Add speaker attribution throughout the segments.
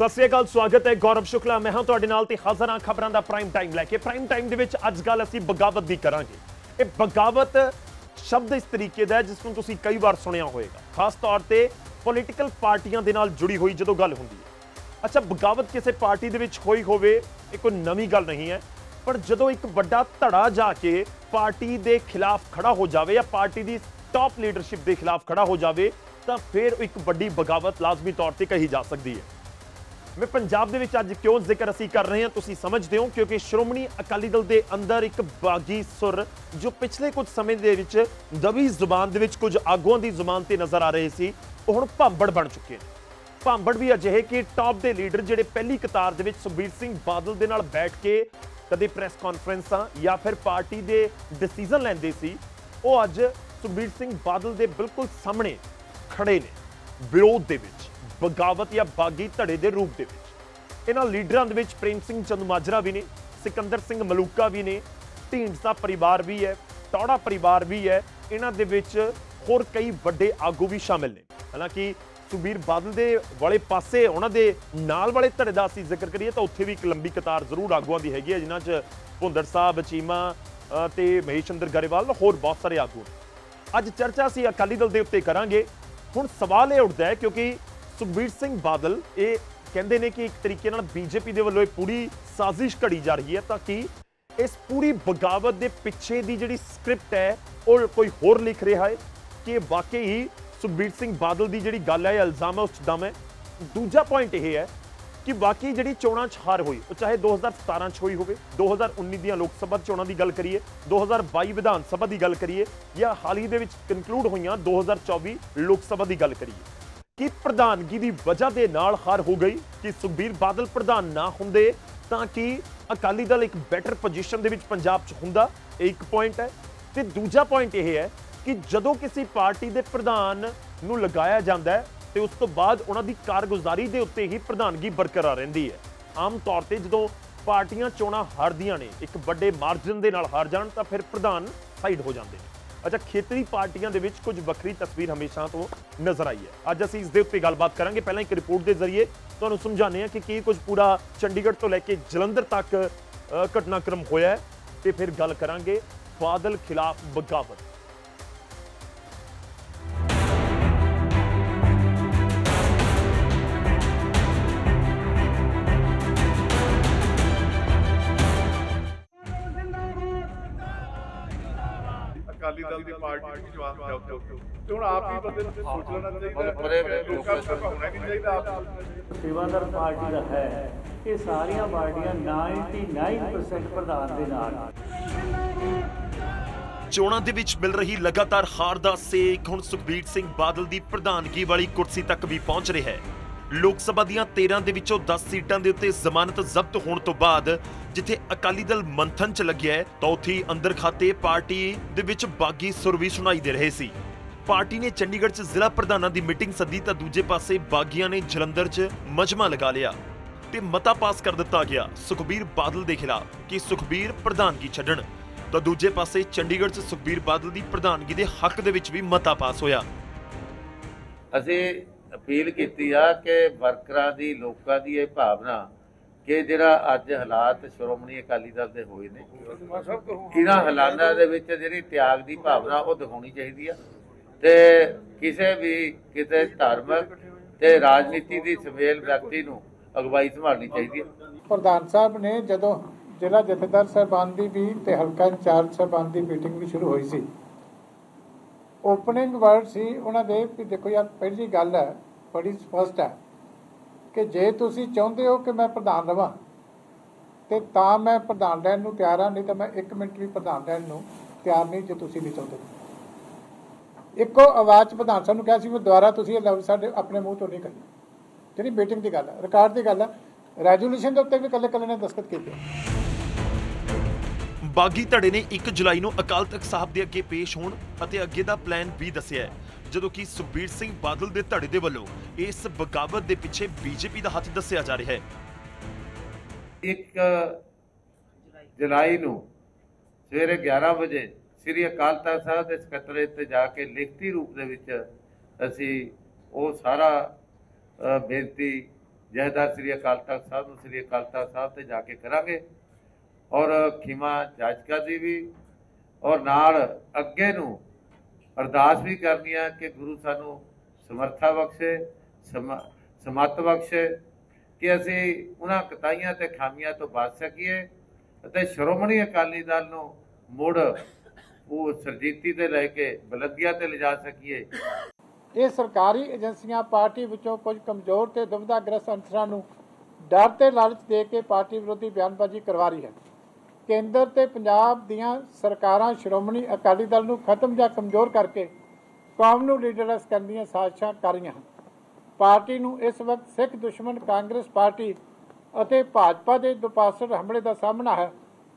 Speaker 1: ਸਤਿ ਸ੍ਰੀ ਅਕਾਲ ਸਵਾਗਤ ਹੈ ਗੌਰਵ ਸ਼ੁਕਲਾ ਮੈਂ ਹਾਂ ਤੁਹਾਡੇ ਨਾਲ ਤੇ ਹਾਜ਼ਰ ਹਾਂ ਖਬਰਾਂ ਦਾ ਪ੍ਰਾਈਮ ਟਾਈਮ ਲੈ ਕੇ ਪ੍ਰਾਈਮ ਟਾਈਮ ਦੇ ਵਿੱਚ ਅੱਜ ਗੱਲ ਅਸੀਂ ਬਗਾਵਤ ਦੀ ਕਰਾਂਗੇ ਇਹ ਬਗਾਵਤ ਸ਼ਬਦ ਇਸ ਤਰੀਕੇ ਦਾ ਹੈ ਜਿਸ ਨੂੰ ਤੁਸੀਂ ਕਈ ਵਾਰ ਸੁਣਿਆ ਹੋਵੇਗਾ ਖਾਸ ਤੌਰ ਤੇ ਪੋਲੀਟੀਕਲ ਪਾਰਟੀਆਂ ਦੇ ਨਾਲ ਜੁੜੀ ਹੋਈ ਜਦੋਂ ਗੱਲ ਹੁੰਦੀ ਹੈ ਅੱਛਾ ਬਗਾਵਤ ਕਿਸੇ ਪਾਰਟੀ ਦੇ ਵਿੱਚ ਹੋਈ ਹੋਵੇ ਇਹ ਕੋਈ ਨਵੀਂ ਗੱਲ ਨਹੀਂ ਹੈ ਪਰ ਜਦੋਂ ਇੱਕ ਵੱਡਾ ਧੜਾ ਜਾ ਕੇ ਪਾਰਟੀ ਦੇ ਖਿਲਾਫ ਖੜਾ ਹੋ ਜਾਵੇ ਜਾਂ ਪਾਰਟੀ ਦੀ ਟਾਪ ਲੀਡਰਸ਼ਿਪ ਦੇ ਖਿਲਾਫ ਖੜਾ ਹੋ ਜਾਵੇ ਤਾਂ ਫਿਰ ਇੱਕ ਵੱਡੀ ਬਗਾਵਤ ਲਾਜ਼ਮੀ ਤੌਰ ਤੇ ਕਹੀ ਜਾ ਸਕਦੀ ਹੈ ਮੈਂ ਪੰਜਾਬ ਦੇ ਵਿੱਚ ਅੱਜ ਕਿਉਂ ਜ਼ਿਕਰ ਅਸੀਂ ਕਰ ਰਹੇ ਹਾਂ ਤੁਸੀਂ ਸਮਝਦੇ ਹੋ ਕਿਉਂਕਿ ਸ਼੍ਰੋਮਣੀ ਅਕਾਲੀ ਦਲ ਦੇ ਅੰਦਰ ਇੱਕ ਬਾਗੀ ਸੁਰ ਜੋ ਪਿਛਲੇ ਕੁਝ ਸਮੇਂ ਦੇ ਵਿੱਚ ਦਬੀ ਜ਼ੁਬਾਨ ਦੇ ਵਿੱਚ ਕੁਝ ਆਗੂਆਂ ਦੀ ਜ਼ੁਬਾਨ ਤੇ ਨਜ਼ਰ ਆ ਰਹੇ ਸੀ ਉਹ ਹੁਣ ਭਾਂਬੜ ਬਣ ਚੁੱਕੇ ਨੇ ਭਾਂਬੜ ਵੀ ਅਜਿਹੇ ਕਿ ਟਾਪ ਦੇ ਲੀਡਰ ਜਿਹੜੇ ਪਹਿਲੀ ਕਤਾਰ ਦੇ ਵਿੱਚ ਸੁਖਬੀਰ ਸਿੰਘ ਬਾਦਲ ਦੇ ਨਾਲ ਬੈਠ ਕੇ ਕਦੇ ਪ੍ਰੈਸ ਕਾਨਫਰੰਸਾਂ ਜਾਂ ਫਿਰ ਪਾਰਟੀ ਦੇ ਡਿਸੀਜਨ ਲੈਂਦੇ ਸੀ ਉਹ ਅੱਜ ਸੁਖਬੀਰ ਸਿੰਘ ਬਾਦਲ ਦੇ ਬਿਲਕੁਲ ਸਾਹਮਣੇ ਖੜੇ ਨੇ ਵਿਰੋਧ ਦੇ ਵਿੱਚ ਬਗਾਵਤ ਜਾਂ ਬਾਗੀ ਧੜੇ ਦੇ ਰੂਪ ਦੇ ਵਿੱਚ ਇਹਨਾਂ ਲੀਡਰਾਂ ਦੇ ਵਿੱਚ ਪ੍ਰੇਮ ਸਿੰਘ ਚੰਦਮਾਜਰਾ ਵੀ ਨੇ ਸਿਕੰਦਰ ਸਿੰਘ ਮਲੂਕਾ ਵੀ ਨੇ ਢੀਂਡਸਾ ਪਰਿਵਾਰ ਵੀ ਹੈ ਟੌੜਾ ਪਰਿਵਾਰ ਵੀ ਹੈ ਇਹਨਾਂ ਦੇ ਵਿੱਚ ਹੋਰ ਕਈ ਵੱਡੇ ਆਗੂ ਵੀ ਸ਼ਾਮਿਲ ਨੇ ਹਾਲਾਂਕਿ ਸੁਬੀਰ ਬਾਦਲ ਦੇ ਵਾਲੇ ਪਾਸੇ ਉਹਨਾਂ ਦੇ ਨਾਲ ਵਾਲੇ ਧੜੇ ਦਾ ਅਸੀਂ ਜ਼ਿਕਰ ਕਰੀਏ ਤਾਂ ਉੱਥੇ ਵੀ ਇੱਕ ਲੰਬੀ ਕਤਾਰ ਜ਼ਰੂਰ ਆਗੂਆਂ ਦੀ ਹੈਗੀ ਹੈ ਜਿਨ੍ਹਾਂ 'ਚ ਭੁੰਦਰ ਸਾਹਿਬ ਚੀਮਾ ਤੇ ਮਹੇਸ਼ਚੰਦਰ ਗਰੇਵਾਲ ਹੋਰ ਬਹੁਤ ਸਾਰੇ ਆਗੂ ਅੱਜ ਚਰਚਾ ਸੀ ਅਕਾਲੀ ਦਲ ਦੇ ਉੱਤੇ ਕਰਾਂਗੇ ਹੁਣ ਸਵਾਲ ਇਹ ਉੱਠਦਾ ਹੈ ਕਿਉਂਕਿ ਸੁਖਬੀਰ ਸਿੰਘ ਬਾਦਲ ਇਹ ਕਹਿੰਦੇ ਨੇ ਕਿ ਇੱਕ ਤਰੀਕੇ ਨਾਲ ਬੀਜੇਪੀ ਦੇ ਵੱਲੋਂ ਇਹ ਪੂਰੀ ਸਾਜ਼ਿਸ਼ ਘੜੀ ਜਾ ਰਹੀ ਹੈ ਤਾਂ ਕਿ ਇਸ ਪੂਰੀ ਬਗਾਵਤ ਦੇ ਪਿੱਛੇ ਦੀ ਜਿਹੜੀ ਸਕ੍ਰਿਪਟ ਹੈ ਉਹ ਕੋਈ ਹੋਰ ਲਿਖ ਰਿਹਾ ਹੈ ਕਿ ਵਾਕਈ ਹੀ ਸੁਖਬੀਰ ਸਿੰਘ ਬਾਦਲ ਦੀ ਜਿਹੜੀ ਗੱਲ ਹੈ ਇਲਜ਼ਾਮ ਹੈ ਉਸ ਦਮ ਹੈ ਦੂਜਾ ਪੁਆਇੰਟ ਇਹ ਹੈ ਕਿ ਵਾਕਈ ਜਿਹੜੀ ਚੋਣਾਂ 'ਚ ਹਾਰ ਹੋਈ ਉਹ ਚਾਹੇ 2017 'ਚ ਹੋਈ ਹੋਵੇ 2019 ਦੀਆਂ ਲੋਕ ਸਭਾ ਚੋਣਾਂ ਦੀ ਗੱਲ ਕਰੀਏ 2022 ਵਿਧਾਨ ਸਭਾ ਦੀ ਗੱਲ ਕਰੀਏ ਜਾਂ ਹਾਲ ਹੀ ਦੇ ਵਿੱਚ ਕਨਕਲੂਡ ਹੋਈਆਂ 2024 ਲੋਕ ਸਭਾ ਦੀ ਗੱਲ ਕਰੀਏ ਕਿ ਪ੍ਰਧਾਨਗੀ ਦੀ ਵਜ੍ਹਾ ਦੇ ਨਾਲ ਹਾਰ ਹੋ ਗਈ ਕਿ ਸੁਖਬੀਰ ਬਾਦਲ ਪ੍ਰਧਾਨ ਨਾ ਹੁੰਦੇ ਤਾਂ ਕਿ ਅਕਾਲੀ ਦਲ ਇੱਕ ਬੈਟਰ ਪੋਜੀਸ਼ਨ ਦੇ ਵਿੱਚ ਪੰਜਾਬ 'ਚ ਹੁੰਦਾ ਇਹ ਇੱਕ ਪੁਆਇੰਟ ਹੈ ਤੇ ਦੂਜਾ ਪੁਆਇੰਟ ਇਹ ਹੈ ਕਿ ਜਦੋਂ ਕਿਸੇ ਪਾਰਟੀ ਦੇ ਪ੍ਰਧਾਨ ਨੂੰ ਲਗਾਇਆ ਜਾਂਦਾ ਹੈ ਤੇ ਉਸ ਤੋਂ ਬਾਅਦ ਉਹਨਾਂ ਦੀ ਕਾਰਗੁਜ਼ਾਰੀ ਦੇ ਉੱਤੇ ਹੀ ਪ੍ਰਧਾਨਗੀ ਬਰਕਰਾਰ ਰਹਿੰਦੀ ਹੈ ਆਮ ਤੌਰ ਤੇ ਜਦੋਂ ਪਾਰਟੀਆਂ ਚੋਣਾਂ ਹਾਰਦੀਆਂ ਨੇ ਇੱਕ ਵੱਡੇ ਮਾਰਜਨ ਦੇ ਨਾਲ ਹਾਰ ਜਾਣ ਤਾਂ ਫਿਰ ਪ੍ਰਧਾਨ ਸਾਈਡ ਹੋ ਜਾਂਦੇ ਨੇ ਅੱਛਾ ਖੇਤਰੀ ਪਾਰਟੀਆਂ ਦੇ ਵਿੱਚ ਕੁਝ ਵੱਖਰੀ ਤਸਵੀਰ ਹਮੇਸ਼ਾ ਤੋਂ ਨਜ਼ਰ ਆਈ ਹੈ ਅੱਜ ਅਸੀਂ ਇਸ ਦੇ ਉੱਤੇ ਗੱਲਬਾਤ ਕਰਾਂਗੇ ਪਹਿਲਾਂ ਇੱਕ ਰਿਪੋਰਟ ਦੇ ਜ਼ਰੀਏ ਤੁਹਾਨੂੰ ਸਮਝਾਣੇ ਆ ਕਿ ਕੀ ਕੁਝ ਪੂਰਾ ਚੰਡੀਗੜ੍ਹ ਤੋਂ ਲੈ ਕੇ ਜਲੰਧਰ ਤੱਕ ਘਟਨਾਕ੍ਰਮ ਹੋਇਆ ਤੇ ਫਿਰ ਗੱਲ ਕਰਾਂਗੇ ਬਾਦਲ ਖਿਲਾਫ ਬਗਾਵਤ
Speaker 2: ਅਕਾਲੀ ਦਲ ਦੀ ਪਾਰਟੀ ਵਿੱਚ ਜਵਾਬ ਦਿਓ
Speaker 3: ਤੇ ਹੁਣ ਆਪ ਹੀ ਬੰਦੇ
Speaker 2: ਨੂੰ ਸੋਚ ਲੈਣਾ ਚਾਹੀਦਾ ਲੋਕਾਂ
Speaker 3: ਨੂੰ ਭਗਾਉਣਾ ਨਹੀਂ ਚਾਹੀਦਾ ਆਪ ਸੇਵਾਦਾਰ ਪਾਰਟੀ ਦਾ ਹੈ
Speaker 4: ਇਹ ਸਾਰੀਆਂ ਪਾਰਟੀਆਂ 99% ਪ੍ਰਧਾਨ ਦੇ ਨਾਲ
Speaker 1: ਚੋਣਾਂ ਦੇ ਵਿੱਚ ਮਿਲ ਰਹੀ ਲਗਾਤਾਰ ਹਾਰ ਦਾ ਸੇਕ ਹੁਣ ਸੁਖਬੀਰ ਸਿੰਘ ਬਾਦਲ ਦੀ ਪ੍ਰਧਾਨਗੀ ਵਾਲੀ ਕੁਰਸੀ ਤੱਕ ਵੀ ਪਹੁੰਚ ਰਿਹਾ ਹੈ ਲੋਕ ਸਭਾ ਦੀਆਂ 13 ਦੇ ਵਿੱਚੋਂ 10 ਸੀਟਾਂ ਦੇ ਉੱਤੇ ਜ਼ਮਾਨਤ ਜ਼ਬਤ ਹੋਣ ਤੋਂ ਬਾਅਦ ਜਿੱਥੇ ਅਕਾਲੀ ਦਲ ਮੰਥਨ 'ਚ ਲੱਗਿਆ ਹੈ ਤਾਂ ਅੰਦਰ ਖਾਤੇ ਪਾਰਟੀ ਦੇ ਵਿੱਚ ਬਾਗੀ ਸੁਰ ਵੀ ਸੁਣਾਈ ਦੇ ਰਹੇ ਸੀ ਪਾਰਟੀ ਨੇ ਚੰਡੀਗੜ੍ਹ 'ਚ ਜ਼ਿਲ੍ਹਾ ਪ੍ਰਧਾਨਾਂ ਦੀ ਮੀਟਿੰਗ ਸੱਦੀ ਤਾਂ ਦੂਜੇ ਪਾਸੇ ਬਾਗੀਆਂ ਨੇ ਜਲੰਧਰ 'ਚ ਮਜਮਾ ਲਗਾ ਲਿਆ ਤੇ ਮਤਾ ਪਾਸ ਕਰ ਦਿੱਤਾ ਗਿਆ ਸੁਖਬੀਰ ਬਾਦਲ ਦੇ ਖਿਲਾਫ ਕਿ ਸੁਖਬੀਰ ਪ੍ਰਧਾਨਗੀ ਛੱਡਣ ਤਾਂ ਦੂਜੇ ਪਾਸੇ ਚੰਡੀਗੜ੍ਹ 'ਚ
Speaker 3: ਸੁਖਬੀਰ ਬਾਦਲ ਦੀ ਪ੍ਰਧਾਨਗੀ ਦੇ ਹੱਕ ਦੇ ਵਿੱਚ ਵੀ ਮਤਾ ਪਾਸ ਹੋਇਆ ਅਸੀਂ ਅਪੀਲ ਕੀਤੀ ਆ ਕਿ ਵਰਕਰਾਂ ਦੀ ਲੋਕਾਂ ਦੀ ਇਹ ਭਾਵਨਾ ਕਿ ਜਿਹੜਾ ਅੱਜ ਹਾਲਾਤ ਸ਼੍ਰੋਮਣੀ ਅਕਾਲੀ ਦਲ ਦੇ ਹੋਏ ਨੇ ਇਹਨਾਂ ਹਾਲਾਤਾਂ ਦੇ ਵਿੱਚ ਜਿਹੜੀ ਤਿਆਗ ਦੀ ਭਾਵਨਾ ਉਹ ਦਿਖਾਉਣੀ ਚਾਹੀਦੀ ਆ ਤੇ ਕਿਸੇ ਵੀ ਕਿਤੇ ਧਾਰਮਿਕ ਤੇ ਰਾਜਨੀਤੀ ਦੀ ਸਮੇਲ ਵਿਅਕਤੀ ਨੂੰ ਅਗਵਾਈ ਸੰਭਾਲਣੀ ਚਾਹੀਦੀ ਹੈ
Speaker 4: ਪ੍ਰਧਾਨ ਸਾਹਿਬ ਨੇ ਜਦੋਂ ਜ਼ਿਲ੍ਹਾ ਜਥੇਦਾਰ ਸਾਹਿਬਾਨ ਦੀ ਵੀ ਤੇ ਹਲਕਾ ਇੰਚਾਰਜ ਸਾਹਿਬਾਨ ਦੀ ਮੀਟਿੰਗ ਵੀ ਸ਼ੁਰੂ ਹੋਈ ਸੀ ਓਪਨਿੰਗ ਵਰਡ ਸੀ ਉਹਨਾਂ ਦੇ ਕਿ ਦੇਖੋ ਯਾਰ ਪਹਿਲੀ ਗੱਲ ਹੈ ਬੜੀ ਸਪਸ਼ਟ ਹੈ ਕਿ ਜੇ ਤੁਸੀਂ ਚਾਹੁੰਦੇ ਹੋ ਕਿ ਮੈਂ ਪ੍ਰਧਾਨ ਰਵਾਂ ਤੇ ਤਾਂ ਮੈਂ ਪ੍ਰਧਾਨ ਰਹਿਣ ਨੂੰ ਤਿਆਰ ਹਾਂ ਨਹੀਂ ਤਾਂ ਮੈਂ 1 ਮਿੰਟ ਵੀ ਪ੍ਰਧਾਨ ਰਹਿਣ ਨੂੰ ਤਿਆਰ ਨਹੀਂ ਜੇ ਤੁਸੀਂ ਨਹੀਂ ਚਾਹੁੰਦੇ ਇੱਕੋ ਆਵਾਜ਼ ਪ੍ਰਧਾਨ ਸਾਹਿਬ ਨੂੰ ਕਿਹਾ ਸੀ ਮੈਂ ਦੁਬਾਰਾ ਤੁਸੀਂ ਇਹ ਲਫ਼ਜ਼ ਸਾਡੇ ਆਪਣੇ ਮੂੰਹ ਤੋਂ ਨਹੀਂ ਕਹੀ ਜਿਹੜੀ ਮੀਟਿੰਗ ਦੀ ਗੱਲ ਹੈ ਰਿਕਾਰਡ ਦੀ ਗੱਲ ਹੈ ਰੈਜ਼ੋਲੂਸ਼ਨ ਦੇ ਉੱਤੇ ਵੀ ਕੱਲੇ ਕੱਲੇ ਨੇ ਦਸਤਖਤ ਕੀਤੇ
Speaker 1: ਬਾਗੀ ਧੜੇ ਨੇ 1 ਜੁਲਾਈ ਨੂੰ ਅਕਾਲ ਤਖਤ ਸਾਹਿਬ ਦੇ ਅੱਗੇ ਪੇਸ਼ ਹੋਣ ਅਤੇ ਅੱਗੇ ਦਾ ਪਲਾਨ ਵੀ ਦੱਸਿਆ ਹੈ ਜਦੋਂ ਕਿ ਸੁਬੀਰ ਸਿੰਘ ਬਾਦਲ ਦੇ ਧੜੇ ਦੇ
Speaker 3: ਵੱਲੋਂ ਇਸ ਬਗਾਵਤ ਦੇ ਪਿੱਛੇ ਬੀਜੇਪੀ ਦਾ ਹੱਥ ਦੱਸਿਆ ਜਾ ਰਿਹਾ ਹੈ ਇੱਕ ਜੁਲਾਈ ਨੂੰ ਸਵੇਰੇ 11 ਵਜੇ ਸ੍ਰੀ ਅਕਾਲ ਤਖਤ ਸਾਹਿਬ ਦੇ ਸਕੱਤਰੇ ਤੇ ਜਾ ਕੇ ਲਿਖਤੀ ਰੂਪ ਦੇ ਵਿੱਚ ਅਸੀਂ ਉਹ ਸਾਰਾ ਬੇਨਤੀ ਜਹਦਾਰ ਸ੍ਰੀ ਅਕਾਲ ਤਖਤ ਸਾਹਿਬ ਨੂੰ ਸ੍ਰੀ ਅਕਾਲ ਤਖਤ ਸਾਹਿਬ ਤੇ ਜਾ ਕੇ ਕਰਾਂਗੇ ਔਰ ਖਿਮਾ ਜਾਜਕਾ ਦੀ ਵੀ
Speaker 4: ਔਰ ਨਾਲ
Speaker 3: ਅੱਗੇ ਨੂੰ ਅਰਦਾਸ ਵੀ ਕਰਨੀ ਆ ਕਿ ਗੁਰੂ ਸਾਨੂੰ ਸਮਰਥਾ ਬਖਸ਼ੇ ਸਮਤ ਬਖਸ਼ੇ ਕਿ ਅਸੀਂ ਉਹਨਾਂ ਕਤਾਈਆਂ ਤੇ ਖਾਮੀਆਂ ਤੋਂ ਬਚ ਸਕੀਏ ਅਤੇ ਸ਼੍ਰੋਮਣੀ ਅਕਾਲੀ ਦਲ ਨੂੰ ਮੁੜ ਉਹ ਸਰਜੀਤੀ ਤੇ ਲੈ ਕੇ ਬਲੰਦੀਆਂ ਤੇ ਲਿਜਾ ਸਕੀਏ
Speaker 4: ਇਹ ਸਰਕਾਰੀ ਏਜੰਸੀਆਂ ਪਾਰਟੀ ਵਿੱਚੋਂ ਕੁਝ ਕਮਜ਼ੋਰ ਤੇ ਦੁਬਿਧਾਗ੍ਰਸਤ ਅੰਸਰਾਂ ਨੂੰ ਡਰ ਤੇ ਲਾਲਚ ਦੇ ਕੇ ਪਾਰਟੀ ਵਿਰੋਧੀ ਬਿਆਨਬਾਜ਼ੀ ਕਰਵਾ ਰਹੀ ਹੈ ਕੇਂਦਰ ਤੇ ਪੰਜਾਬ ਦੀਆਂ ਸਰਕਾਰਾਂ ਸ਼੍ਰੋਮਣੀ ਅਕਾਲੀ ਦਲ ਨੂੰ ਖਤਮ ਜਾਂ ਕਮਜ਼ੋਰ ਕਰਕੇ ਕੌਮ ਨੂੰ ਲੀਡਰਲੈਸ ਕਰਨ ਦੀਆਂ ਸਾਜ਼ਿਸ਼ਾਂ ਕਰ ਰਹੀਆਂ ਹਨ ਪਾਰਟੀ ਨੂੰ ਇਸ ਵਕਤ ਸਿੱਖ ਦੁਸ਼ਮਣ ਕਾਂਗਰਸ ਪਾਰਟੀ ਅਤੇ ਭਾਜਪਾ ਦੇ ਦੁਪਾਸਰ ਹਮਲੇ ਦਾ ਸਾਹਮਣਾ ਹੈ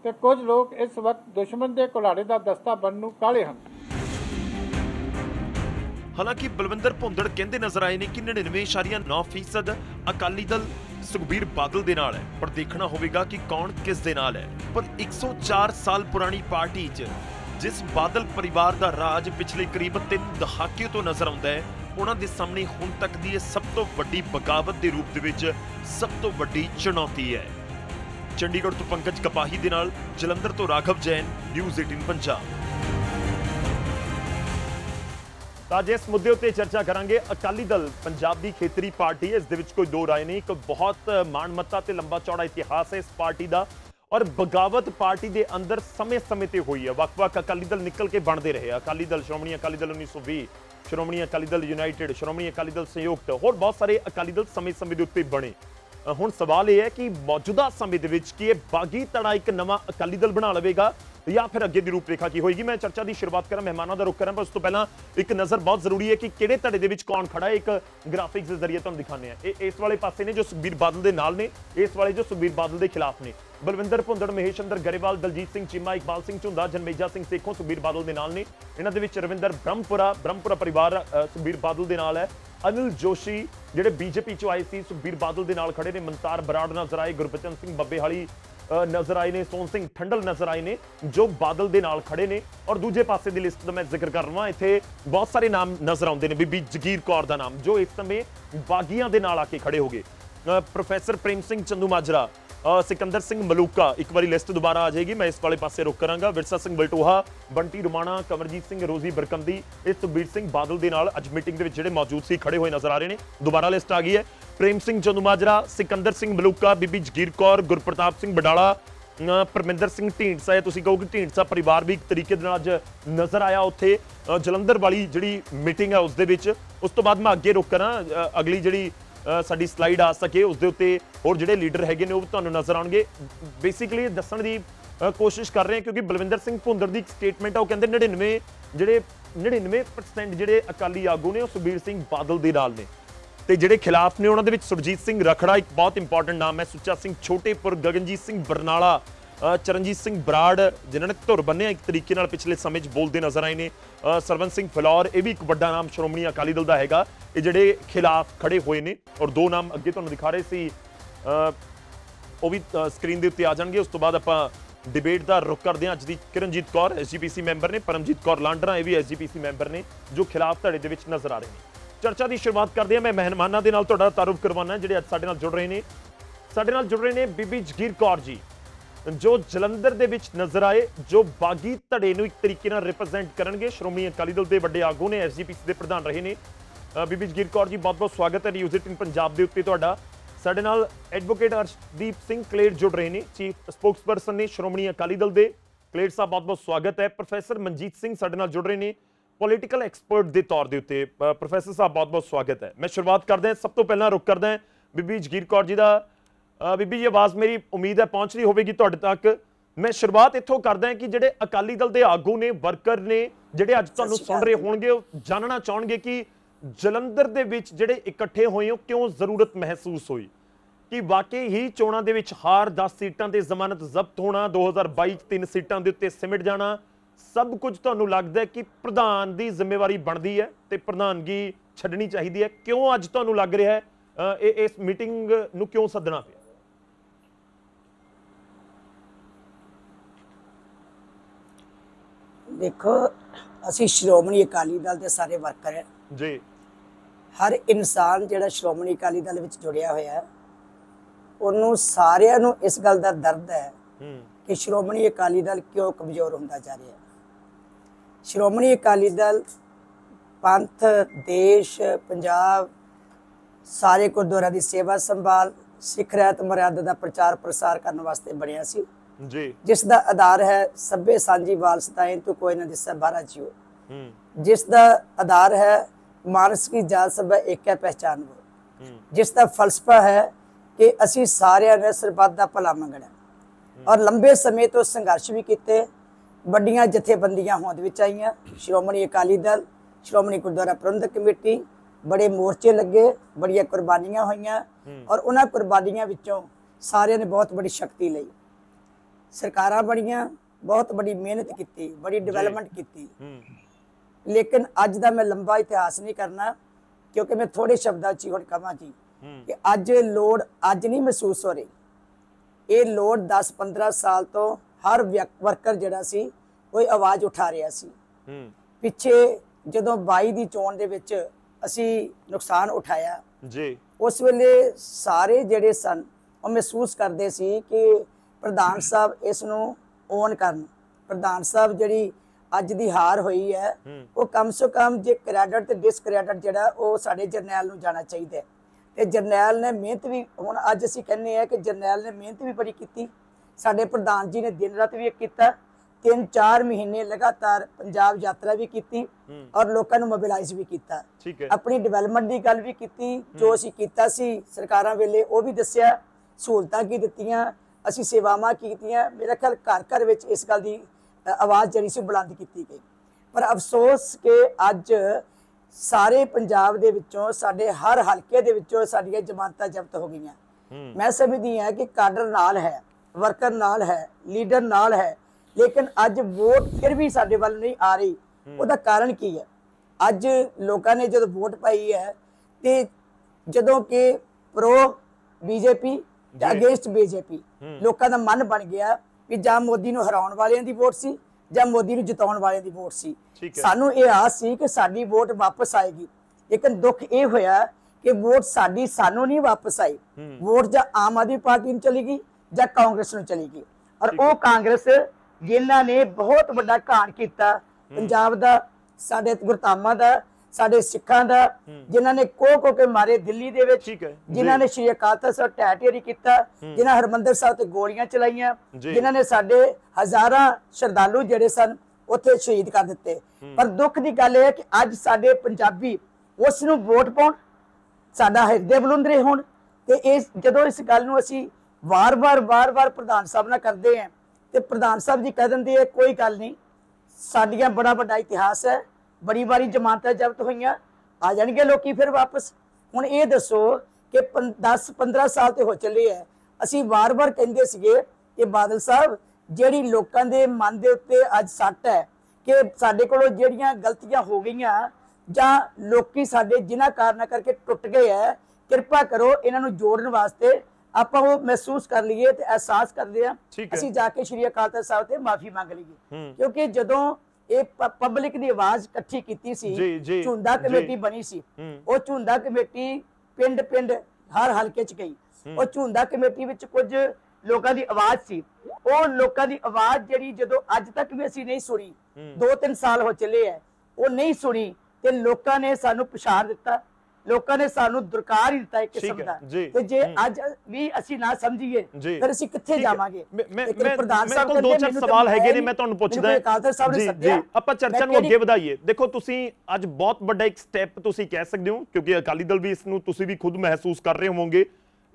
Speaker 4: ਤੇ ਕੁਝ ਲੋਕ ਇਸ ਵਕਤ ਦੁਸ਼ਮਣ ਦੇ ਘੁਲਾੜੇ ਦਾ ਦਸਤਾ ਬਣਨ ਨੂੰ ਕਾਲੇ ਹਨ
Speaker 1: ਹਾਲਾਂਕਿ ਬਲਵਿੰਦਰ ਭੁੰਦੜ ਕਹਿੰਦੇ ਨਜ਼ਰ ਆਏ ਨੇ ਕਿ 99.9% ਅਕਾਲੀ ਦਲ ਸੁਖਬੀਰ ਬਾਦਲ ਦੇ ਨਾਲ ਹੈ ਪਰ ਦੇਖਣਾ ਹੋਵੇਗਾ ਕਿ ਕੌਣ ਕਿਸ ਦੇ ਨਾਲ ਹੈ ਪਰ 104 ਸਾਲ ਪੁਰਾਣੀ ਪਾਰਟੀ 'ਚ ਜਿਸ ਬਾਦਲ ਪਰਿਵਾਰ ਦਾ ਰਾਜ ਪਿਛਲੇ ਕਰੀਬ 3 ਦਹਾਕੇ ਤੋਂ ਨਜ਼ਰ ਆਉਂਦਾ ਹੈ ਉਹਨਾਂ ਦੇ ਸਾਹਮਣੇ ਹੁਣ ਤੱਕ ਦੀ ਇਹ ਸਭ ਤੋਂ ਵੱਡੀ ਬਗਾਵਤ ਦੇ ਰੂਪ ਦੇ ਵਿੱਚ ਸਭ ਤੋਂ ਵੱਡੀ ਚੁਣੌਤੀ ਹੈ ਚੰਡੀਗੜ੍ਹ ਤੋਂ ਪੰਕਜ ਕਪਾਹੀ ਦੇ ਨਾਲ ਜਲੰਧਰ ਤੋਂ ਰਾਘਵ ਜੈਨ ਨਿਊਜ਼ 18 ਪੰਜਾਬ ਤਾਂ ਅੱਜ ਇਸ ਮੁੱਦੇ ਉੱਤੇ ਚਰਚਾ ਕਰਾਂਗੇ ਅਕਾਲੀ ਦਲ ਪੰਜਾਬ ਦੀ ਖੇਤਰੀ ਪਾਰਟੀ ਹੈ ਇਸ ਦੇ ਵਿੱਚ ਕੋਈ ਦੋ ਰਾਏ ਨਹੀਂ ਇੱਕ ਬਹੁਤ ਮਾਣਮੱਤਾ ਤੇ ਲੰਬਾ ਚੌੜਾ ਇਤਿਹਾਸ ਹੈ ਇਸ ਪਾਰਟੀ ਦਾ ਔਰ ਬਗਾਵਤ ਪਾਰਟੀ ਦੇ ਅੰਦਰ ਸਮੇਂ-ਸਮੇਂ ਤੇ ਹੋਈ ਹੈ ਵਕ-ਵਕ ਅਕਾਲੀ ਦਲ ਨਿਕਲ ਕੇ ਬਣਦੇ ਰਹੇ ਅਕਾਲੀ ਦਲ ਸ਼੍ਰੋਮਣੀ ਅਕਾਲੀ ਦਲ 1920 ਸ਼੍ਰੋਮਣੀ ਅਕਾਲੀ ਦਲ ਯੂਨਾਈਟਿਡ ਸ਼੍ਰੋਮਣੀ ਅਕਾਲੀ ਦਲ ਸੰਯੁਕਤ ਹੋਰ ਬਹੁਤ ਸਾਰੇ ਅਕਾਲੀ ਦਲ ਸਮੇਂ-ਸਮੇਂ ਦੇ ਉੱਤੇ ਬਣੇ ਹੁਣ ਸਵਾਲ ਇਹ ਹੈ ਕਿ ਮੌਜੂਦਾ ਸਮੇਂ ਦੇ ਵਿੱਚ ਕੀ ਇਹ ਬਾਗੀ ਤੜਾ ਇੱਕ ਨਵਾਂ ਅਕਾਲੀ ਦਲ ਬਣਾ ਲਵੇਗਾ ਜਾਂ ਫਿਰ ਅੱਗੇ ਦੀ ਰੂਪਰੇਖਾ ਕੀ ਹੋਏਗੀ ਮੈਂ ਚਰਚਾ ਦੀ ਸ਼ੁਰੂਆਤ ਕਰਾਂ ਮਹਿਮਾਨਾਂ ਦਾ ਰੁਕ ਕਰਾਂ ਪਰ ਉਸ ਤੋਂ ਪਹਿਲਾਂ ਇੱਕ ਨਜ਼ਰ ਬਹੁਤ ਜ਼ਰੂਰੀ ਹੈ ਕਿ ਕਿਹੜੇ ਧੜੇ ਦੇ ਵਿੱਚ ਕੌਣ ਖੜਾ ਹੈ ਇੱਕ ਗ੍ਰਾਫਿਕਸ ਦੇ ਜ਼ਰੀਏ ਤੁਹਾਨੂੰ ਦਿਖਾਣੇ ਆ ਇਹ ਇਸ ਵਾਲੇ ਪਾਸੇ ਨੇ ਜੋ ਸੁਖਬੀਰ ਬਾਦਲ ਦੇ ਨਾਲ ਨੇ ਇਸ ਵਾਲੇ ਜੋ ਸੁਖਬੀਰ ਬਾਦਲ ਦੇ ਖਿਲਾਫ ਨੇ ਬਲਵਿੰਦਰ ਭੁੰਦੜ ਮਹੇਸ਼ ਅੰਦਰ ਗਰੇਵਾਲ ਦਲਜੀਤ ਸਿੰਘ ਚੀਮਾ ਇਕਬਾਲ ਸਿੰਘ ਝੁੰਦਾ ਜਨਮੇਜਾ ਸਿੰਘ ਸੇਖੋਂ ਸੁਖਬੀਰ ਬਾਦਲ ਦੇ ਨਾਲ ਨੇ ਇਹਨਾਂ ਦੇ ਵਿੱਚ ਰਵਿੰਦਰ ਬ੍ਰਹਮਪੁਰਾ ਬ੍ਰਹਮਪੁਰਾ ਪਰਿਵਾਰ ਸੁਖਬੀਰ ਬਾਦਲ ਦੇ ਨਾਲ ਹੈ ਅਨਿਲ ਜੋਸ਼ੀ ਜਿਹੜੇ ਬੀਜੇਪੀ ਚ ਆਏ ਸੀ ਸੁਖਬੀਰ ਬਾਦਲ ਦੇ ਨਾਲ ਖੜੇ ਨੇ ਮਨਤਾਰ ਬਰਾੜ ਨਜ਼ਰ ਆਏ ਗੁਰਬਚਨ ਸਿੰਘ ਬੱਬੇਹਾਲੀ ਨਜ਼ਰ ਆਏ ਨੇ ਸੋਨ ਸਿੰਘ ਠੰਡਲ ਨਜ਼ਰ ਆਏ ਨੇ ਜੋ ਬਾਦਲ ਦੇ ਨਾਲ ਖੜੇ ਨੇ ਔਰ ਦੂਜੇ ਪਾਸੇ ਦੀ ਲਿਸਟ ਦਾ ਮੈਂ ਜ਼ਿਕਰ ਕਰ ਰਹਾ ਇੱਥੇ ਬਹੁਤ ਸਾਰੇ ਨਾਮ ਨਜ਼ਰ ਆਉਂਦੇ ਨੇ ਬੀਬੀ ਜਗੀਰ ਕੌਰ ਦਾ ਨਾਮ ਜੋ ਇਸ ਸਮੇਂ ਬਾਗੀਆਂ ਦੇ ਨਾਲ ਆ ਕੇ ਖੜੇ ਹੋਗੇ ਪ੍ਰੋਫੈਸਰ ਪ੍ਰੇਮ ਸਿੰਘ ਚੰਦੂ ਮਾਜਰਾ ਸਿਕੰਦਰ ਸਿੰਘ ਮਲੂਕਾ ਇੱਕ ਵਾਰੀ ਲਿਸਟ ਦੁਬਾਰਾ ਆ ਜਾਏਗੀ ਮੈਂ ਇਸ ਵਾਲੇ ਪਾਸੇ ਰੁਕ ਕਰਾਂਗਾ ਵਿਰਸਾ ਸਿੰਘ ਬਲਟੋਹਾ ਬੰਟੀ ਰਮਾਣਾ ਕਮਰਜੀਤ ਸਿੰਘ ਰੋਜ਼ੀ ਬਰਕੰਦੀ ਇਸ ਸੁਬੀਰ ਸਿੰਘ ਬਾਦਲ ਦੇ ਨਾਲ ਅੱਜ ਮੀਟਿੰਗ ਦੇ ਵਿੱਚ ਜਿਹੜੇ ਮੌਜੂਦ ਸੀ ਖੜੇ ਹੋਏ ਨਜ਼ਰ ਆ ਰਹੇ ਨੇ ਦੁਬਾਰਾ ਲਿਸਟ ਆ ਗਈ ਹੈ ਪ੍ਰੇਮ ਸਿੰਘ ਚੰਦੂਮਾਜਰਾ ਸਿਕੰਦਰ ਸਿੰਘ ਮਲੂਕਾ ਬੀਬੀ ਜਗੀਰ ਕੌਰ ਗੁਰਪ੍ਰਤਾਪ ਸਿੰਘ ਬਡਾਲਾ ਪਰਮਿੰਦਰ ਸਿੰਘ ਢੀਂਡਸਾ ਇਹ ਤੁਸੀਂ ਕਹੋਗੇ ਢੀਂਡਸਾ ਪਰਿਵਾਰ ਵੀ ਇੱਕ ਤਰੀਕੇ ਦੇ ਨਾਲ ਅੱਜ ਨਜ਼ਰ ਆਇਆ ਉੱਥੇ ਜਲੰਧਰ ਵਾਲੀ ਜਿਹੜੀ ਮੀਟਿੰਗ ਹੈ ਉਸ ਦੇ ਵਿੱਚ ਉਸ ਤੋਂ ਬਾਅਦ ਮੈਂ ਅੱਗੇ ਰੁਕ ਕਰਾਂ ਅਗਲੀ ਜਿਹੜੀ ਸਾਡੀ ਸਲਾਈਡ ਆ ਸਕੇ ਉਸ ਦੇ ਉੱਤੇ ਹੋਰ ਜਿਹੜੇ ਲੀਡਰ ਹੈਗੇ ਨੇ ਉਹ ਤੁਹਾਨੂੰ ਨਜ਼ਰ ਆਉਣਗੇ ਬੇਸਿਕਲੀ ਦੱਸਣ ਦੀ ਕੋਸ਼ਿਸ਼ ਕਰ ਰਹੇ ਹਾਂ ਕਿਉਂਕਿ ਬਲਵਿੰਦਰ ਸਿੰਘ ਭੁੰਦਰ ਦੀ ਸਟੇਟਮੈਂਟ ਆ ਉਹ ਕਹਿੰਦੇ 99 ਜਿਹੜੇ 99% ਜਿਹੜੇ ਅਕਾਲੀ ਆਗੂ ਨੇ ਉਹ ਸੁਬੀਰ ਸਿੰਘ ਬਾਦਲ ਦੇ ਨਾਲ ਨੇ ਤੇ ਜਿਹੜੇ ਖਿਲਾਫ ਨੇ ਉਹਨਾਂ ਦੇ ਵਿੱਚ ਸੁਰਜੀਤ ਸਿੰਘ ਰਖੜਾ ਇੱਕ ਬਹੁਤ ਇੰਪੋਰਟੈਂਟ ਨਾਮ ਹੈ ਸੁੱਚਾ ਸਿੰਘ ਛੋਟੇਪੁਰ ਗਗਨਜੀਤ ਸਿੰਘ ਬਰਨਾਲਾ ਚਰਨਜੀਤ ਸਿੰਘ ਬਰਾੜ ਜਿਨ੍ਹਾਂ ਨੇ ਧੁਰ ਬੰਨਿਆ ਇੱਕ ਤਰੀਕੇ ਨਾਲ ਪਿਛਲੇ ਸਮੇਂ 'ਚ ਬੋਲਦੇ ਨਜ਼ਰ ਆਏ ਨੇ ਸਰਵਨ ਸਿੰਘ ਫਲੌਰ ਇਹ ਵੀ ਇੱਕ ਵੱਡਾ ਨਾਮ ਸ਼੍ਰੋਮਣੀ ਅਕਾਲੀ ਦਲ ਦਾ ਹੈਗਾ ਇਹ ਜਿਹੜੇ ਖਿਲਾਫ ਖੜੇ ਹੋਏ ਨੇ ਔਰ ਦੋ ਨਾਮ ਅੱਗੇ ਤੁਹਾਨੂੰ ਦਿਖਾ ਰਹੇ ਸੀ ਉਹ ਵੀ ਸਕਰੀਨ ਦੇ ਉੱਤੇ ਆ ਜਾਣਗੇ ਉਸ ਤੋਂ ਬਾਅਦ ਆਪਾਂ ਡਿਬੇਟ ਦਾ ਰੁਕ ਕਰਦੇ ਹਾਂ ਅੱਜ ਦੀ ਕਿਰਨਜੀਤ ਕੌਰ ਐਸਜੀਪੀਸੀ ਮੈਂਬਰ ਨੇ ਪਰਮਜੀਤ ਕੌਰ ਲਾਂਡਰਾ ਇਹ ਵੀ ਐਸਜੀਪੀਸੀ ਮੈਂਬਰ ਨੇ ਜੋ ਖਿਲਾਫ ਧੜੇ ਦੇ ਵਿੱਚ ਨਜ਼ਰ ਆ ਰਹੇ ਨੇ ਚਰਚਾ ਦੀ ਸ਼ੁਰੂਆਤ ਕਰਦੇ ਹਾਂ ਮੈਂ ਮਹਿਮਾਨਾਂ ਦੇ ਨਾਲ ਤੁਹਾਡਾ ਤਾਰੂਫ ਕਰਵਾਉਣਾ ਜਿਹੜੇ ਅੱਜ ਸਾਡੇ ਨਾਲ ਜੁੜ ਰਹੇ ਨੇ ਸਾਡੇ ਨਾਲ ਜੁੜ ਰਹੇ ਨੇ ਬੀਬੀ ਜਗੀਰ ਕੌਰ ਜੀ ਜੋ ਜਲੰਧਰ ਦੇ ਵਿੱਚ ਨਜ਼ਰ ਆਏ ਜੋ ਬਾਗੀ ਧੜੇ ਨੂੰ ਇੱਕ ਤਰੀਕੇ ਨਾਲ ਰਿਪਰੈਜ਼ੈਂਟ ਕਰਨਗੇ ਸ਼੍ਰੋਮਣੀ ਅਕਾਲੀ ਦਲ ਦੇ ਵੱਡੇ ਆਗੂ ਨੇ ਐਸਜੀਪੀਸੀ ਦੇ ਪ੍ਰਧਾਨ ਰਹੇ ਨੇ ਬੀਬੀ ਜਗੀਰ ਕੌਰ ਜੀ ਬਹੁਤ ਬਹੁਤ ਸਵਾਗਤ ਹੈ ਨਿਊਜ਼ 18 ਪੰਜਾਬ ਦੇ ਉੱਤੇ ਤੁਹਾਡਾ ਸਾਡੇ ਨਾਲ ਐਡਵੋਕੇਟ ਅਰਸ਼ਦੀਪ ਸਿੰਘ ਕਲੇਰ ਜੁੜ ਰਹੇ ਨੇ ਚੀਫ ਸਪੋਕਸਪਰਸਨ ਨੇ ਸ਼੍ਰੋਮਣੀ ਅਕਾਲੀ ਦਲ ਦੇ ਕਲੇਰ ਸਾਹਿਬ ਬਹੁਤ ਬਹੁਤ ਸਵਾਗਤ ਹੈ ਪ੍ਰੋਫੈਸਰ ਮਨਜੀਤ ਸਿੰਘ ਸਾਡੇ ਨਾਲ ਜੁੜ ਰਹੇ ਨੇ ਪੋਲੀਟੀਕਲ ਐਕਸਪਰਟ ਦੇ ਤੌਰ ਦੇ ਉੱਤੇ ਪ੍ਰੋਫੈਸਰ ਸਾਹਿਬ ਬਹੁਤ ਬਹੁਤ ਸਵਾਗਤ ਹੈ ਮੈਂ ਸ਼ੁਰੂਆਤ ਕਰਦਾ ਸਭ ਤੋਂ ਪਹਿਲਾਂ ਰੁਕ ਕਰਦਾ ਬੀਬੀ ਜਗੀਰ ਕੌਰ ਜੀ ਦਾ ਬੀਬੀ ਜੀ ਆਵਾਜ਼ ਮੇਰੀ ਉਮੀਦ ਹੈ ਪਹੁੰਚ ਰਹੀ ਹੋਵੇਗੀ ਤੁਹਾਡੇ ਤੱਕ ਮੈਂ ਸ਼ੁਰੂਆਤ ਇੱਥੋਂ ਕਰਦਾ ਹਾਂ ਕਿ ਜਿਹੜੇ ਅਕਾਲੀ ਦਲ ਦੇ ਆਗੂ ਨੇ ਵਰਕਰ ਨੇ ਜਿਹੜੇ ਅੱਜ ਤੁਹਾਨੂੰ ਸੁਣ ਰਹੇ ਹੋਣਗੇ ਉਹ ਜਾਣਨਾ ਚਾਹਣਗੇ ਕਿ ਜਲੰਧਰ ਦੇ ਵਿੱਚ ਜਿਹੜੇ ਇਕੱਠੇ ਹੋਏ ਹੋ ਕਿਉਂ ਜ਼ਰੂਰਤ ਮਹਿਸੂਸ ਹੋਈ ਕਿ ਵਾਕਈ ਹੀ ਚੋਣਾਂ ਦੇ ਵਿੱਚ ਹਾਰ 10 ਸੀਟਾਂ ਤੇ ਜ਼ਮਾਨਤ ਜ਼ਬਤ ਹੋਣਾ 2022 ਚ 3 ਸੀਟਾਂ ਦੇ ਉੱਤੇ ਸਿਮਟ ਜਾਣਾ ਸਭ ਕੁਝ ਤੁਹਾਨੂੰ ਲੱਗਦਾ ਕਿ ਪ੍ਰਧਾਨ ਦੀ ਜ਼ਿੰਮੇਵਾਰੀ ਬਣਦੀ ਹੈ ਤੇ ਪ੍ਰਧਾਨਗੀ ਛੱਡਣੀ ਚਾਹੀਦੀ ਹੈ ਕਿਉਂ ਅੱਜ ਤੁਹਾਨੂੰ ਲੱਗ ਰਿਹਾ ਹੈ ਇਸ ਮੀਟਿੰਗ ਨੂੰ ਕਿਉਂ ਸੱਦਣਾ
Speaker 4: ਦੇਖੋ
Speaker 5: ਅਸੀਂ ਸ਼੍ਰੋਮਣੀ ਅਕਾਲੀ ਦਲ ਦੇ ਸਾਰੇ ਵਰਕਰ ਹੈ ਜੀ ਹਰ ਇਨਸਾਨ ਜਿਹੜਾ ਸ਼੍ਰੋਮਣੀ ਅਕਾਲੀ ਦਲ ਵਿੱਚ ਜੁੜਿਆ ਹੋਇਆ ਹੈ ਉਹਨੂੰ ਸਾਰਿਆਂ ਨੂੰ ਇਸ ਗੱਲ ਦਾ ਦਰਦ ਹੈ ਕਿ ਸ਼੍ਰੋਮਣੀ ਅਕਾਲੀ ਦਲ ਕਿਉਂ ਕਮਜ਼ੋਰ ਹੁੰਦਾ ਜਾ ਰਿਹਾ ਹੈ ਸ਼੍ਰੋਮਣੀ ਅਕਾਲੀ ਦਲ ਪੰਥ ਦੇਸ਼ ਪੰਜਾਬ ਸਾਰੇ ਗੁਰਦੁਆਰਾ ਦੀ ਸੇਵਾ ਸੰਭਾਲ ਸਿੱਖ ਰਹਿਤ ਮਰਿਆਦਾ ਦਾ ਪ੍ਰਚਾਰ ਪ੍ਰਸਾਰ ਕਰਨ ਵਾਸਤੇ ਬਣਿਆ ਸੀ ਜੀ ਜਿਸ ਦਾ ਆਧਾਰ ਹੈ ਸੱਬੇ ਸਾਂਝੀ ਵਾਲਸਤਾਇਨ ਤੋਂ ਕੋਈ ਨਾ ਦਿਸੈ ਬਾਰਾ ਜਿਉ ਜਿਸ ਦਾ ਆਧਾਰ ਹੈ ਮਾਨਸ ਕੀ ਜਾਤ ਸਭਾ ਇੱਕ ਹੈ ਪਹਿਚਾਨਵੋ ਜਿਸ ਦਾ ਫਲਸਫਾ ਹੈ ਕਿ ਅਸੀਂ ਸਾਰਿਆਂ ਨੇ ਸਰਬੱਤ ਦਾ ਭਲਾ ਮੰਗਣਾ ਔਰ ਲੰਬੇ ਸਮੇਂ ਤੋਂ ਸੰਘਰਸ਼ ਵੀ ਕੀਤੇ ਵੱਡੀਆਂ ਜਥੇਬੰਦੀਆਂ ਹੋਂਦ ਵਿੱਚ ਆਈਆਂ ਸ਼੍ਰੋਮਣੀ ਅਕਾਲੀ ਦਲ ਸ਼੍ਰੋਮਣੀ ਗੁਰਦੁਆਰਾ ਪ੍ਰਬੰਧਕ ਕਮੇਟੀ ਬੜੇ ਮੋਰਚੇ ਲੱਗੇ ਬੜੀਆਂ ਕੁਰਬਾਨੀਆਂ ਹੋਈਆਂ ਔਰ ਉਹਨਾਂ ਕੁਰਬਾਨੀਆਂ ਵਿੱਚੋਂ ਸਾਰਿਆਂ ਨੇ ਬਹੁਤ ਬੜੀ ਸ਼ਕਤੀ ਲਈ ਸਰਕਾਰਾਂ ਬੜੀਆਂ ਬਹੁਤ ਬੜੀ ਮਿਹਨਤ ਕੀਤੀ ਬੜੀ ਡਿਵੈਲਪਮੈਂਟ ਕੀਤੀ ਲੇਕਿਨ ਅੱਜ ਦਾ ਮੈਂ ਲੰਬਾ ਇਤਿਹਾਸ ਨਹੀਂ ਕਰਨਾ ਕਿਉਂਕਿ ਮੈਂ ਥੋੜੇ ਸ਼ਬਦਾਂ 'ਚ ਹੀ ਹੁਣ ਕਹਾਂ ਜੀ ਕਿ ਅੱਜ ਇਹ ਲੋੜ ਅੱਜ ਨਹੀਂ ਮਹਿਸੂਸ ਹੋ ਰਹੀ ਇਹ ਲੋੜ 10-15 ਸਾਲ ਤੋਂ ਹਰ ਵਰਕਰ ਜਿਹੜਾ ਸੀ ਉਹ ਆਵਾਜ਼ ਉਠਾ ਰਿਹਾ ਸੀ ਪਿੱਛੇ ਜਦੋਂ 22 ਦੀ ਚੋਣ ਦੇ ਵਿੱਚ ਅਸੀਂ ਨੁਕਸਾਨ ਉਠਾਇਆ ਜੀ ਉਸ ਵੇਲੇ ਸਾਰੇ ਜਿਹੜੇ ਸਨ ਉਹ ਮਹਿਸੂਸ ਕਰਦੇ ਸੀ ਕਿ ਪ੍ਰਧਾਨ ਸਾਹਿਬ ਇਸ ਨੂੰ ਓਨ ਕਰਨ ਪ੍ਰਧਾਨ ਸਾਹਿਬ ਜਿਹੜੀ ਅੱਜ ਦੀ ਹਾਰ ਹੋਈ ਹੈ ਉਹ ਕਮ ਸੋ ਕਮ ਜੇ ਕ੍ਰੈਡਿਟ ਤੇ ਡਿਸਕ੍ਰੈਡਿਟ ਜਿਹੜਾ ਉਹ ਸਾਡੇ ਜਰਨੈਲ ਨੂੰ ਜਾਣਾ ਚਾਹੀਦਾ ਹੈ ਤੇ ਜਰਨੈਲ ਨੇ ਮਿਹਨਤ ਵੀ ਹੁਣ ਅੱਜ ਅਸੀਂ ਕਹਿੰਨੇ ਆ ਕਿ ਜਰਨੈਲ ਨੇ ਮਿਹਨਤ ਵੀ ਬੜੀ ਕੀਤੀ ਸਾਡੇ ਪ੍ਰਧਾਨ ਜੀ ਨੇ ਦਿਨ ਰਾਤ ਵੀ ਕੀਤਾ ਤਿੰਨ ਚਾਰ ਮਹੀਨੇ ਲਗਾਤਾਰ ਪੰਜਾਬ ਯਾਤਰਾ ਵੀ ਕੀਤੀ ਔਰ ਲੋਕਾਂ ਨੂੰ ਮੋਬਿਲਾਈਜ਼ ਵੀ ਕੀਤਾ ਆਪਣੀ ਡਿਵੈਲਪਮੈਂਟ ਦੀ ਗੱਲ ਵੀ ਕੀਤੀ ਜੋ ਅਸੀਂ ਕੀਤਾ ਸੀ ਸਰਕਾਰਾਂ ਵੇਲੇ ਉਹ ਵੀ ਦੱਸਿਆ ਸਹੂਲਤਾਂ ਕੀ ਦਿੱਤੀਆਂ ਅਸੀਂ ਸੇਵਾਵਾਂ ਕੀਤੀਆਂ ਮੇਰੇ ਖਿਆਲ ਘਰ ਘਰ ਵਿੱਚ ਇਸ ਗੱਲ ਦੀ ਆਵਾਜ਼ ਜਿਹੜੀ ਸੀ ਬੁਲੰਦ ਕੀਤੀ ਗਈ ਪਰ ਅਫਸੋਸ ਕਿ ਅੱਜ ਸਾਰੇ ਪੰਜਾਬ ਦੇ ਵਿੱਚੋਂ ਸਾਡੇ ਹਰ ਹਲਕੇ ਦੇ ਵਿੱਚੋਂ ਸਾਡੀਆਂ ਜਮਾਨਤਾਂ ਜ਼ਬਤ ਹੋ ਗਈਆਂ ਮੈਂ ਸਮਝਦੀ ਹਾਂ ਕਿ ਕਾਡਰ ਨਾਲ ਹੈ ਵਰਕਰ ਨਾਲ ਹੈ ਲੀਡਰ ਨਾਲ ਹੈ ਲੇਕਿਨ ਅੱਜ ਵੋਟ ਫਿਰ ਵੀ ਸਾਡੇ ਵੱਲ ਨਹੀਂ ਆ ਰਹੀ ਉਹਦਾ ਕਾਰਨ ਕੀ ਹੈ ਅੱਜ ਲੋਕਾਂ ਨੇ ਜਦੋਂ ਵੋਟ ਪਾਈ ਹੈ ਤੇ ਜਦੋਂ ਕਿ ਪ੍ਰੋ ਬੀਜੇਪੀ ਅਗੇਂਸਟ ਬੀਜੇਪੀ ਲੋਕਾਂ ਦਾ ਮਨ ਬਣ ਗਿਆ ਕਿ ਜਾਂ ਮੋਦੀ ਨੂੰ ਹਰਾਉਣ ਵਾਲਿਆਂ ਦੀ ਵੋਟ ਸੀ ਜਾਂ ਮੋਦੀ ਨੂੰ ਜਿਤਾਉਣ ਵਾਲਿਆਂ ਦੀ ਵੋਟ ਸੀ ਸਾਨੂੰ ਇਹ ਆਸ ਸੀ ਕਿ ਸਾਡੀ ਵੋਟ ਵਾਪਸ ਆਏਗੀ ਲੇਕਿਨ ਦੁੱਖ ਇਹ ਹੋਇਆ ਕਿ ਵੋਟ ਸਾਡੀ ਸਾਨੂੰ ਨਹੀਂ ਵਾਪਸ ਆਈ ਵੋਟ ਜਾਂ ਆਮ ਆਦਮੀ ਪਾਰਟੀ ਨੂੰ ਚਲੀ ਗਈ ਜਾਂ ਕਾਂਗਰਸ ਨੂੰ ਚਲੀ ਗਈ ਔਰ ਉਹ ਕਾਂਗਰਸ ਜਿਨ੍ਹਾਂ ਨੇ ਬਹੁਤ ਵੱਡਾ ਘਾਣ ਕੀਤਾ ਪੰਜਾਬ ਦਾ ਸਾਡੇ ਗੁਰਤਾਮਾ ਦਾ ਸਾਡੇ ਸਿੱਖਾਂ ਦਾ ਜਿਨ੍ਹਾਂ ਨੇ ਕੋ ਕੋ ਕੇ ਮਾਰੇ ਦਿੱਲੀ ਦੇ ਵਿੱਚ ਜਿਨ੍ਹਾਂ ਨੇ ਸ਼੍ਰੀ ਅਕਾਲ ਤਖਤ ਸਾਹਿਬ ਟੈਟੇਰੀ ਕੀਤਾ ਜਿਨ੍ਹਾਂ ਹਰਮੰਦਰ ਸਾਹਿਬ ਤੇ ਗੋਲੀਆਂ ਚਲਾਈਆਂ ਜਿਨ੍ਹਾਂ ਨੇ ਸਾਡੇ ਹਜ਼ਾਰਾਂ ਸ਼ਰਧਾਲੂ ਜਿਹੜੇ ਸਨ ਉੱਥੇ ਸ਼ਹੀਦ ਕਰ ਦਿੱਤੇ ਪਰ ਦੁੱਖ ਦੀ ਗੱਲ ਇਹ ਹੈ ਕਿ ਅੱਜ ਸਾਡੇ ਪੰਜਾਬੀ ਉਸ ਨੂੰ ਵੋਟ ਪਾਉਣ ਸਾਡਾ ਹਿਰਦੇ ਬਲੁੰਦਰੇ ਹੋਣ ਤੇ ਇਸ ਜਦੋਂ ਇਸ ਗੱਲ ਨੂੰ ਅਸੀਂ ਵਾਰ-ਵਾਰ ਵਾਰ-ਵਾਰ ਪ੍ਰਧਾਨ ਸਾਹਿਬ ਨਾਲ ਕਰਦੇ ਆਂ ਤੇ ਪ੍ਰਧਾਨ ਸਾਹਿਬ ਜੀ ਕਹਿ ਦਿੰਦੇ ਆ ਕੋਈ ਗੱਲ ਨਹੀਂ ਸਾਡੀਆਂ ਬੜਾ ਵੱਡਾ ਇਤਿਹਾਸ ਹੈ ਬੜੀ ਵਾਰੀ ਜਮਾਨਤਾਂ ਜ਼ਬਤ ਹੋਈਆਂ ਆ ਜਾਣਗੇ ਲੋਕੀ ਫਿਰ ਵਾਪਸ ਹੁਣ ਇਹ ਦੱਸੋ ਕਿ 10 15 ਸਾਲ ਤੇ ਹੋ ਚੱਲੇ ਐ ਅਸੀਂ ਵਾਰ-ਵਾਰ ਕਹਿੰਦੇ ਸੀਗੇ ਕਿ ਬਾਦਲ ਸਾਹਿਬ ਜਿਹੜੀ ਲੋਕਾਂ ਦੇ ਮਨ ਦੇ ਉੱਤੇ ਅੱਜ ਸੱਟ ਹੈ ਕਿ ਸਾਡੇ ਕੋਲੋਂ ਜਿਹੜੀਆਂ ਗਲਤੀਆਂ ਹੋ ਗਈਆਂ ਜਾਂ ਲੋਕੀ ਸਾਡੇ ਜਿਨ੍ਹਾਂ ਕਾਰਨਾਂ ਕਰਕੇ ਟੁੱਟ ਗਏ ਐ ਕਿਰਪਾ ਕਰੋ ਇਹਨਾਂ ਨੂੰ ਜੋੜਨ ਵਾਸਤੇ ਆਪਾਂ ਉਹ ਮਹਿਸੂਸ ਕਰ ਲਈਏ ਤੇ ਅਹਿਸਾਸ ਕਰਦੇ ਆ ਅਸੀਂ ਜਾ ਕੇ ਸ਼੍ਰੀ ਅਕਾਲ ਤਖਤ ਸਾਹਿਬ ਤੇ ਮਾਫੀ ਮੰਗ ਲਈਏ ਕਿਉਂਕਿ ਜਦੋਂ ਇਹ ਪਬਲਿਕ ਦੀ ਆਵਾਜ਼ ਇਕੱਠੀ ਕੀਤੀ ਸੀ ਝੁੰਦਾ ਕਮੇਟੀ ਬਣੀ ਸੀ ਉਹ ਝੁੰਦਾ ਕਮੇਟੀ ਪਿੰਡ ਪਿੰਡ ਹਰ ਹਲਕੇ 'ਚ ਗਈ ਉਹ ਝੁੰਦਾ ਕਮੇਟੀ ਵਿੱਚ ਕੁਝ ਲੋਕਾਂ ਦੀ ਆਵਾਜ਼ ਸੀ ਉਹ ਲੋਕਾਂ ਦੀ ਆਵਾਜ਼ ਜਿਹੜੀ ਜਦੋਂ ਅੱਜ ਤੱਕ ਵੀ ਅਸੀਂ ਨਹੀਂ ਸੁਣੀ 2-3 ਸਾਲ ਹੋ ਚੱਲੇ ਐ ਉਹ ਨਹੀਂ ਸੁਣੀ ਤੇ ਲੋਕਾਂ ਨੇ ਸਾਨੂੰ ਪਛਾਣ ਦਿੱਤਾ ਲੋਕਾਂ ਨੇ ਸਾਨੂੰ ਦਰਕਾਰ ਹੀ ਦਿੱਤਾ ਇੱਕ ਕਿਸਮ ਦਾ ਤੇ ਜੇ ਅੱਜ ਵੀ ਅਸੀਂ ਨਾ ਸਮਝੀਏ ਫਿਰ ਅਸੀਂ ਕਿੱਥੇ ਜਾਵਾਂਗੇ ਮੈਂ ਪ੍ਰਧਾਨ ਸਾਹਿਬ ਕੋਲ ਦੋ ਚਾਰ ਸਵਾਲ ਹੈਗੇ ਨੇ ਮੈਂ ਤੁਹਾਨੂੰ ਪੁੱਛਦਾ ਜੀ ਆਪਾਂ ਚਰਚਾ
Speaker 1: ਨੂੰ ਅੱਗੇ ਵਧਾਈਏ ਦੇਖੋ ਤੁਸੀਂ ਅੱਜ ਬਹੁਤ ਵੱਡਾ ਇੱਕ ਸਟੈਪ ਤੁਸੀਂ ਕਹਿ ਸਕਦੇ ਹੋ ਕਿਉਂਕਿ ਅਕਾਲੀ ਦਲ ਵੀ ਇਸ ਨੂੰ ਤੁਸੀਂ ਵੀ ਖੁਦ ਮਹਿਸੂਸ ਕਰ ਰਹੇ ਹੋਵੋਗੇ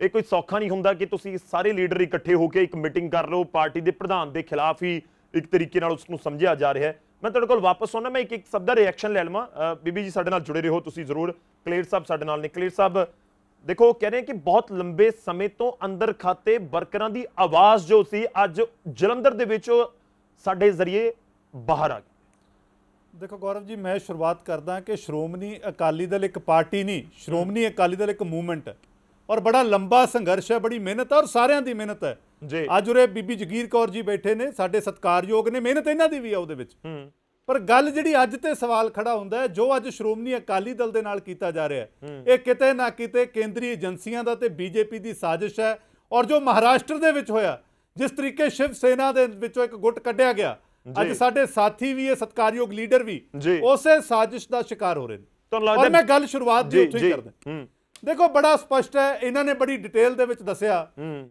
Speaker 1: ਇਹ ਕੋਈ ਸੌਖਾ ਨਹੀਂ ਹੁੰਦਾ ਕਿ ਤੁਸੀਂ ਸਾਰੇ ਲੀਡਰ ਇਕੱਠੇ ਹੋ ਕੇ ਇੱਕ ਮੀਟਿੰਗ ਕਰ ਲਓ ਪਾਰਟੀ ਦੇ ਪ੍ਰਧਾਨ ਦੇ ਖਿਲਾਫ ਹੀ ਇੱਕ ਤਰੀਕੇ ਨਾਲ ਉਸ ਨੂੰ ਸਮਝਿਆ ਜਾ ਰਿਹਾ ਹੈ ਮੈਂ ਤੁਹਾਡੇ ਕੋਲ ਵਾਪਸ ਆਉਣਾ ਮੈਂ ਇੱਕ ਇੱਕ ਸਭ ਦਾ ਰਿਐਕਸ਼ਨ ਲੈ ਲਵਾਂ ਬੀਬੀ ਜੀ ਸਾਡੇ ਨਾਲ ਜੁੜੇ ਰਹੋ ਤੁਸੀਂ ਜ਼ਰੂਰ ਕਲੇਰ ਸਾਹਿਬ ਸਾਡੇ ਨਾਲ ਨੇ ਕਲੀਅਰ ਸਾਹਿਬ ਦੇਖੋ ਕਹਿ ਰਹੇ ਕਿ ਬਹੁਤ ਲੰਬੇ ਸਮੇਂ ਤੋਂ ਅੰਦਰ ਖਾਤੇ ਵਰਕਰਾਂ ਦੀ ਆਵਾਜ਼ ਜੋ ਸੀ ਅੱਜ ਜਲੰਧਰ ਦੇ ਵਿੱਚ ਸਾਡੇ ਜ਼ਰੀਏ ਬਾਹਰ ਆ ਗਈ
Speaker 2: ਦੇਖੋ ਗੌਰਵ ਜੀ ਮੈਂ ਸ਼ੁਰੂਆਤ ਕਰਦਾ ਕਿ ਸ਼੍ਰੋਮਣੀ ਅਕਾਲੀ ਦਲ ਇੱਕ ਪਾਰਟੀ ਨਹੀਂ ਸ਼੍ਰੋਮਣੀ ਅਕਾਲੀ ਦਲ ਇੱਕ ਮੂਵਮੈਂਟ ਹੈ ਔਰ ਬੜਾ ਲੰਬਾ ਸੰਘਰਸ਼ ਹੈ ਬੜੀ ਮਿਹਨਤ ਹੈ ਔਰ ਸਾਰਿਆਂ ਦੀ ਮਿਹਨਤ ਹੈ ਜੀ ਅੱਜ ਉਰੇ ਬੀਬੀ ਜਗੀਰ ਕੌਰ ਜੀ ਬੈਠੇ ਨੇ ਸਾਡੇ ਸਤਕਾਰਯੋਗ ਨੇ ਮਿਹਨਤ ਇਹਨਾਂ ਦੀ ਵੀ ਆ ਉਹਦੇ ਵਿੱਚ ਪਰ ਗੱਲ ਜਿਹੜੀ ਅੱਜ ਤੇ ਸਵਾਲ ਖੜਾ ਹੁੰਦਾ ਹੈ ਜੋ ਅੱਜ ਸ਼੍ਰੋਮਣੀ ਅਕਾਲੀ ਦਲ ਦੇ ਨਾਲ ਕੀਤਾ ਜਾ ਰਿਹਾ ਹੈ ਇਹ ਕਿਤੇ ਨਾ ਕਿਤੇ ਕੇਂਦਰੀ ਏਜੰਸੀਆਂ ਦਾ ਤੇ ਬੀਜੇਪੀ ਦੀ ਸਾਜ਼ਿਸ਼ ਹੈ ਔਰ ਜੋ ਮਹਾਰਾਸ਼ਟਰ ਦੇ ਵਿੱਚ ਹੋਇਆ ਜਿਸ ਤਰੀਕੇ ਸ਼ਿਵ ਸੈਨਾ ਦੇ ਵਿੱਚੋਂ ਇੱਕ ਗੁੱਟ ਕੱਢਿਆ ਗਿਆ ਅੱਜ ਸਾਡੇ ਸਾਥੀ ਵੀ ਇਹ ਸਤਕਾਰਯੋਗ ਲੀਡਰ ਵੀ ਉਸੇ ਸਾਜ਼ਿਸ਼ ਦਾ ਸ਼ਿਕਾਰ ਹੋ ਰਹੇ ਨੇ ਤੁਹਾਨੂੰ ਲੱਗਦਾ ਮੈਂ ਗੱਲ ਸ਼ੁਰੂਆਤ ਦੀ ਉੱਥੇ ਹੀ ਕਰਦਾ ਦੇਖੋ ਬੜਾ ਸਪਸ਼ਟ ਹੈ ਇਹਨਾਂ ਨੇ ਬੜੀ ਡਿਟੇਲ ਦੇ ਵਿੱਚ ਦੱਸਿਆ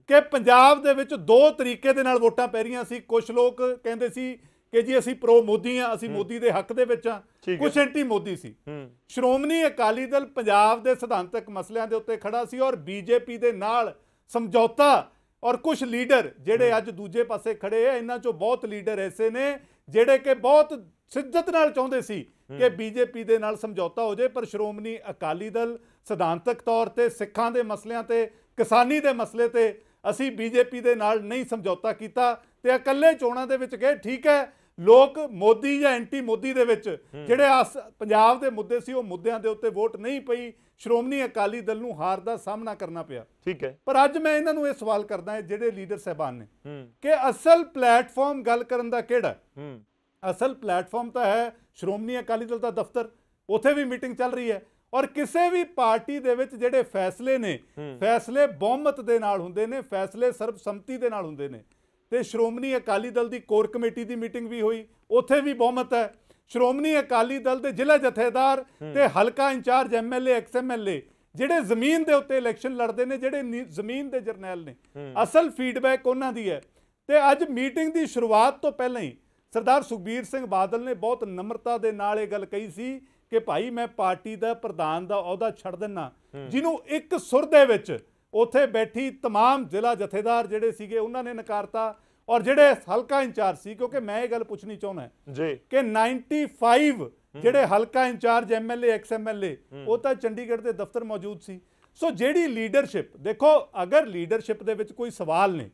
Speaker 2: ਕਿ ਪੰਜਾਬ ਦੇ ਵਿੱਚ ਦੋ ਤਰੀਕੇ ਦੇ ਨਾਲ ਵੋਟਾਂ ਪੈ ਰਹੀਆਂ ਸੀ ਕੁਝ ਲੋਕ ਕਹਿੰਦੇ ਸੀ ਕਿ ਜੀ ਅਸੀਂ ਪ੍ਰੋ ਮੋਦੀ ਆ ਅਸੀਂ ਮੋਦੀ ਦੇ ਹੱਕ ਦੇ ਵਿੱਚ ਆ ਕੁਝ ਐਂਟੀ ਮੋਦੀ ਸੀ ਸ਼੍ਰੋਮਣੀ ਅਕਾਲੀ ਦਲ ਪੰਜਾਬ ਦੇ ਸਿਧਾਂਤਕ ਮਸਲਿਆਂ ਦੇ ਉੱਤੇ ਖੜਾ ਸੀ ਔਰ ਬੀਜੇਪੀ ਦੇ ਨਾਲ ਸਮਝੌਤਾ ਔਰ ਕੁਝ ਲੀਡਰ ਜਿਹੜੇ ਅੱਜ ਦੂਜੇ ਪਾਸੇ ਖੜੇ ਆ ਇਹਨਾਂ ਚੋਂ ਬਹੁਤ ਲੀਡਰ ਐਸੇ ਨੇ ਜਿਹੜੇ ਕਿ ਬਹੁਤ ਸਿੱਧਤ ਨਾਲ ਚਾਹੁੰਦੇ ਸੀ ਕਿ ਬੀਜੇਪੀ ਦੇ ਨਾਲ ਸਮਝੌਤਾ ਹੋ ਜਾਏ ਪਰ ਸ਼੍ਰੋਮਣੀ ਅਕਾਲੀ ਦਲ ਸਿਧਾਂਤਕ ਤੌਰ ਤੇ ਸਿੱਖਾਂ ਦੇ ਮਸਲਿਆਂ ਤੇ ਕਿਸਾਨੀ ਦੇ ਮਸਲੇ ਤੇ ਅਸੀਂ ਬੀਜੇਪੀ ਦੇ ਨਾਲ ਨਹੀਂ ਸਮਝੌਤਾ ਕੀਤਾ ਤੇ ਇਕੱਲੇ ਚੋਣਾਂ ਦੇ ਵਿੱਚ ਗਏ ਠੀਕ ਹੈ ਲੋਕ ਮੋਦੀ ਜਾਂ ਐਂਟੀ ਮੋਦੀ ਦੇ ਵਿੱਚ ਜਿਹੜੇ ਪੰਜਾਬ ਦੇ ਮੁੱਦੇ ਸੀ ਉਹ ਮੁੱਦਿਆਂ ਦੇ ਉੱਤੇ ਵੋਟ ਨਹੀਂ ਪਈ ਸ਼੍ਰੋਮਣੀ ਅਕਾਲੀ ਦਲ ਨੂੰ ਹਾਰ ਦਾ ਸਾਹਮਣਾ ਕਰਨਾ
Speaker 1: ਪਿਆ ਠੀਕ ਹੈ
Speaker 2: ਪਰ ਅੱਜ ਮੈਂ ਇਹਨਾਂ ਨੂੰ ਇਹ ਸਵਾਲ ਕਰਦਾ ਹਾਂ ਜਿਹੜੇ ਲੀਡਰ ਸਹਿਬਾਨ ਨੇ ਕਿ ਅਸਲ ਪਲੇਟਫਾਰਮ ਗੱਲ ਕਰਨ ਦਾ ਕਿਹੜਾ ਅਸਲ ਪਲੇਟਫਾਰਮ ਤਾਂ ਹੈ ਸ਼੍ਰੋਮਣੀ ਅਕਾਲੀ ਦਲ ਦਾ ਦਫ਼ਤਰ ਉੱਥੇ ਵੀ ਮੀਟਿੰਗ ਚੱਲ ਰਹੀ ਹੈ ਔਰ ਕਿਸੇ ਵੀ ਪਾਰਟੀ ਦੇ ਵਿੱਚ ਜਿਹੜੇ ਫੈਸਲੇ ਨੇ ਫੈਸਲੇ ਬਹੁਮਤ ਦੇ ਨਾਲ ਹੁੰਦੇ ਨੇ ਫੈਸਲੇ ਸਰਬਸੰਮਤੀ ਦੇ ਨਾਲ ਹੁੰਦੇ ਨੇ ਤੇ ਸ਼੍ਰੋਮਣੀ ਅਕਾਲੀ ਦਲ ਦੀ ਕੋਰ ਕਮੇਟੀ ਦੀ ਮੀਟਿੰਗ ਵੀ ਹੋਈ ਉੱਥੇ ਵੀ ਬਹੁਮਤ ਹੈ ਸ਼੍ਰੋਮਣੀ ਅਕਾਲੀ ਦਲ ਦੇ ਜ਼ਿਲ੍ਹਾ ਜਥੇਦਾਰ ਤੇ ਹਲਕਾ ਇੰਚਾਰਜ ਐਮਐਲਏ ਐਕਸਐਮਐਲਏ ਜਿਹੜੇ ਜ਼ਮੀਨ ਦੇ ਉੱਤੇ ਇਲੈਕਸ਼ਨ ਲੜਦੇ ਨੇ ਜਿਹੜੇ ਜ਼ਮੀਨ ਦੇ ਜਰਨੈਲ ਨੇ ਅਸਲ ਫੀਡਬੈਕ ਉਹਨਾਂ ਦੀ ਹੈ ਤੇ ਅੱਜ ਮੀਟਿੰਗ ਦੀ ਸ਼ੁਰੂਆਤ ਤੋਂ ਪਹਿਲਾਂ ਹੀ ਸਰਦਾਰ ਸੁਖਬੀਰ ਸਿੰਘ ਬਾਦਲ ਨੇ ਬਹੁਤ ਨਮਰਤਾ ਦੇ ਨਾਲ ਇਹ ਗੱਲ ਕਹੀ ਸੀ ਕਿ ਭਾਈ ਮੈਂ ਪਾਰਟੀ ਦਾ ਪ੍ਰਧਾਨ ਦਾ ਅਹੁਦਾ ਛੱਡ ਦਿੰਨਾ ਜਿਹਨੂੰ ਇੱਕ ਸੁਰ ਦੇ ਵਿੱਚ ਉਥੇ ਬੈਠੀ तमाम ਜ਼ਿਲ੍ਹਾ ਜਥੇਦਾਰ ਜਿਹੜੇ ਸੀਗੇ ਉਹਨਾਂ ਨੇ ਨਕਾਰਤਾ ਔਰ ਜਿਹੜੇ ਹਲਕਾ ਇੰਚਾਰਜ ਸੀ ਕਿਉਂਕਿ ਮੈਂ ਇਹ ਗੱਲ ਪੁੱਛਣੀ ਚਾਹੁੰਦਾ ਜੀ ਕਿ 95 ਜਿਹੜੇ ਹਲਕਾ ਇੰਚਾਰਜ ਐਮਐਲਏ ਐਕਸ ਐਮਐਲਏ ਉਹ ਤਾਂ ਚੰਡੀਗੜ੍ਹ ਦੇ ਦਫ਼ਤਰ ਮੌਜੂਦ ਸੀ ਸੋ ਜਿਹੜੀ ਲੀਡਰਸ਼ਿਪ ਦੇਖੋ ਅਗਰ ਲੀਡਰਸ਼ਿਪ ਦੇ ਵਿੱਚ ਕੋਈ ਸਵਾਲ ਨੇ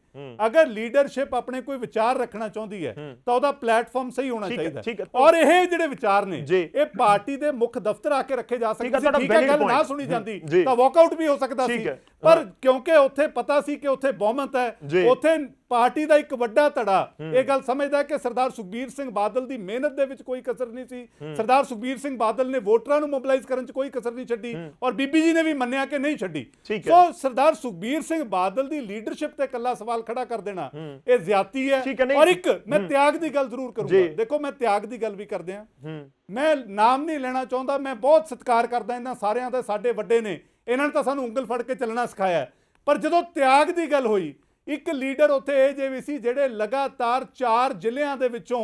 Speaker 2: ਅਗਰ ਲੀਡਰਸ਼ਿਪ ਆਪਣੇ ਕੋਈ ਵਿਚਾਰ ਰੱਖਣਾ ਚਾਹੁੰਦੀ ਹੈ ਤਾਂ ਉਹਦਾ ਪਲੇਟਫਾਰਮ ਸਹੀ ਹੋਣਾ ਚਾਹੀਦਾ ਔਰ ਇਹ ਜਿਹੜੇ ਵਿਚਾਰ ਨੇ ਇਹ ਪਾਰਟੀ ਦੇ ਮੁੱਖ ਦਫ਼ਤਰ ਆ ਕੇ ਰੱਖੇ ਜਾ ਸਕਦੇ ਸੀ ਠੀਕ ਹੈ ਗੱਲ ਨਾ ਸੁਣੀ ਜਾਂਦੀ ਤਾਂ ਵਾਕਆਊਟ ਵੀ ਹੋ ਸਕਦਾ ਸੀ ਪਰ ਕਿਉਂਕਿ ਉੱਥੇ ਪਤਾ ਸੀ ਕਿ ਉੱਥੇ ਬਹੁਮਤ ਹੈ ਉੱਥੇ ਪਾਰਟੀ ਦਾ ਇੱਕ ਵੱਡਾ ਧੜਾ ਇਹ ਗੱਲ ਸਮਝਦਾ ਕਿ ਸਰਦਾਰ ਸੁਖਬੀਰ ਸਿੰਘ ਬਾਦਲ ਦੀ ਮਿਹਨਤ ਦੇ ਵਿੱਚ ਕੋਈ ਕਸਰ ਨਹੀਂ ਸੀ ਸਰਦਾਰ ਸੁਖਬੀਰ ਸਿੰਘ ਬਾਦਲ ਨੇ ਵੋਟਰਾਂ ਨੂੰ ਮੋਬਿਲਾਈਜ਼ ਕਰਨ 'ਚ ਕੋਈ ਕਸਰ ਨਹੀਂ ਛੱਡੀ ਔਰ ਬੀਬੀ ਜੀ ਨੇ ਵੀ ਮੰਨਿਆ ਕਿ ਨਹੀਂ ਛੱਡੀ ਸੋ ਸਰਦਾਰ ਸੁਖਬੀਰ ਸਿੰਘ ਬਾਦਲ ਦੀ ਲੀਡਰਸ਼ਿਪ ਤੇ ਕੱਲਾ ਸਵਾਲ ਖੜਾ ਕਰ ਦੇਣਾ ਇਹ ਜ਼ਿਆਤੀ ਹੈ ਔਰ ਇੱਕ ਮੈਂ ਤਿਆਗ ਦੀ ਗੱਲ ਜ਼ਰੂਰ ਕਰੂੰਗਾ ਦੇਖੋ ਮੈਂ ਤਿਆਗ ਦੀ ਗੱਲ ਵੀ ਕਰਦੇ ਆ ਮੈਂ ਨਾਮ ਨਹੀਂ ਲੈਣਾ ਚਾਹੁੰਦਾ ਮੈਂ ਬਹੁਤ ਸਤਿਕਾਰ ਕਰਦਾ ਇਹਨਾਂ ਸਾਰਿਆਂ ਦਾ ਸਾਡੇ ਵੱਡੇ ਨੇ ਇਹਨਾਂ ਨੇ ਤਾਂ ਸਾਨੂੰ ਉਂਗਲ ਫੜ ਕੇ ਚੱਲਣਾ ਸਿਖਾਇਆ ਪਰ ਜਦੋਂ ਤਿਆਗ ਦੀ ਗੱਲ ਹੋਈ ਇੱਕ ਲੀਡਰ ਉੱਥੇ ਇਹ ਜੇ ਵੀ ਸੀ ਜਿਹੜੇ ਲਗਾਤਾਰ 4 ਜ਼ਿਲ੍ਹਿਆਂ ਦੇ ਵਿੱਚੋਂ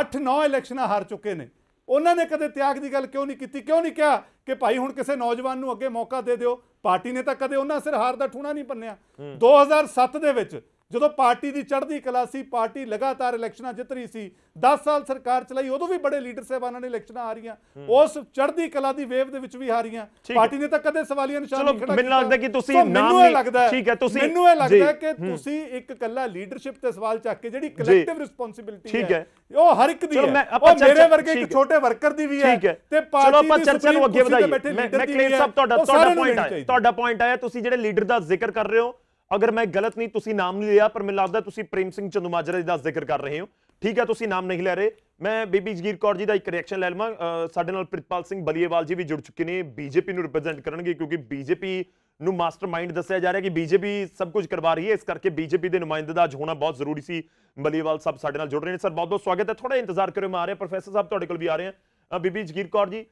Speaker 2: 8-9 ਇਲੈਕਸ਼ਨਾਂ ਹਾਰ ਚੁੱਕੇ ਨੇ ਉਹਨਾਂ ਨੇ ਕਦੇ ਤਿਆਗ ਦੀ ਗੱਲ ਕਿਉਂ ਨਹੀਂ ਕੀਤੀ ਕਿਉਂ ਨਹੀਂ ਕਿਹਾ ਕਿ ਭਾਈ ਹੁਣ ਕਿਸੇ ਨੌਜਵਾਨ ਨੂੰ ਅੱਗੇ ਮੌਕਾ ਦੇ ਦਿਓ ਪਾਰਟੀ ਨੇ ਤਾਂ ਕਦੇ ਉਹਨਾਂ ਸਿਰ ਹਾਰ ਦਾ ਠੂਣਾ ਨਹੀਂ ਪੰਨਿਆ 2007 ਦੇ ਵਿੱਚ ਜਦੋਂ ਪਾਰਟੀ ਦੀ ਚੜ੍ਹਦੀ ਕਲਾ ਸੀ ਪਾਰਟੀ ਲਗਾਤਾਰ ਇਲੈਕਸ਼ਨਾਂ ਜਿੱਤ ਰਹੀ ਸੀ 10 ਸਾਲ ਸਰਕਾਰ ਚਲਾਈ ਉਦੋਂ ਵੀ ਬੜੇ ਲੀਡਰ ਸਹਿਬਾਨਾਂ ਨੇ ਇਲੈਕਸ਼ਨਾਂ ਹਾਰੀਆਂ ਉਸ ਚੜ੍ਹਦੀ ਕਲਾ ਦੀ ਵੇਵ ਦੇ ਵਿੱਚ ਵੀ ਹਾਰੀਆਂ ਪਾਰਟੀ ਨੇ ਤਾਂ ਕਦੇ ਸਵਾਲੀਆ ਨਿਸ਼ਾਨ ਨਹੀਂ ਖੜਾ ਮੈਨੂੰ ਲੱਗਦਾ ਕਿ ਤੁਸੀਂ ਨਾਮ ਲੱਗਦਾ ਠੀਕ ਹੈ ਤੁਸੀਂ ਮੈਨੂੰ ਇਹ ਲੱਗਦਾ ਕਿ ਤੁਸੀਂ ਇੱਕ ਕੱਲਾ ਲੀਡਰਸ਼ਿਪ ਤੇ ਸਵਾਲ ਚੱਕ ਕੇ ਜਿਹੜੀ ਕਲੈਕਟਿਵ ਰਿਸਪੌਂਸਿਬਿਲਟੀ ਹੈ ਉਹ ਹਰ ਇੱਕ ਦੀ ਹੈ ਉਹ ਮੇਰੇ ਵਰਗੇ ਇੱਕ ਛੋਟੇ
Speaker 1: ਵਰਕਰ ਦੀ ਵੀ ਹੈ ਤੇ ਪਾਰਟੀ ਦੀ ਆਪਾਂ ਚਰਚਾ ਨੂੰ ਅੱਗੇ ਵਧਾਈਏ ਮੈਂ ਕਲੇਮ ਸਾਹਿਬ ਤੁਹਾਡਾ ਤੁਹਾਡਾ ਪੁਆਇੰਟ ਆਇਆ ਤੁਹਾਡਾ ਪੁਆਇੰਟ ਆਇਆ ਤੁਸੀਂ ਜਿਹੜੇ ਲੀਡਰ ਦਾ ਜ਼ਿਕਰ ਕਰ ਰਹੇ ਹੋ ਅਗਰ ਮੈਂ ਗਲਤ ਨਹੀਂ ਤੁਸੀਂ ਨਾਮ ਨਹੀਂ ਲਿਆ ਪਰ ਮੈਨੂੰ ਲੱਗਦਾ ਤੁਸੀਂ ਪ੍ਰੇਮ ਸਿੰਘ ਚੰਦੂਮਾਜਰਾ ਜੀ ਦਾ ਜ਼ਿਕਰ ਕਰ ਰਹੇ ਹੋ ਠੀਕ ਹੈ ਤੁਸੀਂ ਨਾਮ ਨਹੀਂ ਲੈ ਰਹੇ ਮੈਂ ਬੀਬੀ ਜਗੀਰ ਕੌਰ ਜੀ ਦਾ ਇੱਕ ਰਿਐਕਸ਼ਨ ਲੈ ਲਵਾਂ ਸਾਡੇ ਨਾਲ ਪ੍ਰਿਤਪਾਲ ਸਿੰਘ ਬਲੀਏਵਾਲ ਜੀ ਵੀ ਜੁੜ ਚੁੱਕੇ ਨੇ ਬੀਜੇਪੀ ਨੂੰ ਰਿਪਰੈਜ਼ੈਂਟ ਕਰਨਗੇ ਕਿਉਂਕਿ ਬੀਜੇਪੀ ਨੂੰ ਮਾਸਟਰਮਾਈਂਡ ਦੱਸਿਆ ਜਾ ਰਿਹਾ ਕਿ ਬੀਜੇਪੀ ਸਭ ਕੁਝ ਕਰਵਾ ਰਹੀ ਹੈ ਇਸ ਕਰਕੇ ਬੀਜੇਪੀ ਦੇ ਨੁਮਾਇੰਦੇ ਦਾ ਅੱਜ ਹੋਣਾ ਬਹੁਤ ਜ਼ਰੂਰੀ ਸੀ ਬਲੀਏਵਾਲ ਸਾਹਿਬ ਸਾਡੇ ਨਾਲ ਜੁੜ ਰਹੇ ਨੇ ਸਰ ਬਹੁਤ ਬਹੁਤ ਸਵਾਗਤ ਹੈ ਥੋੜਾ ਇੰਤਜ਼ਾਰ ਕਰਿਓ ਮੈਂ ਆ ਰਿਹਾ ਪ੍ਰੋਫੈਸਰ ਸਾਹਿਬ ਤੁਹਾਡੇ ਕੋਲ ਵੀ ਆ ਰਹੇ ਆ ਬੀਬੀ ਜਗੀਰ ਕੌਰ ਜੀ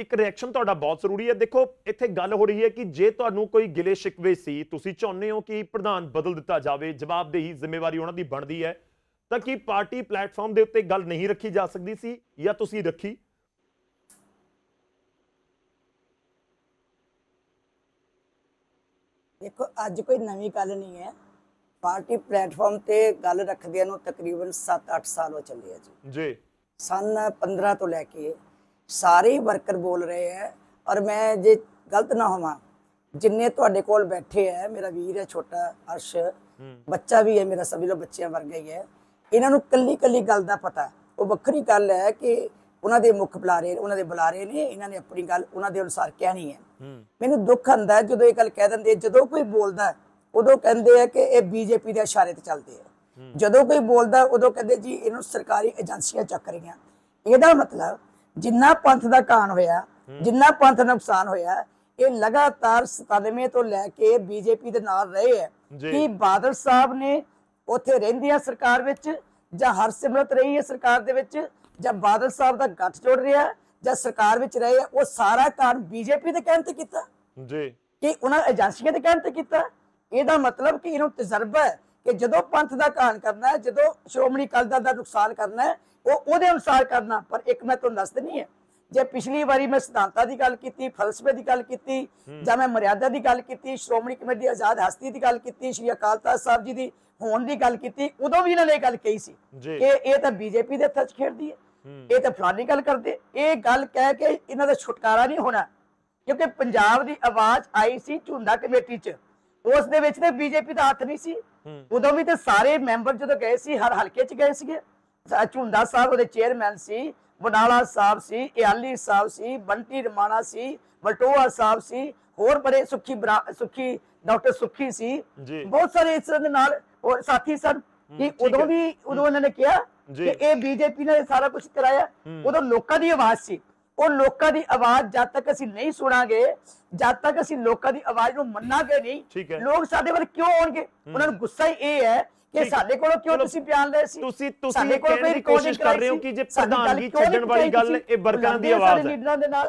Speaker 1: ਇੱਕ ਰਿਐਕਸ਼ਨ ਤੁਹਾਡਾ ਬਹੁਤ ਜ਼ਰੂਰੀ ਹੈ ਦੇਖੋ ਇੱਥੇ ਗੱਲ ਹੋ ਰਹੀ ਹੈ ਕਿ ਜੇ ਤੁਹਾਨੂੰ ਕੋਈ ਗਿਲੇ ਸ਼ਿਕਵੇ ਸੀ ਤੁਸੀਂ ਚਾਹੁੰਦੇ ਹੋ ਕਿ ਪ੍ਰਧਾਨ ਬਦਲ ਦਿੱਤਾ ਜਾਵੇ ਜਵਾਬਦੇਹੀ ਜ਼ਿੰਮੇਵਾਰੀ ਉਹਨਾਂ ਦੀ ਬਣਦੀ ਹੈ ਤਾਂ ਕੀ ਪਾਰਟੀ ਪਲੇਟਫਾਰਮ ਦੇ ਉੱਤੇ ਗੱਲ ਨਹੀਂ ਰੱਖੀ ਜਾ ਸਕਦੀ ਸੀ ਜਾਂ ਤੁਸੀਂ
Speaker 5: ਰੱਖੀ ਦੇਖੋ ਅੱਜ ਕੋਈ ਨਵੀਂ ਗੱਲ ਨਹੀਂ ਹੈ ਪਾਰਟੀ ਪਲੇਟਫਾਰਮ ਤੇ ਗੱਲ ਰੱਖਦਿਆਂ ਨੂੰ ਤਕਰੀਬਨ 7-8 ਸਾਲ ਹੋ ਚੱਲੇ ਆ ਜੀ ਜੀ ਸਨ 15 ਤੋਂ ਲੈ ਕੇ ਸਾਰੇ ਵਰਕਰ ਬੋਲ ਰਹੇ ਐ ਔਰ ਮੈਂ ਜੇ ਗਲਤ ਨਾ ਹੋਵਾਂ ਜਿੰਨੇ ਤੁਹਾਡੇ ਕੋਲ ਬੈਠੇ ਐ ਮੇਰਾ ਵੀਰ ਹੈ ਛੋਟਾ ਅਰਸ਼ ਬੱਚਾ ਵੀ ਹੈ ਮੇਰਾ ਸਭੀ ਲੋ ਬੱਚਿਆਂ ਵਰਗਾ ਹੀ ਐ ਇਹਨਾਂ ਨੂੰ ਕੱਲੀ ਕੱਲੀ ਗੱਲ ਦਾ ਪਤਾ ਉਹ ਵੱਖਰੀ ਗੱਲ ਹੈ ਕਿ ਉਹਨਾਂ ਦੇ ਮੁੱਖ ਬੁਲਾਰੇ ਉਹਨਾਂ ਦੇ ਬੁਲਾਰੇ ਨੇ ਇਹਨਾਂ ਨੇ ਆਪਣੀ ਗੱਲ ਉਹਨਾਂ ਦੇ ਅਨੁਸਾਰ ਕਹਿਣੀ ਹੈ ਮੈਨੂੰ ਦੁੱਖ ਹੁੰਦਾ ਜਦੋਂ ਇਹ ਗੱਲ ਕਹਿ ਦਿੰਦੇ ਜਦੋਂ ਕੋਈ ਬੋਲਦਾ ਉਦੋਂ ਕਹਿੰਦੇ ਆ ਕਿ ਇਹ ਬੀਜੇਪੀ ਦੇ ਇਸ਼ਾਰੇ ਤੇ ਚੱਲਦੇ ਆ ਜਦੋਂ ਕੋਈ ਬੋਲਦਾ ਉਦੋਂ ਕਹਿੰਦੇ ਜੀ ਇਹਨੂੰ ਸਰਕਾਰੀ ਏਜੰਸੀਆਂ ਚੱਕ ਰਹੀਆਂ ਇਹਦਾ ਮਤਲਬ ਜਿੰਨਾ ਪੰਥ ਦਾ ਕਾਨ ਹੋਇਆ ਜਿੰਨਾ ਪੰਥ ਨੁਕਸਾਨ ਹੋਇਆ ਇਹ ਲਗਾਤਾਰ 97 ਤੋਂ ਲੈ ਕੇ ਬੀਜੇਪੀ ਦੇ ਨਾਲ ਰਹੇ ਹੈ ਕਿ ਬਾਦਲ ਸਾਹਿਬ ਨੇ ਉੱਥੇ ਰਹਿੰਦਿਆਂ ਸਰਕਾਰ ਵਿੱਚ ਜਾਂ ਹਰਸਿਮਰਤ ਰਹੀ ਹੈ ਸਰਕਾਰ ਦੇ ਵਿੱਚ ਜਾਂ ਬਾਦਲ ਸਾਹਿਬ ਦਾ ਗੱਠ ਜੋੜ ਰਿਹਾ ਜਾਂ ਸਰਕਾਰ ਵਿੱਚ ਰਹੇ ਉਹ ਸਾਰਾ ਕਾਰਨ ਬੀਜੇਪੀ ਦੇ ਕਹਿਣ ਤੇ ਕੀਤਾ ਜੀ ਕਿ ਉਹਨਾਂ ਏਜੰਸੀਆਂ ਦੇ ਕਹਿਣ ਤੇ ਕੀਤਾ ਇਹਦਾ ਮਤਲਬ ਕਿ ਇਹਨੂੰ ਤਜਰਬਾ ਹੈ ਕਿ ਜਦੋਂ ਪੰਥ ਦਾ ਕਾਨ ਕਰਨਾ ਹੈ ਜਦੋਂ ਸ਼੍ਰੋਮਣੀ ਕਲਦਾ ਦਾ ਨੁਕਸਾਨ ਕਰਨਾ ਹੈ ਉਹ ਉਹਦੇ ਅਨੁਸਾਰ ਕਰਨਾ ਪਰ ਇੱਕ ਮੈਂ ਤੁਹਾਨੂੰ ਦੱਸ ਦਿੰਨੀ ਹੈ ਜੇ ਪਿਛਲੀ ਵਾਰੀ ਮੈਂ ਸਿਧਾਂਤਾਂ ਦੀ ਗੱਲ ਕੀਤੀ ਫਲਸਫੇ ਦੀ ਗੱਲ ਕੀਤੀ ਜਾਂ ਮੈਂ ਮਰਿਆਦਾ ਦੀ ਗੱਲ ਕੀਤੀ ਸ਼੍ਰੋਮਣੀ ਕਮੇਟੀ ਆਜ਼ਾਦ ਹਸਤੀ ਦੀ ਗੱਲ ਕੀਤੀ ਸ਼੍ਰੀ ਅਕਾਲ ਤਖਤ ਸਾਹਿਬ ਜੀ ਦੀ ਹੋਣ ਦੀ ਗੱਲ ਕੀਤੀ ਉਦੋਂ ਵੀ ਇਹਨਾਂ ਨੇ ਇਹ ਗੱਲ ਕਹੀ ਸੀ ਕਿ ਇਹ ਤਾਂ ਬੀਜੇਪੀ ਦੇ ਹੱਥਾਂ 'ਚ ਖੇਡਦੀ ਹੈ ਇਹ ਤਾਂ ਫਲਾਨੀ ਗੱਲ ਕਰਦੇ ਇਹ ਗੱਲ ਕਹਿ ਕੇ ਇਹਨਾਂ ਦਾ ਛੁਟਕਾਰਾ ਨਹੀਂ ਹੋਣਾ ਕਿਉਂਕਿ ਪੰਜਾਬ ਦੀ ਆਵਾਜ਼ ਆਈ ਸੀ ਝੁੰਡਾ ਕਮੇਟੀ 'ਚ ਉਸ ਦੇ ਵਿੱਚ ਤੇ ਬੀਜੇਪੀ ਦਾ ਹੱਥ ਨਹੀਂ ਸੀ ਉਦੋਂ ਵੀ ਤੇ ਸਾਰੇ ਮੈਂਬਰ ਜਦੋਂ ਗਏ ਸੀ ਹਰ ਹਲਕੇ 'ਚ ਗਏ ਸੀਗੇ ਝੁੰਦਾ ਸਾਹਿਬ ਉਹਦੇ ਚੇਅਰਮੈਨ ਸੀ ਵਡਾਲਾ ਸਾਹਿਬ ਸੀ ਇਆਲੀ ਸਾਹਿਬ ਸੀ ਬੰਟੀ ਰਮਾਣਾ ਸੀ ਵਲਟੋਆ ਸਾਹਿਬ ਸੀ ਹੋਰ ਬੜੇ ਸੁਖੀ ਸੁਖੀ ਡਾਕਟਰ ਸੁਖੀ ਸੀ ਬਹੁਤ ਸਾਰੇ ਇਸ ਤਰ੍ਹਾਂ ਦੇ ਨਾਲ ਔਰ ਸਾਥੀ ਸਨ ਕਿ ਉਦੋਂ ਵੀ ਉਦੋਂ ਉਹਨਾਂ ਨੇ ਕਿਹਾ ਕਿ ਇਹ ਬੀਜੇਪੀ ਨੇ ਸਾਰਾ ਕੁਝ ਕਰਾਇਆ ਉਦੋਂ ਲੋਕਾਂ ਦੀ ਆਵਾਜ਼ ਸੀ ਉਹ ਲੋਕਾਂ ਦੀ ਆਵਾਜ਼ ਜਦ ਤੱਕ ਅਸੀਂ ਨਹੀਂ ਸੁਣਾਂਗੇ ਜਦ ਤੱਕ ਅਸੀਂ ਲੋਕਾਂ ਦੀ ਆਵਾਜ਼ ਨੂੰ ਮੰਨਾਂਗੇ ਨਹੀਂ ਲੋਕ ਸਾਡੇ ਵੱਲ ਕਿਉਂ ਆਉਣਗੇ ਉਹਨਾਂ ਨੂੰ ਗੁੱਸਾ ਹੀ ਇਹ ਹੈ ਕਿ ਸਾਡੇ ਕੋਲੋਂ ਕਿਉਂ ਤੁਸੀਂ ਬਿਆਨ ਲਏ ਸੀ ਤੁਸੀਂ ਤੁਸੀਂ ਕਹਿਣ ਦੀ ਕੋਸ਼ਿਸ਼ ਕਰ ਰਹੇ ਹੋ ਕਿ ਜੇ ਪ੍ਰਧਾਨਗੀ ਛੱਡਣ ਵਾਲੀ ਗੱਲ
Speaker 1: ਇਹ ਵਰਕਰਾਂ ਦੀ ਆਵਾਜ਼ ਹੈ ਲੀਡਰਾਂ ਦੇ ਨਾਲ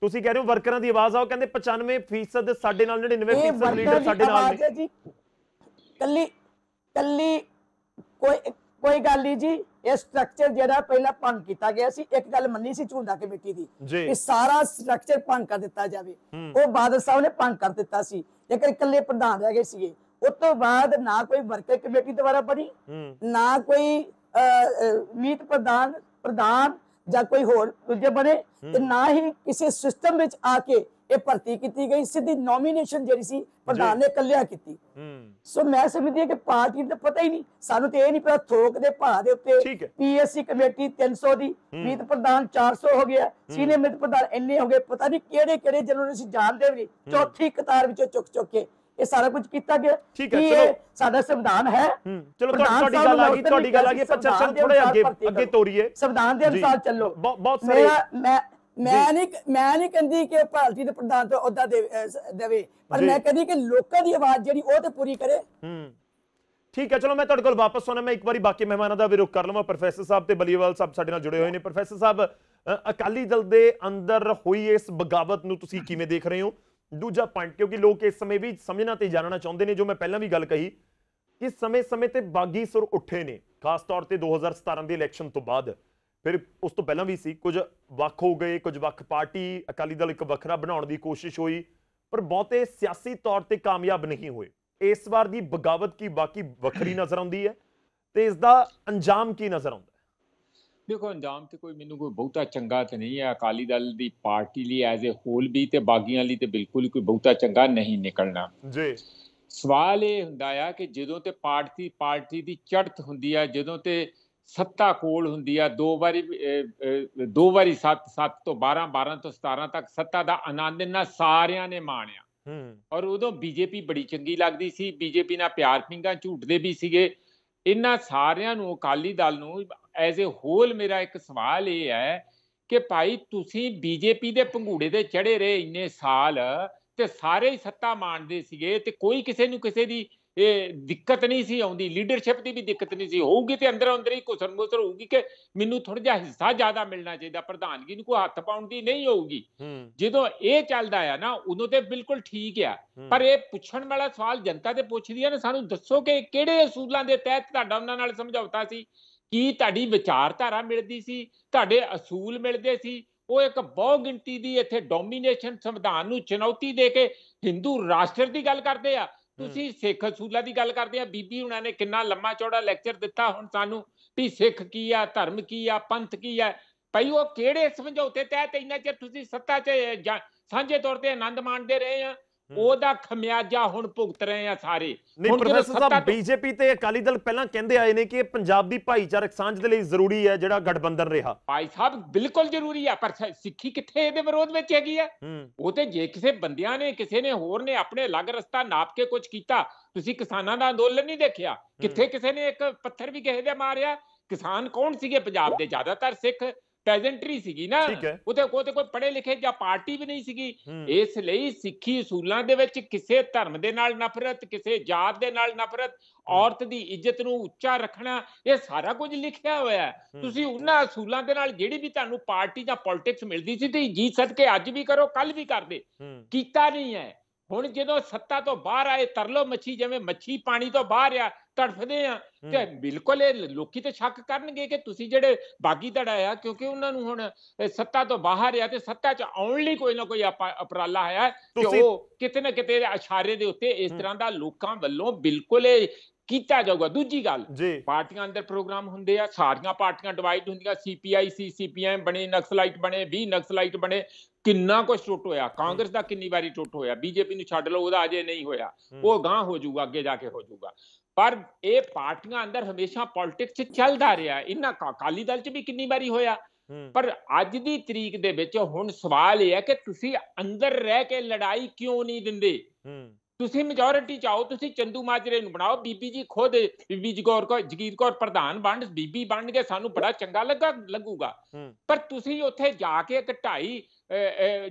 Speaker 1: ਤੁਸੀਂ ਕਹਿ ਰਹੇ ਹੋ ਵਰਕਰਾਂ ਦੀ ਆਵਾਜ਼ ਆ ਉਹ ਕਹਿੰਦੇ 95% ਸਾਡੇ ਨਾਲ 99% ਲੀਡਰ ਸਾਡੇ ਨਾਲ
Speaker 5: ਨੇ ਕੱਲੀ ਕੱਲੀ ਕੋਈ ਕੋਈ ਗੱਲ ਨਹੀਂ ਜੀ ਇਹ ਸਟਰਕਚਰ ਜਿਹੜਾ ਪਹਿਲਾਂ ਭੰਗ ਕੀਤਾ ਗਿਆ ਸੀ ਇੱਕ ਗੱਲ ਮੰਨੀ ਸੀ ਝੁੰਡਾ ਕਮੇਟੀ ਦੀ ਕਿ ਸਾਰਾ ਸਟਰਕਚਰ ਭੰਗ ਕਰ ਦਿੱਤਾ ਜਾਵੇ ਉਹ ਬਾਦਲ ਸਾਹਿਬ ਨੇ ਭੰਗ ਕਰ ਦਿੱਤਾ ਸੀ ਜੇਕਰ ਇਕੱਲੇ ਪ੍ਰਧਾਨ ਰਹਿ ਗਏ ਸੀਗੇ ਉਸ ਤੋਂ ਬਾਅਦ ਨਾ ਕੋਈ ਵਰਕਰ ਕਮੇਟੀ ਦੁਆਰਾ ਬਣੀ ਨਾ ਕੋਈ ਮੀਤ ਪ੍ਰਧਾਨ ਪ੍ਰਧਾਨ ਜਾਂ ਕੋਈ ਹੋਰ ਦੂਜੇ ਬਣੇ ਤੇ ਨਾ ਹੀ ਕਿਸੇ ਸਿਸਟਮ ਵਿੱਚ ਆ ਕੇ ਇਹ ਭਰਤੀ ਕੀਤੀ ਗਈ ਸਿੱਧੀ ਨੋਮੀਨੇਸ਼ਨ ਜਿਹੜੀ ਸੀ ਪ੍ਰਧਾਨ ਨੇ ਕੱਲਿਆ ਕੀਤੀ ਸੋ ਮੈਂ ਸਮਝਦੀ ਹਾਂ ਕਿ ਪਾਰਟੀ ਨੂੰ ਪਤਾ ਹੀ ਨਹੀਂ ਸਾਨੂੰ ਤੇ ਇਹ ਨਹੀਂ ਪਤਾ ਥੋਕ ਦੇ ਭਾਅ ਦੇ ਉੱਤੇ ਪੀਐਸਸੀ ਕਮੇਟੀ 300 ਦੀ ਮੀਤ ਪ੍ਰਧਾਨ 400 ਹੋ ਗਿਆ ਸੀਨੀਅਰ ਮੀਤ ਪ੍ਰਧਾਨ ਇੰਨੇ ਹੋ ਗਏ ਪਤਾ ਨਹੀਂ ਕਿਹੜੇ ਕਿਹੜੇ ਜਨਰਲ ਸੀ ਜਾਣਦੇ ਵੀ ਚੌਥੀ ਕਤਾਰ ਵਿੱਚੋਂ ਚੁੱਕ ਚੁੱਕ ਕੇ ਇਹ ਸਾਰਾ ਕੁਝ ਕੀਤਾ ਗਿਆ ਠੀਕ ਹੈ ਚਲੋ ਸਾਡਾ ਸੰਵਿਧਾਨ ਹੈ ਚਲੋ ਤੁਹਾਡੀ ਗੱਲ ਆ ਗਈ ਤੁਹਾਡੀ ਗੱਲ ਆ ਗਈ ਆਪਾਂ ਚਰਚਾ ਥੋੜਾ ਅੱਗੇ ਅੱਗੇ ਤੋਰੀਏ ਸੰਵਿਧਾਨ ਦੇ ਅਨੁਸਾਰ ਚੱਲੋ
Speaker 1: ਬਹੁਤ ਸਾਰੇ
Speaker 5: ਮੈਂ ਮੈਂ ਨਹੀਂ ਮੈਂ ਨਹੀਂ ਕਹਿੰਦੀ ਕਿ ਭਾਰਤੀ ਦੇ ਪ੍ਰਧਾਨ ਤੋਂ ਅਹੁਦਾ ਦੇਵੇ ਪਰ ਮੈਂ ਕਹਿੰਦੀ ਕਿ ਲੋਕਾਂ ਦੀ ਆਵਾਜ਼ ਜਿਹੜੀ ਉਹ ਤੇ ਪੂਰੀ ਕਰੇ ਹੂੰ ਠੀਕ ਹੈ ਚਲੋ
Speaker 1: ਮੈਂ ਤੁਹਾਡੇ ਕੋਲ ਵਾਪਸ ਆਉਣਾ ਮੈਂ ਇੱਕ ਵਾਰੀ ਬਾਕੀ ਮਹਿਮਾਨਾਂ ਦਾ ਵੀ ਰੁਕ ਕਰ ਲਵਾਂ ਪ੍ਰੋਫੈਸਰ ਸਾਹਿਬ ਤੇ ਬਲੀਵਾਲ ਸਾਹਿਬ ਸਾਡੇ ਨਾਲ ਜੁੜੇ ਹੋਏ ਨੇ ਪ੍ਰੋਫੈਸਰ ਸਾਹਿਬ ਅਕਾਲੀ ਦਲ ਦੇ ਅੰਦਰ ਹੋਈ ਇਸ ਬਗਾਵਤ ਨੂੰ ਤੁਸੀਂ ਕਿਵੇਂ ਦੇਖ ਰਹੇ ਹੋ ਦੂਜਾ ਪੁਆਇੰਟ ਕਿਉਂਕਿ ਲੋਕ ਇਸ ਸਮੇਂ ਵੀ ਸਮਝਣਾ ਤੇ ਜਾਣਨਾ ਚਾਹੁੰਦੇ ਨੇ ਜੋ ਮੈਂ ਪਹਿਲਾਂ ਵੀ ਗੱਲ ਕਹੀ ਕਿ ਸਮੇਂ-ਸਮੇਂ ਤੇ ਬਾਗੀ ਸੁਰ ਉੱਠੇ ਨੇ ਖਾਸ ਤੌਰ ਤੇ 2017 ਦੇ ਇਲੈਕਸ਼ਨ ਤੋਂ ਬਾਅਦ ਫਿਰ ਉਸ ਤੋਂ ਪਹਿਲਾਂ ਵੀ ਸੀ ਕੁਝ ਵੱਖ ਹੋ ਗਏ ਕੁਝ ਵੱਖ ਪਾਰਟੀ ਅਕਾਲੀ ਦਲ ਇੱਕ ਵੱਖਰਾ ਬਣਾਉਣ ਦੀ ਕੋਸ਼ਿਸ਼ ਹੋਈ ਪਰ ਬਹੁਤੇ ਸਿਆਸੀ ਤੌਰ ਤੇ ਕਾਮਯਾਬ ਨਹੀਂ ਹੋਏ ਇਸ ਵਾਰ ਦੀ ਬਗਾਵਤ ਕੀ ਬਾਕੀ ਵੱਖਰੀ ਨਜ਼ਰ ਆਉਂਦੀ ਹੈ ਤੇ ਇਸ ਦਾ ਅੰਜਾਮ ਕੀ ਨਜ਼ਰ ਆਉਂਦਾ
Speaker 6: ਦੇਖੋ ਅੰਜਾਮ ਤੇ ਕੋਈ ਮੈਨੂੰ ਕੋਈ ਬਹੁਤਾ ਚੰਗਾ ਤੇ ਨਹੀਂ ਹੈ ਅਕਾਲੀ ਦਲ ਦੀ ਪਾਰਟੀ ਲਈ ਐਜ਼ ਅ ਹੋਲ ਵੀ ਤੇ ਬਾਗੀਆਂ ਲਈ ਤੇ ਬਿਲਕੁਲ ਕੋਈ ਬਹੁਤਾ ਚੰਗਾ ਨਹੀਂ ਨਿਕਲਣਾ ਜੀ ਸਵਾਲ ਇਹ ਹੁੰਦਾ ਆ ਕਿ ਜਦੋਂ ਤੇ ਪਾਰਟੀ ਪਾਰਟੀ ਦੀ ਚੜਤ ਹੁੰਦੀ ਆ ਜਦੋਂ ਤੇ ਸੱਤਾ ਕੋਲ ਹੁੰਦੀ ਆ ਦੋ ਵਾਰੀ ਦੋ ਵਾਰੀ 7 7 ਤੋਂ 12 12 ਤੋਂ 17 ਤੱਕ ਸੱਤਾ ਦਾ ਆਨੰਦ ਨਾ ਸਾਰਿਆਂ ਨੇ ਮਾਣਿਆ ਹੂੰ ਔਰ ਉਦੋਂ ਬੀਜੇਪੀ ਬੜੀ ਚੰਗੀ ਲੱਗਦੀ ਸੀ ਬੀਜੇਪੀ ਨਾਲ ਪਿਆਰ ਪਿੰਗਾ ਝੂਟਦੇ ਵੀ ਸੀਗੇ ਇਹਨਾਂ ਸਾਰਿਆਂ ਨੂੰ ਅਕਾਲੀ ਦਲ ਨੂੰ ਐਜ਼ ਅ ਹੋਲ ਮੇਰਾ ਇੱਕ ਸਵਾਲ ਇਹ ਹੈ ਕਿ ਭਾਈ ਤੁਸੀਂ ਬੀਜੇਪੀ ਦੇ ਪੰਘੂੜੇ ਤੇ ਚੜੇ ਰਹੇ ਇੰਨੇ ਸਾਲ ਤੇ ਸਾਰੇ ਹੀ ਸੱਤਾ ਮਾਣਦੇ ਸੀਗੇ ਤੇ ਕੋਈ ਕਿਸੇ ਨੂੰ ਕਿਸੇ ਦੀ ਇਹ ਦਿੱਕਤ ਨਹੀਂ ਸੀ ਆਉਂਦੀ ਲੀਡਰਸ਼ਿਪ ਦੀ ਵੀ ਦਿੱਕਤ ਨਹੀਂ ਸੀ ਹੋਊਗੀ ਤੇ ਅੰਦਰ ਅੰਦਰ ਹੀ ਮੋਸਰ ਹੋਊਗੀ ਕਿ ਮੈਨੂੰ ਥੋੜਾ ਜਿਹਾ ਹਿੱਸਾ ਜ਼ਿਆਦਾ ਮਿਲਣਾ ਚਾਹੀਦਾ ਪ੍ਰਧਾਨਗੀ ਨੂੰ ਕੋਈ ਹੱਥ ਪਾਉਣ ਦੀ ਨਹੀਂ ਹੋਊਗੀ ਜਦੋਂ ਇਹ ਚੱਲਦਾ ਆ ਨਾ ਉਦੋਂ ਤੇ ਬਿਲਕੁਲ ਠੀਕ ਆ ਪਰ ਇਹ ਪੁੱਛਣ ਵਾਲਾ ਸਵਾਲ ਜਨਤਾ ਤੇ ਪੁੱਛਦੀ ਆ ਨਾ ਸਾਨੂੰ ਦੱਸੋ ਕਿ ਕਿਹੜੇ ਅਸੂਲਾਂ ਦੇ ਤਹਿਤ ਤੁਹਾਡਾ ਉਹਨਾਂ ਨਾਲ ਸਮਝੌਤਾ ਸੀ ਕੀ ਤੁਹਾਡੀ ਵਿਚਾਰਧਾਰਾ ਮਿਲਦੀ ਸੀ ਤੁਹਾਡੇ ਅਸੂਲ ਮਿਲਦੇ ਸੀ ਉਹ ਇੱਕ ਬਹੁ ਗਿਣਤੀ ਦੀ ਇੱਥੇ ਡੋਮੀਨੇਸ਼ਨ ਸੰਵਿਧਾਨ ਨੂੰ ਚੁਣੌਤੀ ਦੇ ਕੇ ਹਿੰਦੂ ਰਾਸ਼ਟਰ ਦੀ ਗੱਲ ਕਰਦੇ ਆ ਤੁਸੀਂ ਸਿੱਖ ਅਸੂਲਾਂ ਦੀ ਗੱਲ ਕਰਦੇ ਆ ਬੀਬੀ ਉਹਨਾਂ ਨੇ ਕਿੰਨਾ ਲੰਮਾ ਚੌੜਾ ਲੈਕਚਰ ਦਿੱਤਾ ਹੁਣ ਸਾਨੂੰ ਵੀ ਸਿੱਖ ਕੀ ਆ ਧਰਮ ਕੀ ਆ ਪੰਥ ਕੀ ਆ ਪਈ ਉਹ ਕਿਹੜੇ ਸਮਝੌਤੇ ਤਹਿਤ ਇੰਨਾ ਚਿਰ ਤੁਸੀਂ ਸੱਤਾ 'ਚ ਸਾਂਝੇ ਤੌਰ ਤੇ ਆਨੰਦ ਮਾਣਦੇ ਰਹੇ ਆ ਉਹਦਾ ਖਮਿਆਜਾ ਹੁਣ ਭੁਗਤ ਰਹੇ ਆ ਸਾਰੇ ਨਹੀਂ ਪ੍ਰੋਫੈਸਰ ਸਾਹਿਬ ਬੀਜੇਪੀ
Speaker 1: ਤੇ ਅਕਾਲੀ ਦਲ ਪਹਿਲਾਂ ਕਹਿੰਦੇ ਆਏ ਨੇ ਕਿ ਇਹ ਪੰਜਾਬੀ ਭਾਈਚਾਰਕ ਸਾਂਝ ਦੇ ਲਈ ਜ਼ਰੂਰੀ ਹੈ ਜਿਹੜਾ ਗਠਬੰਧਨ ਰਿਹਾ
Speaker 6: ਭਾਈ ਸਾਹਿਬ ਬਿਲਕੁਲ ਜ਼ਰੂਰੀ ਆ ਪਰ ਸਿੱਖੀ ਕਿੱਥੇ ਇਹਦੇ ਵਿਰੋਧ ਵਿੱਚ ਹੈਗੀ ਆ ਉਹ ਤੇ ਜੇ ਕਿਸੇ ਬੰਦਿਆਂ ਨੇ ਕਿਸੇ ਨੇ ਹੋਰ ਨੇ ਆਪਣੇ ਅਲੱਗ ਰਸਤਾ ਨਾਪ ਕੇ ਕੁਝ ਕੀਤਾ ਤੁਸੀਂ ਕਿਸਾਨਾਂ ਦਾ ਅੰਦੋਲਨ ਨਹੀਂ ਦੇਖਿਆ ਕਿੱਥੇ ਕਿਸੇ ਨੇ ਇੱਕ ਪੱਥਰ ਵੀ ਕਿਸੇ ਦੇ ਮਾਰਿਆ ਕਿਸਾਨ ਕੌਣ ਸੀਗੇ ਪੰਜਾਬ ਦੇ ਜ਼ਿਆਦਾਤਰ ਸਿੱਖ ਪੈਜ਼ੈਂਟਰੀ ਸੀਗੀ ਨਾ ਉਥੇ ਕੋਤੇ ਕੋਈ ਪੜੇ ਲਿਖੇ ਜਾਂ ਪਾਰਟੀ ਵੀ ਨਹੀਂ ਸੀਗੀ ਇਸ ਲਈ ਸਿੱਖੀ ਅਸੂਲਾਂ ਦੇ ਵਿੱਚ ਕਿਸੇ ਧਰਮ ਦੇ ਨਾਲ ਨਫ਼ਰਤ ਕਿਸੇ ਜਾਤ ਦੇ ਨਾਲ ਨਫ਼ਰਤ ਔਰਤ ਦੀ ਇੱਜ਼ਤ ਨੂੰ ਉੱਚਾ ਰੱਖਣਾ ਇਹ ਸਾਰਾ ਕੁਝ ਲਿਖਿਆ ਹੋਇਆ ਤੁਸੀਂ ਉਹਨਾਂ ਅਸੂਲਾਂ ਦੇ ਨਾਲ ਜਿਹੜੀ ਵੀ ਤੁਹਾਨੂੰ ਪਾਰਟੀ ਜਾਂ ਪੋਲਿਟਿਕਸ ਮਿਲਦੀ ਸੀ ਤੇ ਜੀ ਸਦਕੇ ਅੱਜ ਵੀ ਕਰੋ ਕੱਲ ਵੀ ਕਰਦੇ ਕੀਤਾ ਨਹੀਂ ਹੈ ਹੁਣ ਜਦੋਂ ਸੱਤਾ ਤੋਂ ਬਾਹਰ ਆਏ ਤਰਲੋ ਮੱਛੀ ਜਿਵੇਂ ਮੱਛੀ ਪਾਣੀ ਤੋਂ ਬਾਹਰ ਆ ਤੜਫਦੇ ਆ ਤੇ ਬਿਲਕੁਲ ਇਹ ਲੋਕੀ ਤੇ ਸ਼ੱਕ ਕਰਨਗੇ ਕਿ ਤੁਸੀਂ ਜਿਹੜੇ ਬਾਗੀ ਧੜਾ ਆ ਕਿਉਂਕਿ ਉਹਨਾਂ ਨੂੰ ਹੁਣ ਸੱਤਾ ਤੋਂ ਬਾਹਰ ਆ ਤੇ ਸੱਤਾ 'ਚ ਆਉਣ ਲਈ ਕੋਈ ਨਾ ਕੋਈ ਅਪਰਾਲਾ ਆਇਆ ਕਿ ਉਹ ਕਿਤੇ ਨਾ ਕਿਤੇ ਇਸ਼ਾਰੇ ਦੇ ਉੱਤੇ ਇਸ ਤਰ੍ਹਾਂ ਦਾ ਲੋਕਾਂ ਵੱਲੋਂ ਬਿਲਕੁਲ ਕੀਤਾ ਜਾਊਗਾ ਦੂਜੀ ਗੱਲ ਪਾਰਟੀਆਂ ਅੰਦਰ ਪ੍ਰੋਗਰਾਮ ਹੁੰਦੇ ਆ ਸਾਰੀਆਂ ਪਾਰਟੀਆਂ ਡਿਵਾਈਡ ਹੁੰਦੀਆਂ ਸੀਪੀਆਈ ਸੀ ਸੀਪੀਐਮ ਬਣੇ ਨਕਸਲਾਈਟ ਬਣੇ 20 ਨਕਸਲਾਈਟ ਬਣੇ ਕਿੰਨਾ ਕੁ ਟੁੱਟ ਹੋਇਆ ਕਾਂਗਰਸ ਦਾ ਕਿੰਨੀ ਵਾਰੀ ਟੁੱਟ ਹੋਇਆ ਬੀਜੇਪੀ ਨੂੰ ਛੱਡ ਲਓ ਉਹਦਾ ਅਜੇ ਨਹੀਂ ਹੋਇਆ ਉਹ ਗਾਂ ਹੋ ਜਾਊਗਾ ਅੱਗੇ ਜਾ ਕੇ ਹੋ ਜਾਊਗਾ ਪਰ ਇਹ ਪਾਰਟੀਆਂ ਅੰਦਰ ਹਮੇਸ਼ਾ ਪੋਲਿਟਿਕਸ ਚੱਲਦਾ ਰਿਹਾ ਇਹਨਾਂ ਕਾਲੀ ਦਲ 'ਚ ਵੀ ਕਿੰਨੀ ਵਾਰੀ ਹੋਇਆ ਪਰ ਅੱਜ ਦੀ ਤਰੀਕ ਦੇ ਵਿੱਚ ਹੁਣ ਸਵਾਲ ਇਹ ਹੈ ਕਿ ਤੁਸੀਂ ਅੰਦਰ ਰਹਿ ਕੇ ਲੜਾਈ ਕਿਉਂ ਨਹੀਂ ਦਿੰਦੇ ਤੁਸੀਂ ਮੈਜੋਰਿਟੀ ਚਾਹੋ ਤੁਸੀਂ ਚੰਦੂ ਮਾਜਰੇ ਨੂੰ ਬਣਾਓ ਬੀਬੀ ਜੀ ਖੁਦ ਬੀਬੀ ਜਗੌਰ ਕੋ ਜਗੀਰ ਕੌਰ ਪ੍ਰਧਾਨ ਬਣ ਬੀਬੀ ਬਣ ਕੇ ਸਾਨੂੰ ਬੜਾ ਚੰਗਾ ਲੱਗਾ ਲੱਗੂਗਾ ਪਰ ਤੁਸੀਂ ਉੱਥੇ ਜਾ ਕੇ ਇੱਕ ਢਾਈ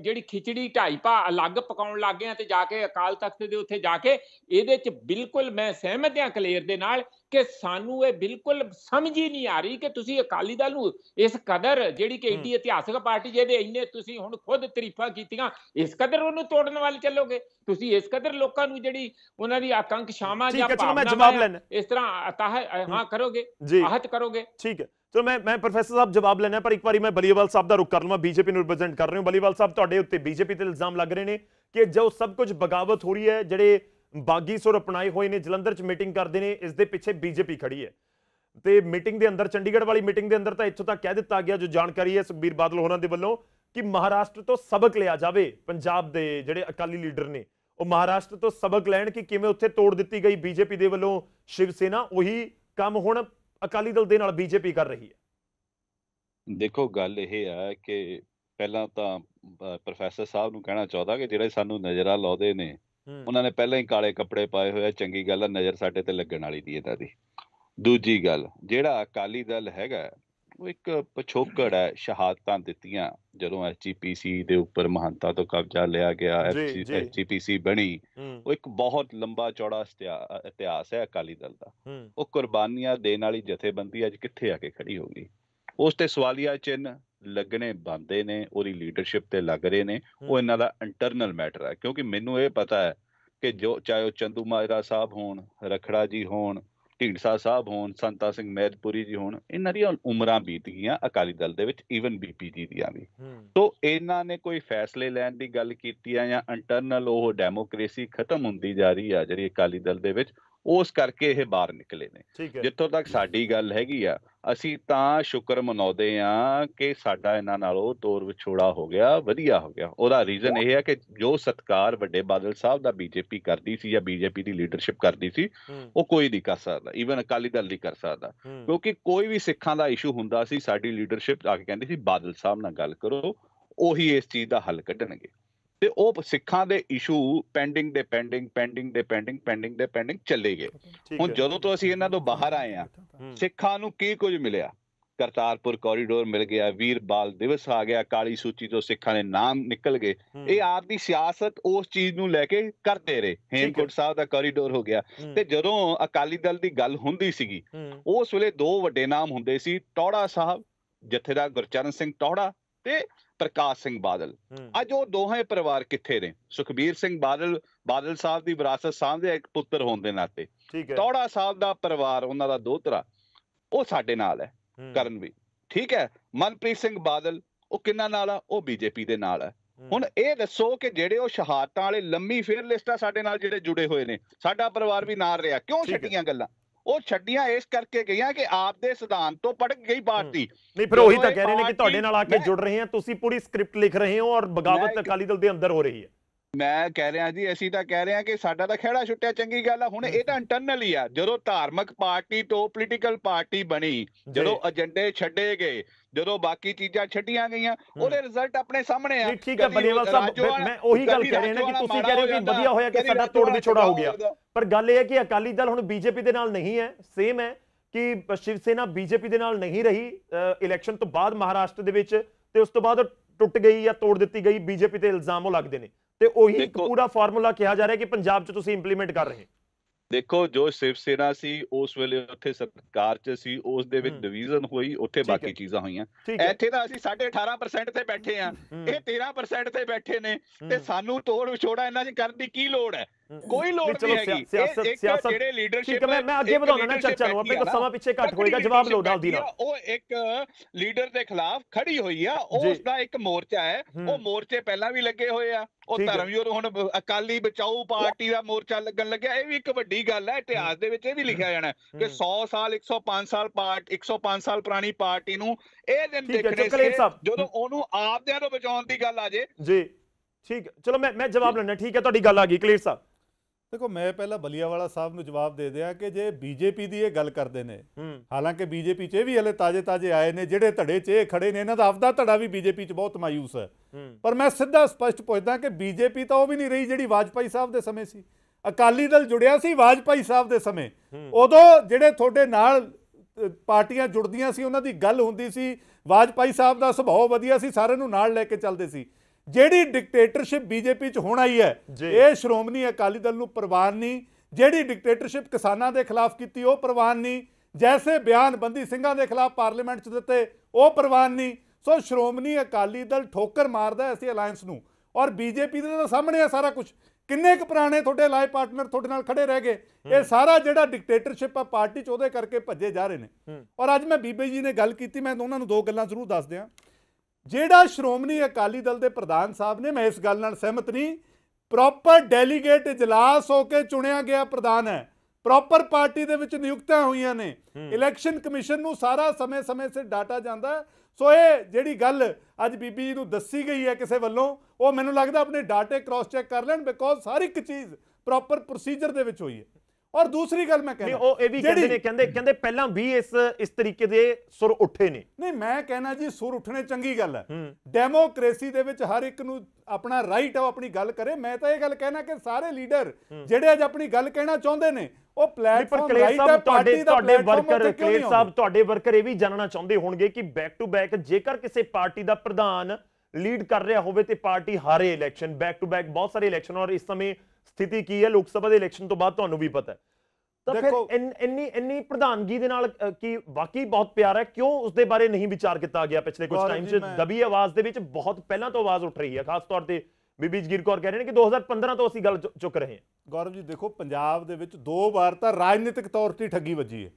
Speaker 6: ਜਿਹੜੀ ਖਿਚੜੀ ਢਾਈ ਪਾ ਅਲੱਗ ਪਕਾਉਣ ਲੱਗ ਗਏ ਤੇ ਜਾ ਕੇ ਅਕਾਲ ਤਖਤ ਦੇ ਉੱਥੇ ਜਾ ਕੇ ਇਹਦੇ ਚ ਬਿਲਕੁਲ ਮੈਂ ਸਹਿਮਤ ਹਾਂ ਕਲੇਰ ਦੇ ਨਾਲ ਕਿ ਸਾਨੂੰ ਇਹ ਬਿਲਕੁਲ ਸਮਝ ਹੀ ਨਹੀਂ ਆ ਰਹੀ ਕਿ ਤੁਸੀਂ ਅਕਾਲੀ ਦਲ ਨੂੰ ਇਸ ਕਦਰ ਜਿਹੜੀ ਕਿ ਇੰਡੀ ਇਤਿਹਾਸਕ ਪਾਰਟੀ ਜਿਹਦੇ ਇੰਨੇ ਤੁਸੀਂ ਹੁਣ ਖੁਦ ਤਰੀਫਾਂ ਕੀਤੀਆਂ ਇਸ ਕਦਰ ਉਹਨੂੰ ਤੋੜਨ ਵਾਲੇ ਚੱਲੋਗੇ ਤੁਸੀਂ ਇਸ ਕਦਰ ਲੋਕਾਂ ਨੂੰ ਜਿਹੜੀ ਉਹਨਾਂ ਦੀ ਆਕਾਂਖਸ਼ਾਵਾਂ ਜਾਂ ਭਾਵਨਾਵਾਂ ਇਸ ਤਰ੍ਹਾਂ ਅਤਾਹ ਹਾਂ ਕਰੋਗੇ ਆਹਤ ਕਰੋਗੇ ਠੀਕ ਹੈ
Speaker 1: ਚਲੋ ਮੈਂ ਮੈਂ ਪ੍ਰੋਫੈਸਰ ਸਾਹਿਬ ਜਵਾਬ ਲੈਣਾ ਪਰ ਇੱਕ ਵਾਰੀ ਮੈਂ ਬਲੀਵਾਲ ਸਾਹਿਬ ਦਾ ਰੁਕ ਕਰ ਲਵਾਂ ਬੀਜੇਪੀ ਨੂੰ ਰਿਪਰੈਜ਼ੈਂਟ ਕਰ ਰਹੇ ਹਾਂ ਬਲੀਵਾਲ ਸਾਹਿਬ ਤੁਹਾਡੇ ਉੱਤੇ ਬੀਜੇਪੀ ਤੇ ਇਲਜ਼ਾਮ ਲੱਗ ਰਹੇ ਨੇ ਕਿ ਜੋ ਸਭ ਕੁਝ ਬਗਾਵਤ ਹੋ ਰਹੀ ਹੈ ਜਿਹੜੇ ਬਾਗੀ ਸੁਰ ਅਪਣਾਏ ਹੋਏ ਨੇ ਜਲੰਧਰ 'ਚ ਮੀਟਿੰਗ ਕਰਦੇ ਨੇ ਇਸ ਦੇ ਪਿੱਛੇ ਬੀਜੇਪੀ ਖੜੀ ਹੈ ਤੇ ਮੀਟਿੰਗ ਦੇ ਅੰਦਰ ਚੰਡੀਗੜ੍ਹ ਵਾਲੀ ਮੀਟਿੰਗ ਦੇ ਅੰਦਰ ਤਾਂ ਇੱਥੋਂ ਤੱਕ ਕਹਿ ਦਿੱਤਾ ਗਿਆ ਜੋ ਜਾਣਕਾਰੀ ਹੈ ਸੁਖਬੀਰ ਬਾਦਲ ਹੋਰਾਂ ਦੇ ਵੱਲੋਂ ਕਿ ਮਹਾਰਾਸ਼ਟਰ ਤੋਂ ਸਬਕ ਲਿਆ ਜਾਵੇ ਪੰਜਾਬ ਦੇ ਜਿਹੜੇ ਅਕਾਲੀ ਲੀਡਰ ਨੇ ਉਹ ਮਹਾਰਾਸ਼ਟਰ ਤੋਂ ਸਬਕ ਲੈਣ ਕਿ ਕਿਵੇਂ ਉੱਥੇ ਤੋੜ ਦਿੱਤੀ ਗਈ ਬੀਜੇਪੀ ਦੇ ਵੱਲੋਂ ਸ਼ਿਵ ਸੇਨਾ ਉਹੀ ਕੰਮ ਹੁਣ ਅਕਾਲੀ ਦਲ ਦੇ ਨਾਲ ਬੀਜੇਪੀ ਕਰ ਰਹੀ
Speaker 7: ਹੈ ਦੇਖੋ ਗੱਲ ਇਹ ਆ ਕਿ ਪਹਿਲਾਂ ਤਾਂ ਪ੍ਰੋਫੈਸਰ ਸਾਹਿਬ ਨੂੰ ਕਹਿਣਾ ਚਾਹੁੰਦਾ ਕਿ ਜਿਹੜੇ ਸਾਨੂੰ ਨਜ਼ਰਾਂ ਲਾਉਦੇ ਨੇ ਉਹਨਾਂ ਨੇ ਪਹਿਲਾਂ ਹੀ ਕਾਲੇ ਕੱਪੜੇ ਪਾਏ ਹੋਏ ਆ ਚੰਗੀ ਗੱਲ ਆ ਨਜ਼ਰ ਸਾਡੇ ਤੇ ਲੱਗਣ ਵਾਲੀ ਦੀ ਇਹਦਾ ਦੀ ਦੂਜੀ ਗੱਲ ਜਿਹੜਾ ਅਕਾਲੀ ਦਲ ਹੈਗਾ ਉਹ ਇੱਕ ਪਛੋਕੜ ਹੈ ਸ਼ਹਾਦਤਾਂ ਦਿੱਤੀਆਂ ਜਦੋਂ ਐਸਜੀਪੀਸੀ ਦੇ ਉੱਪਰ ਮਹੰਤਾ ਤੋਂ ਕਬਜ਼ਾ ਲਿਆ ਗਿਆ ਐਸਜੀਪੀਸੀ ਬਣੀ ਉਹ ਇੱਕ ਬਹੁਤ ਲੰਬਾ ਚੌੜਾ ਇਤਿਹਾਸ ਹੈ ਅਕਾਲੀ ਦਲ ਦਾ ਉਹ ਕੁਰਬਾਨੀਆਂ ਦੇਣ ਵਾਲੀ ਜਥੇਬੰਦੀ ਅੱਜ ਕਿੱਥੇ ਆ ਕੇ ਖੜੀ ਹੋ ਗਈ ਉਸ ਤੇ ਸਵਾਲੀਆ ਚਿੰਨ ਲੱਗਣੇ ਬੰਦੇ ਨੇ ਉਹਦੀ ਲੀਡਰਸ਼ਿਪ ਤੇ ਲੱਗ ਰਹੇ ਨੇ ਉਹ ਇਹਨਾਂ ਦਾ ਇੰਟਰਨਲ ਮੈਟਰ ਹੈ ਕਿਉਂਕਿ ਮੈਨੂੰ ਇਹ ਪਤਾ ਹੈ ਕਿ ਜੋ ਚਾਹੇ ਉਹ ਚੰਦੂ ਮਾਜਰਾ ਸਾਹਿਬ ਹੋਣ ਰਖੜਾ ਜੀ ਹੋਣ ਢੀਂਡਸਾ ਸਾਹਿਬ ਹੋਣ ਸੰਤਾ ਸਿੰਘ ਮਹਿਦਪੁਰੀ ਜੀ ਹੋਣ ਇਹਨਾਂ ਦੀਆਂ ਉਮਰਾਂ ਬੀਤ ਗਈਆਂ ਅਕਾਲੀ ਦਲ ਦੇ ਵਿੱਚ ਈਵਨ ਬੀਪੀ ਜੀ ਦੀਆਂ ਵੀ ਸੋ ਇਹਨਾਂ ਨੇ ਕੋਈ ਫੈਸਲੇ ਲੈਣ ਦੀ ਗੱਲ ਕੀਤੀ ਆ ਜਾਂ ਇੰਟਰਨਲ ਉਹ ਡੈਮੋਕ੍ਰੇਸੀ ਖਤਮ ਹੁੰਦੀ ਜਾ ਰਹੀ ਆ ਜਿਹੜੀ ਅਕਾਲੀ ਦਲ ਦੇ ਵਿੱਚ ਉਸ ਕਰਕੇ ਇਹ ਬਾਹਰ ਨਿਕਲੇ
Speaker 3: ਨੇ ਜਿੱਥੋਂ
Speaker 7: ਤੱਕ ਸਾਡੀ ਗੱਲ ਹੈਗੀ ਆ ਅਸੀਂ ਤਾਂ ਸ਼ੁਕਰ ਮਨਾਉਦੇ ਆ ਕਿ ਸਾਡਾ ਇਹਨਾਂ ਨਾਲੋਂ ਤੋਰ ਵਿਛੋੜਾ ਹੋ ਗਿਆ ਵਧੀਆ ਹੋ ਗਿਆ ਉਹਦਾ ਰੀਜ਼ਨ ਇਹ ਹੈ ਕਿ ਜੋ ਸਤਕਾਰ ਵੱਡੇ ਬਾਦਲ ਸਾਹਿਬ ਦਾ ਬੀਜੇਪੀ ਕਰਦੀ ਸੀ ਜਾਂ ਬੀਜੇਪੀ ਦੀ ਲੀਡਰਸ਼ਿਪ ਕਰਦੀ ਸੀ ਉਹ ਕੋਈ ਨਹੀਂ ਕਰ ਸਕਦਾ ਇਵਨ ਅਕਾਲੀ ਦਲ ਨਹੀਂ ਕਰ ਸਕਦਾ ਕਿਉਂਕਿ ਕੋਈ ਵੀ ਸਿੱਖਾਂ ਦਾ ਇਸ਼ੂ ਹੁੰਦਾ ਸੀ ਸਾਡੀ ਲੀਡਰਸ਼ਿਪ ਆ ਕੇ ਕਹਿੰਦੀ ਸੀ ਬਾਦਲ ਸਾਹਿਬ ਨਾਲ ਗੱਲ ਕਰੋ ਉਹੀ ਇਸ ਚੀਜ਼ ਦਾ ਹੱਲ ਕੱਢਣਗੇ ਤੇ ਉਹ ਸਿੱਖਾਂ ਦੇ ਇਸ਼ੂ ਪੈਂਡਿੰਗ ਦੇ ਪੈਂਡਿੰਗ ਪੈਂਡਿੰਗ ਦੇ ਪੈਂਡਿੰਗ ਪੈਂਡਿੰਗ ਦੇ ਪੈਂਡਿੰਗ ਚੱਲੇ ਗਏ ਹੁਣ ਜਦੋਂ ਤੋਂ ਅਸੀਂ ਇਹਨਾਂ ਤੋਂ ਬਾਹਰ ਆਏ ਆ ਸਿੱਖਾਂ ਨੂੰ ਕੀ ਕੁਝ ਮਿਲਿਆ ਕਰਤਾਰਪੁਰ ਕੋਰੀਡੋਰ ਮਿਲ ਗਿਆ ਵੀਰ ਬਾਲ ਦਿਵਸ ਆ ਗਿਆ ਕਾਲੀ ਸੂਚੀ ਤੋਂ ਸਿੱਖਾਂ ਦੇ ਨਾਮ ਨਿਕਲ ਗਏ ਇਹ ਆਪ ਦੀ ਸਿਆਸਤ ਉਸ ਚੀਜ਼ ਨੂੰ ਲੈ ਕੇ ਕਰਦੇ ਰਹੇ ਹੇਮਕੁੰਟ ਸਾਹਿਬ ਦਾ ਕੋਰੀਡੋਰ ਹੋ ਗਿਆ ਤੇ ਜਦੋਂ ਅਕਾਲੀ ਦਲ ਦੀ ਗੱਲ ਹੁੰਦੀ ਸੀਗੀ ਉਸ ਵੇਲੇ ਦੋ ਵੱਡੇ ਨਾਮ ਹੁੰਦੇ ਸੀ ਟੌੜਾ ਸਾਹਿਬ ਜਥੇਦਾਰ ਗੁਰਚਰਨ ਸਿੰਘ ਟੌੜਾ ਤੇ ਪ੍ਰਕਾਸ਼ ਸਿੰਘ ਬਾਦਲ ਅੱਜ ਉਹ ਦੋਹੇ ਪਰਿਵਾਰ ਕਿੱਥੇ ਨੇ ਸੁਖਬੀਰ ਸਿੰਘ ਬਾਦਲ ਬਾਦਲ ਸਾਹਿਬ ਦੀ ਵਿਰਾਸਤ ਸਾਂਝੇ ਇੱਕ ਪੁੱਤਰ ਹੋਣ ਦੇ ਨਾਤੇ ਤੌੜਾ ਸਾਹਿਬ ਦਾ ਪਰਿਵਾਰ ਉਹਨਾਂ ਦਾ ਦੋਤਰਾ ਉਹ ਸਾਡੇ ਨਾਲ ਹੈ ਕਰਨ ਵੀ ਠੀਕ ਹੈ ਮਨਪ੍ਰੀਤ ਸਿੰਘ ਬਾਦਲ ਉਹ ਕਿੰਨਾ ਨਾਲ ਆ ਉਹ ਬੀਜੇਪੀ ਦੇ ਨਾਲ ਆ ਹੁਣ ਇਹ ਦੱਸੋ ਕਿ ਜਿਹੜੇ ਉਹ ਸ਼ਹਾਦਤਾਂ ਵਾਲੇ ਲੰਮੀ ਫੇਰ ਲਿਸਟਾਂ ਸਾਡੇ ਨਾਲ ਜਿਹੜੇ ਜੁੜੇ ਹੋਏ ਨੇ ਸਾਡਾ ਪਰਿਵਾਰ ਵੀ ਨਾਲ ਰਿਹਾ ਕਿਉਂ ਛੱਡੀਆਂ ਗੱਲਾਂ ਉਹ ਛੱਡੀਆਂ ਇਸ ਕਰਕੇ ਗਈਆਂ ਕਿ ਆਪਦੇ ਸਿਧਾਂਤ ਤੋਂ ਪੜ ਗਈ ਪਾਰਟੀ ਨਹੀਂ ਫਿਰ ਉਹੀ ਤਾਂ ਕਹਿ ਰਹੇ ਨੇ ਕਿ ਤੁਹਾਡੇ ਨਾਲ ਆ ਕੇ
Speaker 1: ਜੁੜ ਰਹੇ ਆ ਤੁਸੀਂ ਪੂਰੀ ਸਕ੍ਰਿਪਟ ਲਿਖ ਰਹੇ ਹੋ ਔਰ ਬਗਾਵਤ ਅਕਾਲੀ ਦਲ ਦੇ ਅੰਦਰ ਹੋ ਰਹੀ ਹੈ ਮੈਂ ਕਹਿ ਰਿਹਾ
Speaker 7: ਜੀ ਅਸੀਂ ਤਾਂ ਕਹਿ ਰਹੇ ਹਾਂ ਕਿ ਸਾਡਾ ਤਾਂ ਖਿਹੜਾ ਛੁੱਟਿਆ ਚੰਗੀ ਗੱਲ ਆ ਹੁਣ ਇਹ ਤਾਂ ਇੰਟਰਨਲ ਹੀ ਆ ਜਦੋਂ ਧਾਰਮਿਕ ਪਾਰਟੀ ਤੋਂ ਪੋਲੀਟੀਕਲ ਪਾਰਟੀ ਬਣੀ ਜਦੋਂ ਏਜੰਡੇ ਛੱਡੇ ਗਏ ਜਦੋਂ ਬਾਕੀ ਚੀਜ਼ਾਂ ਛੱਡੀਆਂ
Speaker 1: ਗਈਆਂ ਉਹਦੇ ਰਿਜ਼ਲਟ ਆਪਣੇ ਸਾਹਮਣੇ ਆ ਠੀਕ ਹੈ ਬਲੇਵਾਲ ਸਾਹਿਬ ਮੈਂ ਉਹੀ ਗੱਲ ਕਹਿ ਰਿਹਾ ਨਾ ਕਿ ਤੁਸੀਂ ਕਹਿ ਰਹੇ ਹੋ ਕਿ ਵਧੀਆ ਹੋਇਆ ਕਿ ਸਾਡਾ ਤੋੜ ਵਿਛੋੜਾ ਹੋ ਗਿਆ ਪਰ ਗੱਲ ਇਹ ਹੈ ਕਿ ਅਕਾਲੀ ਦਲ ਹੁਣ ਬੀਜੇਪੀ ਦੇ ਨਾਲ ਨਹੀਂ ਹੈ ਸੇਮ ਹੈ ਕਿ ਸ਼ਿਵ ਸੇਨਾ ਬੀਜੇਪੀ ਦੇ ਨਾਲ ਨਹੀਂ ਰਹੀ ਇਲੈਕਸ਼ਨ ਤੋਂ ਬਾਅਦ ਮਹਾਰਾਸ਼ਟਰ ਦੇ ਵਿੱਚ ਤੇ ਉਸ ਤੋਂ ਬਾਅਦ ਟੁੱਟ ਗਈ ਜਾਂ ਤੋੜ ਦਿੱਤੀ ਗਈ ਬੀਜੇਪੀ ਤੇ ਇਲਜ਼ਾਮ ਉਹ ਲੱਗਦੇ ਨੇ ਤੇ ਉਹੀ ਪੂਰਾ ਫਾਰਮੂਲਾ ਕਿਹਾ ਜਾ ਰਿਹਾ ਕਿ ਪੰਜਾਬ 'ਚ ਤੁਸੀਂ ਇੰਪਲੀਮੈਂਟ ਕਰ ਰਹੇ
Speaker 7: ਦੇਖੋ ਜੋ ਸ਼ਿਵ ਸੇਨਾ ਸੀ ਉਸ ਵੇਲੇ ਉੱਥੇ ਸਰਕਾਰ 'ਚ ਸੀ ਉਸ ਦੇ ਵਿੱਚ ਡਿਵੀਜ਼ਨ ਹੋਈ ਉੱਥੇ ਬਾਕੀ ਚੀਜ਼ਾਂ ਹੋਈਆਂ ਇੱਥੇ ਤਾਂ ਅਸੀਂ 18.5% ਤੇ ਬੈਠੇ ਆ ਇਹ 13% ਤੇ ਬੈਠੇ ਨੇ ਤੇ ਸਾਨੂੰ ਤੋੜ ਵਿਛੋੜਾ ਇਹਨਾਂ 'ਚ ਕਰਨ ਦੀ ਕੀ ਲੋੜ ਹੈ ਕੋਈ ਲੋੜ ਨਹੀਂ ਹੈਗੀ ਸਿਆਸਤ ਸਿਆਸਤ ਜਿਹੜੇ ਲੀਡਰਸ਼ਿਪ ਠੀਕ ਹੈ ਮੈਂ ਅੱਗੇ ਵਧਾਉਣਾ ਨਾ ਚਰਚਾ ਨੂੰ ਆਪਣੇ ਕੋਲ ਸਮਾਂ ਪਿੱਛੇ ਘੱਟ ਹੋਏਗਾ ਜਵਾਬ ਲਓ ਨਾਲ ਦੀ ਨਾਲ ਉਹ ਇੱਕ ਲੀਡਰ ਦੇ ਖਿਲਾਫ ਖੜੀ ਹੋਈ ਆ ਉਸ ਦਾ ਇੱਕ ਮੋਰਚਾ ਹੈ ਉਹ ਮੋਰਚੇ ਪਹਿਲਾਂ ਵੀ ਲੱਗੇ ਹੋਏ ਆ ਉਹ ਧਰਮਯੋਧ ਹੁਣ ਅਕਾਲੀ ਬਚਾਓ ਪਾਰਟੀ ਦਾ ਮੋਰਚਾ ਲੱਗਣ ਲੱਗਿਆ ਇਹ ਵੀ ਇੱਕ ਵੱਡੀ ਗੱਲ ਹੈ ਇਤਿਹਾਸ ਦੇ ਵਿੱਚ ਇਹ ਵੀ ਲਿਖਿਆ ਜਾਣਾ ਕਿ 100
Speaker 1: ਸਾਲ 105 ਸਾਲ ਪਾਰਟ 105 ਸਾਲ ਪੁਰਾਣੀ ਪਾਰਟੀ ਨੂੰ ਇਹ ਦਿਨ ਦੇਖਦੇ ਸੀ ਜਦੋਂ ਉਹਨੂੰ ਆਪਦਿਆਂ ਨੂੰ ਬਚਾਉਣ ਦੀ ਗੱਲ ਆ ਜੇ ਜੀ ਠੀਕ ਚਲੋ ਮੈਂ ਮੈਂ ਜਵਾਬ ਲੈਣਾ ਠੀਕ ਹੈ ਤੁਹਾਡੀ ਗੱਲ ਆ ਗਈ ਕਲੀਅਰ ਸਾਹਿਬ
Speaker 2: ਦੇਖੋ ਮੈਂ ਪਹਿਲਾਂ ਬਲੀਆਵਾਲਾ ਸਾਹਿਬ ਨੂੰ ਜਵਾਬ ਦੇ ਦਿਆਂ ਕਿ ਜੇ ਬੀਜੇਪੀ ਦੀ ਇਹ ਗੱਲ ਕਰਦੇ ਨੇ ਹਾਲਾਂਕਿ ਬੀਜੇਪੀ 'ਚ ਵੀ ਹਲੇ ਤਾਜ਼ੇ-ਤਾਜ਼ੇ ਆਏ ਨੇ ਜਿਹੜੇ ਧੜੇ 'ਚ ਇਹ ਖੜੇ ਨੇ ਇਹਨਾਂ ਦਾ ਆਪਦਾ ਧੜਾ ਵੀ ਬੀਜੇਪੀ 'ਚ ਬਹੁਤ ਮਾਇੂਸ ਹੈ ਪਰ ਮੈਂ ਸਿੱਧਾ ਸਪਸ਼ਟ ਪੁੱਛਦਾ ਕਿ ਬੀਜੇਪੀ ਤਾਂ ਉਹ ਵੀ ਨਹੀਂ ਰਹੀ ਜਿਹੜੀ ਵਾਜਪਾਈ ਸਾਹਿਬ ਦੇ ਸਮੇਂ ਸੀ ਅਕਾਲੀ ਦਲ ਜੁੜਿਆ ਸੀ ਵਾਜਪਾਈ ਸਾਹਿਬ ਦੇ ਸਮੇਂ ਉਦੋਂ ਜਿਹੜੇ ਤੁਹਾਡੇ ਨਾਲ ਪਾਰਟੀਆਂ ਜੁੜਦੀਆਂ ਸੀ ਉਹਨਾਂ ਦੀ ਗੱਲ ਹੁੰਦੀ ਸੀ ਵਾਜਪਾਈ ਸਾਹਿਬ ਦਾ ਸੁਭਾਅ ਵਧੀਆ ਸੀ ਸਾਰਿਆਂ ਨੂੰ ਨਾਲ ਲੈ ਕੇ ਚੱਲਦੇ ਸੀ ਜਿਹੜੀ ਡਿਕਟੇਟਰਸ਼ਿਪ ਬੀਜੇਪੀ 'ਚ ਹੋਣਾ ਹੀ ਹੈ ਇਹ ਸ਼੍ਰੋਮਣੀ ਅਕਾਲੀ ਦਲ ਨੂੰ ਪ੍ਰਵਾਨ ਨਹੀਂ ਜਿਹੜੀ ਡਿਕਟੇਟਰਸ਼ਿਪ ਕਿਸਾਨਾਂ ਦੇ ਖਿਲਾਫ ਕੀਤੀ ਉਹ ਪ੍ਰਵਾਨ ਨਹੀਂ ਜੈਸੇ ਬਿਆਨ ਬੰਦੀ ਸਿੰਘਾਂ ਦੇ ਖਿਲਾਫ ਪਾਰਲੀਮੈਂਟ 'ਚ ਦਿੱਤੇ ਉਹ ਪ੍ਰਵਾਨ ਨਹੀਂ ਸੋ ਸ਼੍ਰੋਮਣੀ ਅਕਾਲੀ ਦਲ ਠੋਕਰ ਮਾਰਦਾ ਐ ਐਸੀ ਅਲਾਈਅੰਸ ਨੂੰ ਔਰ ਬੀਜੇਪੀ ਦੇ ਤਾਂ ਸਾਹਮਣੇ ਆ ਸਾਰਾ ਕੁਝ ਕਿੰਨੇ ਕੁ ਪੁਰਾਣੇ ਤੁਹਾਡੇ ਲਾਈ ਪਾਰਟਨਰ ਤੁਹਾਡੇ ਨਾਲ ਖੜੇ ਰਹਿ ਗਏ ਇਹ ਸਾਰਾ ਜਿਹੜਾ ਡਿਕਟੇਟਰਸ਼ਿਪ ਆ ਪਾਰਟੀ 'ਚ ਉਹਦੇ ਕਰਕੇ ਭੱਜੇ ਜਾ ਰਹੇ ਨੇ ਔਰ ਅੱਜ ਮੈਂ ਬੀਬੀ ਜੀ ਨੇ ਗੱਲ ਕੀਤੀ ਮੈਂ ਉਹਨਾਂ ਨੂੰ ਦੋ ਗੱਲਾਂ ਜ਼ਰੂਰ ਦੱਸ ਦਿਆਂ ਜਿਹੜਾ ਸ਼੍ਰੋਮਣੀ ਅਕਾਲੀ ਦਲ ਦੇ ਪ੍ਰਧਾਨ ਸਾਹਿਬ ਨੇ ਮੈਂ ਇਸ ਗੱਲ ਨਾਲ ਸਹਿਮਤ ਨਹੀਂ ਪ੍ਰੋਪਰ ਡੈਲੀਗੇਟ ਇਜਲਾਸ ਹੋ ਕੇ ਚੁਣਿਆ ਗਿਆ ਪ੍ਰਧਾਨ ਹੈ ਪ੍ਰੋਪਰ ਪਾਰਟੀ ਦੇ ਵਿੱਚ ਨਿਯੁਕਤਾਂ ਹੋਈਆਂ ਨੇ ਇਲੈਕਸ਼ਨ ਕਮਿਸ਼ਨ ਨੂੰ ਸਾਰਾ ਸਮੇਂ-ਸਮੇਂ ਸੇ ਡਾਟਾ ਜਾਂਦਾ ਸੋ ਇਹ ਜਿਹੜੀ ਗੱਲ ਅੱਜ ਬੀਬੀ ਜੀ ਨੂੰ ਦੱਸੀ ਗਈ ਹੈ ਕਿਸੇ ਵੱਲੋਂ ਉਹ ਮੈਨੂੰ ਲੱਗਦਾ ਆਪਣੇ ਡਾਟੇ ਕ੍ਰਾਸ ਚੈੱਕ ਕਰ ਲੈਣ ਬਿਕੋਜ਼ ਸਾਰੀ ਇੱਕ ਚੀਜ਼ ਪ੍ਰੋਪਰ ਪ੍ਰੋਸੀਜਰ ਦੇ ਵਿੱਚ ਹੋਈ ਹੈ ਔਰ ਦੂਸਰੀ ਗੱਲ ਮੈਂ ਕਹਿੰਦਾ ਉਹ ਇਹ ਵੀ ਕਹਿੰਦੇ ਨੇ ਕਹਿੰਦੇ ਕਹਿੰਦੇ ਪਹਿਲਾਂ ਵੀ ਇਸ ਇਸ ਤਰੀਕੇ ਦੇ ਸੁਰ ਉੱਠੇ ਨੇ ਨਹੀਂ ਮੈਂ ਕਹਿਣਾ ਜੀ ਸੁਰ ਉੱਠਣੇ ਚੰਗੀ ਗੱਲ ਹੈ ਡੈਮੋਕ੍ਰੇਸੀ ਦੇ ਵਿੱਚ ਹਰ ਇੱਕ ਨੂੰ ਆਪਣਾ ਰਾਈਟ ਆ ਆਪਣੀ ਗੱਲ ਕਰੇ ਮੈਂ ਤਾਂ ਇਹ ਗੱਲ ਕਹਿਣਾ ਕਿ
Speaker 1: ਸਾਰੇ ਲੀਡਰ ਜਿਹੜੇ ਅੱਜ ਆਪਣੀ ਗੱਲ ਕਹਿਣਾ ਚਾਹੁੰਦੇ ਨੇ
Speaker 2: ਉਹ ਪਲੇਟਫਾਰਮ ਰਾਈਟ ਆ ਤੁਹਾਡੇ ਤੁਹਾਡੇ ਵਰਕਰ ਕਲੇਰ ਸਾਹਿਬ
Speaker 1: ਤੁਹਾਡੇ ਵਰਕਰ ਇਹ ਵੀ ਜਾਣਨਾ ਚਾਹੁੰਦੇ ਹੋਣਗੇ ਕਿ ਬੈਕ ਟੂ ਬੈਕ ਜੇਕਰ ਕਿਸੇ ਪਾਰਟੀ ਦਾ ਪ੍ਰਧਾਨ ਲੀਡ ਕਰ ਰਿਹਾ ਹੋਵੇ ਤੇ ਪਾਰਟੀ ਹਾਰੇ ਇਲੈਕਸ਼ਨ ਬੈਕ ਟੂ ਬੈਕ ਬਹੁਤ ਸਾਰੇ ਇਲੈਕਸ਼ਨ ਔਰ ਇਸ ਸਮੇਂ ਸਥਿਤੀ ਕੀ ਹੈ ਲੋਕ ਸਭਾ ਦੇ ਇਲੈਕਸ਼ਨ ਤੋਂ ਬਾਅਦ ਤੁਹਾਨੂੰ ਵੀ ਪਤਾ ਹੈ ਤਾਂ ਫਿਰ ਇੰਨੀ ਇੰਨੀ ਪ੍ਰਧਾਨਗੀ ਦੇ ਨਾਲ ਕਿ ਵਾਕਈ ਬਹੁਤ ਪਿਆਰ ਹੈ ਕਿਉਂ ਉਸ ਦੇ ਬਾਰੇ ਨਹੀਂ ਵਿਚਾਰ ਕੀਤਾ ਗਿਆ ਪਿਛਲੇ ਕੁਝ ਟਾਈਮ 'ਚ ਦਬੀ ਆਵਾਜ਼ ਦੇ ਵਿੱਚ ਬਹੁਤ ਪਹਿਲਾਂ ਤੋਂ ਆਵਾਜ਼ ਉੱਠ ਰਹੀ ਹੈ ਖਾਸ ਤੌਰ ਤੇ ਬੀਬੀ ਜਗੀਰ ਕੌਰ ਕਹਿ ਨੇ ਕਿ 2015 ਤੋਂ ਅਸੀਂ ਗੱਲ ਚੁੱਕ ਰਹੇ ਹਾਂ ਗੌਰਵ ਜੀ ਦੇਖੋ ਪੰਜਾਬ ਦੇ ਵਿੱਚ ਦੋ ਵਾਰ ਤਾਂ ਰਾਜਨੀਤਿਕ ਤੌਰ ਤੇ ਠੱਗੀ ਵੱਜੀ ਹੈ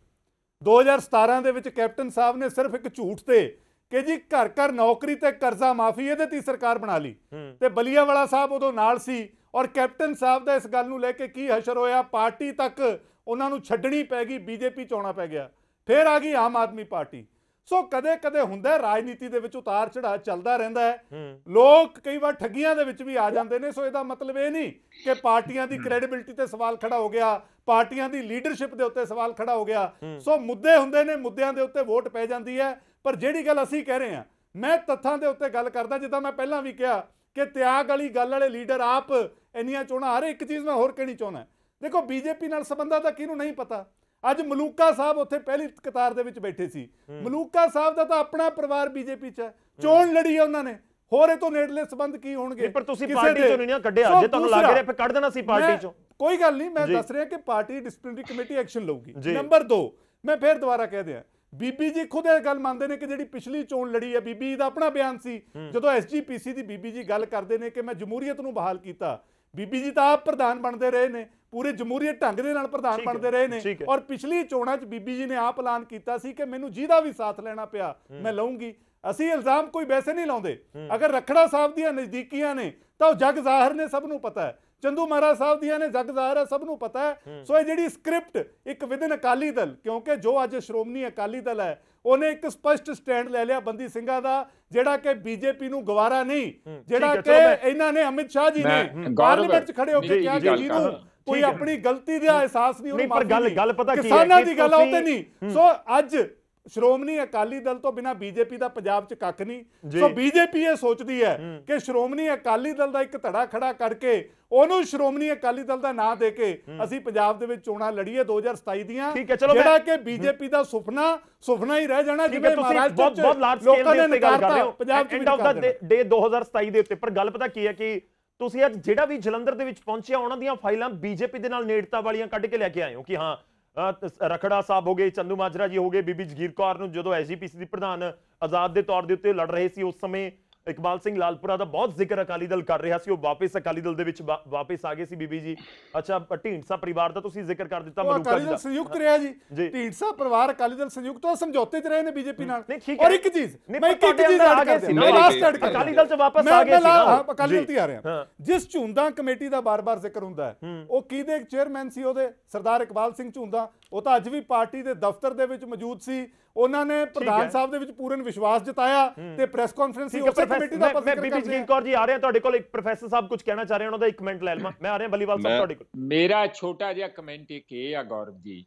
Speaker 2: 2017 ਦੇ ਵਿੱਚ ਕੈਪਟਨ ਸਾਹਿਬ ਨੇ ਸਿਰਫ ਇੱਕ ਝੂਠ ਤੇ ਕਿ ਜੀ ਘਰ ਘਰ ਨੌਕਰੀ ਤੇ ਕਰਜ਼ਾ ਮਾਫੀ ਇਹਦੇ ਤੀ ਸਰਕਾਰ ਬਣਾ ਲਈ ਤੇ ਵਾਲਾ ਸਾਹਿਬ ਉਦੋਂ ਨਾਲ ਸੀ ਔਰ ਕੈਪਟਨ ਸਾਹਿਬ ਦਾ ਇਸ ਗੱਲ ਨੂੰ ਲੈ ਕੇ ਕੀ ਹਸ਼ਰ ਹੋਇਆ ਪਾਰਟੀ ਤੱਕ ਉਹਨਾਂ ਨੂੰ ਛੱਡਣੀ ਪੈ ਗਈ ਬੀਜੇਪੀ ਚੋਣਾ ਪੈ ਗਿਆ ਫੇਰ ਆ ਗਈ ਆਮ ਆਦਮੀ ਪਾਰਟੀ ਸੋ ਕਦੇ-ਕਦੇ ਹੁੰਦਾ ਰਾਜਨੀਤੀ ਦੇ ਵਿੱਚ ਉਤਾਰ ਚੜਾ ਚੱਲਦਾ ਰਹਿੰਦਾ ਹੈ ਲੋਕ ਕਈ ਵਾਰ ਠੱਗੀਆਂ ਦੇ ਵਿੱਚ ਵੀ ਆ ਜਾਂਦੇ ਨੇ ਸੋ ਇਹਦਾ ਮਤਲਬ ਇਹ ਨਹੀਂ ਕਿ ਪਾਰਟੀਆਂ ਦੀ ਕ੍ਰੈਡੀਬਿਲਟੀ ਤੇ ਸਵਾਲ ਖੜਾ ਹੋ ਗਿਆ ਪਾਰਟੀਆਂ ਦੀ ਲੀਡਰਸ਼ਿਪ ਦੇ ਉੱਤੇ ਸਵਾਲ ਖੜਾ ਹੋ ਗਿਆ ਸੋ ਮੁੱਦੇ ਹੁੰਦੇ ਨੇ ਮੁੱਦਿਆਂ ਦੇ ਉੱਤੇ ਵੋਟ ਪੈ ਜਾਂਦੀ ਹੈ ਪਰ ਜਿਹੜੀ ਗੱਲ ਅਸੀਂ ਕਹਿ ਰਹੇ ਹਾਂ ਮੈਂ ਤੱਥਾਂ ਦੇ ਉੱਤੇ ਗੱਲ ਕਰਦਾ ਜਿੱਦਾਂ ਮੈਂ ਪਹਿਲਾਂ ਵੀ ਕਿਹਾ ਕਿ ਤਿਆਗ ਵਾਲੀ ਗੱਲ ਵਾਲੇ ਲੀਡਰ ਆਪ ਇੰਨੀਆਂ ਚੋਣਾਂ ਹਰ ਇੱਕ ਚੀਜ਼ ਮੈਂ ਹੋਰ ਕਹਿਣੀ ਚਾਹੁੰਦਾ ਦੇਖੋ ਬੀਜੇਪੀ ਨਾਲ ਸੰਬੰਧਾ ਤਾਂ ਕਿਹਨੂੰ ਨਹੀਂ ਪਤਾ ਅੱਜ ਮਲੂਕਾ ਸਾਹਿਬ ਉੱਥੇ ਪਹਿਲੀ ਕਤਾਰ ਦੇ ਵਿੱਚ ਬੈਠੇ ਸੀ ਮਲੂਕਾ ਸਾਹਿਬ ਦਾ ਤਾਂ ਆਪਣਾ ਪਰਿਵਾਰ ਬੀਜੇਪੀ 'ਚ ਹੈ ਚੋਣ ਲੜੀ ਹੈ ਉਹਨਾਂ ਨੇ ਹੋਰ ਇਹ ਤੋਂ ਨੇੜਲੇ ਸਬੰਧ ਕੀ ਹੋਣਗੇ ਪਰ ਤੁਸੀਂ ਪਾਰਟੀ ਚੋਂ ਨਹੀਂ ਨਾ ਕੱਢਿਆ ਜੇ ਤੁਹਾਨੂੰ ਲੱਗ ਰਿਹਾ ਫਿਰ ਕੱਢ ਦੇਣਾ ਸੀ ਪਾਰਟੀ ਚੋਂ ਕੋਈ ਗੱਲ ਨਹੀਂ ਮੈਂ ਦੱਸ ਰਿਹਾ ਕਿ ਪਾਰਟੀ ਡਿਸਪਲਿਨਰੀ ਕਮੇਟੀ ਐਕਸ਼ਨ ਲਊਗੀ ਨੰਬਰ 2 ਮੈਂ ਫੇਰ ਦੁਬਾਰਾ ਕਹਿ ਦਿਆਂ ਬੀਬੀ ਜੀ ਖੁਦ ਇਹ ਗੱਲ ਮੰਨਦੇ ਨੇ ਕਿ ਜਿਹੜੀ ਪਿਛਲੀ ਚੋਣ ਲੜੀ ਹੈ ਬੀਬੀ ਦਾ ਆਪਣਾ ਬਿਆਨ ਸੀ ਜਦੋਂ ਐਸਜੀਪੀਸੀ ਦੀ ਬੀਬੀ ਜੀ ਗੱਲ ਕਰਦੇ ਨੇ ਕਿ ਮੈਂ ਜਮਹੂਰੀਅਤ ਨੂੰ ਬਹਾਲ ਕੀਤਾ ਬੀਬੀ ਜੀ ਤਾਂ ਆਪ ਪ੍ਰਧਾਨ ਬਣਦੇ ਰਹੇ ਨੇ ਪੂਰੇ ਜਮਹੂਰੀਅਤ ਢੰਗ ਦੇ ਨਾਲ ਪ੍ਰਧਾਨ ਬਣਦੇ ਰਹੇ ਨੇ ਔਰ ਪਿਛਲੀ ਚੋਣਾਂ 'ਚ ਬੀਬੀ ਜੀ ਨੇ ਆਪ ਐਲਾਨ ਕੀਤਾ ਸੀ ਕਿ ਮੈਨੂੰ ਜਿਹਦਾ ਵੀ ਸਾਥ ਲੈਣਾ ਪਿਆ ਮੈਂ ਲਵਾਂਗੀ ਅਸੀਂ ਇਲਜ਼ਾਮ ਕੋਈ ਵੈਸੇ ਨਹੀਂ ਲਾਉਂਦੇ ਅਗਰ ਰਖੜਾ ਸਾਹਿਬ ਦੀਆਂ ਨਜ਼ਦੀਕੀਆਂ ਨੇ ਤਾਂ ਉਹ ਜਗ ਜ਼ਾਹਰ ਨੇ ਸਭ ਨੂੰ ਪਤਾ ਹੈ ਚੰਦੂ ਮਹਾਰਾਜ ਸਾਹਿਬ ਦੀਆਂ ਨੇ ਜੱਗ ਜ਼ਾਹਰ ਹੈ ਸਭ ਨੂੰ ਪਤਾ ਹੈ ਸੋ ਇਹ ਜਿਹੜੀ ਸਕ੍ਰਿਪਟ ਇੱਕ ਵਿਦਨ ਅਕਾਲੀ ਦਲ ਕਿਉਂਕਿ ਜੋ ਅੱਜ ਸ਼੍ਰੋਮਣੀ ਅਕਾਲੀ ਦਲ ਹੈ ਉਹਨੇ ਇੱਕ ਸਪਸ਼ਟ ਸਟੈਂਡ ਲੈ ਲਿਆ ਬੰਦੀ ਸਿੰਘਾਂ ਦਾ ਜਿਹੜਾ ਕਿ ਬੀਜੇਪੀ ਨੂੰ ਗਵਾਰਾ ਨਹੀਂ ਜਿਹੜਾ ਕਿ ਇਹਨਾਂ ਨੇ ਅਮਿਤ ਸ਼ਾਹ ਜੀ ਨੇ ਪਾਰਲੀਮੈਂਟ 'ਚ ਖੜੇ ਹੋ ਕੇ ਕਿਹਾ ਕਿ ਜਿਹਨੂੰ ਕੋਈ ਆਪਣੀ ਗਲਤੀ ਦਾ ਅਹਿਸਾਸ ਨਹੀਂ ਉਹਨੂੰ ਮਾਰ ਨਹੀਂ ਪਰ ਗੱਲ ਗੱਲ ਪਤਾ ਕੀ ਹੈ ਕਿਸਾਨਾਂ ਦੀ ਗੱਲ ਆਉਂਦੇ ਨਹੀਂ ਸੋ ਅੱਜ ਸ਼੍ਰੋਮਣੀ ਅਕਾਲੀ ਦਲ ਤੋਂ ਬਿਨਾ ਬੀਜੇਪੀ ਦਾ ਪੰਜਾਬ 'ਚ ਕੱਖ ਨਹੀਂ ਸੋ ਬੀਜੇਪੀ ਇਹ ਸੋਚਦੀ ਹੈ ਕਿ ਸ਼੍ਰੋਮਣੀ ਅਕਾਲੀ ਦਲ ਦਾ ਇੱਕ ਧੜਾ ਖੜਾ ਕਰਕੇ ਉਹਨੂੰ ਸ਼੍ਰੋਮਣੀ ਅਕਾਲੀ ਦਲ ਦਾ ਨਾਂ ਦੇ ਕੇ ਅਸੀਂ ਪੰਜਾਬ ਦੇ ਵਿੱਚ ਚੋਣਾਂ ਲੜੀਏ 2027 ਦੀਆਂ ਜਿਹੜਾ ਕਿ
Speaker 1: ਬੀਜੇਪੀ ਦਾ ਸੁਪਨਾ ਸੁਪਨਾ ਹੀ ਰਹਿ ਜਾਣਾ ਜਿਵੇਂ ਮਹਾਰਾਜ ਲਾਰਜ ਸਕੇਲ ਦੇ ਨੇ ਗੱਲ ਕਰ ਰਹੇ ਹੋ ਪੰਜਾਬ ਚ ਐਂਡ ਆਫ ਦਾ ਡੇ 2027 ਦੇ ਉੱਤੇ ਪਰ ਗੱਲ ਪਤਾ ਕੀ ਹੈ ਕਿ ਤੁਸੀਂ ਅੱਜ ਜਿਹੜਾ ਵੀ ਜਲੰਧਰ ਦੇ ਵਿੱਚ ਪਹੁੰਚਿਆ ਉਹਨਾਂ ਦੀਆਂ ਫਾਈਲਾਂ ਬੀਜੇਪੀ ਦੇ ਨਾਲ ਨੇੜਤਾ ਵਾਲੀਆਂ ਕੱਢ ਕੇ ਲੈ ਕੇ ਆਏ ਹੋ ਕਿ ਹਾਂ ਰਖੜਾ ਸਾਹਿਬ ਹੋ ਗਏ ਚੰਦੂ ਮਾਜਰਾ ਜੀ ਹੋ ਗਏ ਬੀਬੀ ਜਗੀਰ ਕੌਰ ਨੂੰ ਜਦੋਂ ਐਸਜੀਪੀਸੀ e ਦੀ ਪ੍ਰਧਾਨ ਆਜ਼ਾਦ ਦੇ ਤੌਰ ਦੇ ਉੱਤੇ ਲੜ ਰਹੇ ਸੀ ਉਸ ਸਮੇਂ ਇਕਬਾਲ ਸਿੰਘ ਲਾਲਪੁਰਾ ਦਾ ਬਹੁਤ ਜ਼ਿਕਰ ਅਕਾਲੀ ਦਲ ਕਰ ਰਿਹਾ ਸੀ ਉਹ ਵਾਪਸ ਅਕਾਲੀ ਦਲ ਦੇ ਵਿੱਚ ਵਾਪਸ ਆ ਗਏ ਸੀ ਬੀਬੀ ਜੀ ਅੱਛਾ ਢੀਂਡਸਾ ਪਰਿਵਾਰ ਦਾ ਤੁਸੀਂ ਜ਼ਿਕਰ ਕਰ ਦਿੱਤਾ ਮਲੂਕਾ ਜੀ ਦਾ ਸੰਯੁਕਤ ਰਿਹਾ ਜੀ ਢੀਂਡਸਾ ਪਰਿਵਾਰ ਅਕਾਲੀ ਦਲ ਸੰਯੁਕਤ ਉਹ ਸਮਝੌਤੇ 'ਚ ਰਹੇ ਨੇ ਬੀਜੇਪੀ ਨਾਲ ਔਰ ਇੱਕ ਚੀਜ਼ ਮੈਂ ਇੱਕ ਚੀਜ਼ ਆ ਗਏ ਸੀ ਲਾਸਟ
Speaker 2: ਐਡ ਅਕਾਲੀ ਦਲ 'ਚ ਵਾਪਸ ਆ ਗਏ ਸੀ ਅਕਾਲੀ ਦਲ 'ਤੇ ਆ ਰਿਹਾ ਜਿਸ ਝੁੰਦਾ ਕਮੇਟੀ ਦਾ ਬਾਰ-ਬਾਰ ਜ਼ਿਕਰ ਹੁੰਦਾ ਹੈ ਉਹ ਕਿਹਦੇ ਚੇਅਰਮੈਨ ਸੀ ਉਹਦੇ ਸਰਦਾਰ ਇਕਬਾਲ ਸਿੰਘ ਝੁੰਦਾ ਉਹ ਤਾਂ ਅੱਜ ਵੀ ਪਾਰਟੀ ਦੇ ਦਫ਼ਤਰ ਦੇ ਵਿੱਚ ਮੌਜੂਦ ਸੀ ਉਹਨਾਂ ਨੇ ਪ੍ਰਧਾਨ ਸਾਹਿਬ ਦੇ ਵਿੱਚ ਪੂਰਨ ਵਿਸ਼ਵਾਸ ਜਤਾਇਆ ਤੇ ਪ੍ਰੈਸ ਕਾਨਫਰੰਸ ਹੀ ਉਸੇ ਕਮੇਟੀ ਦਾ ਪਸੰਦ ਕਰਦੇ ਮੈਂ ਬੀਬੀ ਜਗੀਰ
Speaker 1: ਜੀ ਆ ਰਹੇ ਆ ਤੁਹਾਡੇ ਕੋਲ ਇੱਕ ਪ੍ਰੋਫੈਸਰ ਸਾਹਿਬ ਕੁਝ ਕਹਿਣਾ ਚਾਹ ਰਹੇ ਉਹਨਾਂ ਦਾ ਇੱਕ ਮਿੰਟ ਲੈ ਲਵਾਂ ਮੈਂ ਆ ਰਿਹਾ ਬਲੀਵਾਲ
Speaker 6: ਸਾਹਿਬ ਤੁਹਾਡੇ ਕੋਲ ਮੇਰਾ ਛੋਟਾ ਜਿਹਾ ਕਮੈਂਟ ਇੱਕ ਇਹ ਆ ਗੌਰਵ ਜੀ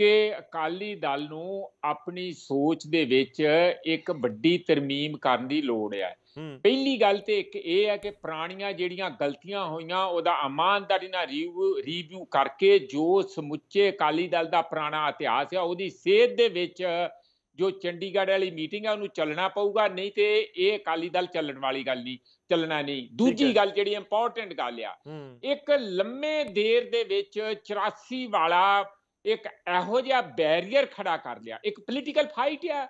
Speaker 6: ਕਿ ਅਕਾਲੀ ਦਲ ਨੂੰ ਆਪਣੀ ਸੋਚ ਦੇ ਵਿੱਚ ਇੱਕ ਵੱਡੀ ਤਰਮੀਮ ਕਰਨ ਦੀ ਲੋੜ ਹੈ ਪਹਿਲੀ ਗੱਲ ਤੇ ਇੱਕ ਇਹ ਹੈ ਕਿ ਪੁਰਾਣੀਆਂ ਜਿਹੜੀਆਂ ਗਲਤੀਆਂ ਹੋਈਆਂ ਉਹਦਾ ਇਮਾਨਦਾਰੀ ਨਾਲ ਰਿਵਿਊ ਕਰਕੇ ਜੋ ਸਮੁੱਚੇ ਅਕਾਲੀ ਦਲ ਦਾ ਪੁਰਾਣਾ ਇਤਿਹਾਸ ਹੈ ਉਹਦੀ ਸੇਧ ਦੇ ਵਿੱਚ ਜੋ ਚੰਡੀਗੜ੍ਹ ਵਾਲੀ ਮੀਟਿੰਗ ਹੈ ਉਹਨੂੰ ਚੱਲਣਾ ਪਊਗਾ ਨਹੀਂ ਤੇ ਇਹ ਅਕਾਲੀ ਦਲ ਚੱਲਣ ਵਾਲੀ ਗੱਲ ਨਹੀਂ ਚੱਲਣਾ ਨਹੀਂ ਦੂਜੀ ਗੱਲ ਜਿਹੜੀ ਇੰਪੋਰਟੈਂਟ ਗੱਲ ਆ ਇੱਕ ਲੰਮੇ ਦੇਰ ਦੇ ਵਿੱਚ 84 ਵਾਲਾ ਇੱਕ ਇਹੋ ਜਿਹਾ ਬੈਰੀਅਰ ਖੜਾ ਕਰ ਲਿਆ ਇੱਕ ਪੋਲੀਟੀਕਲ ਫਾਈਟ ਆ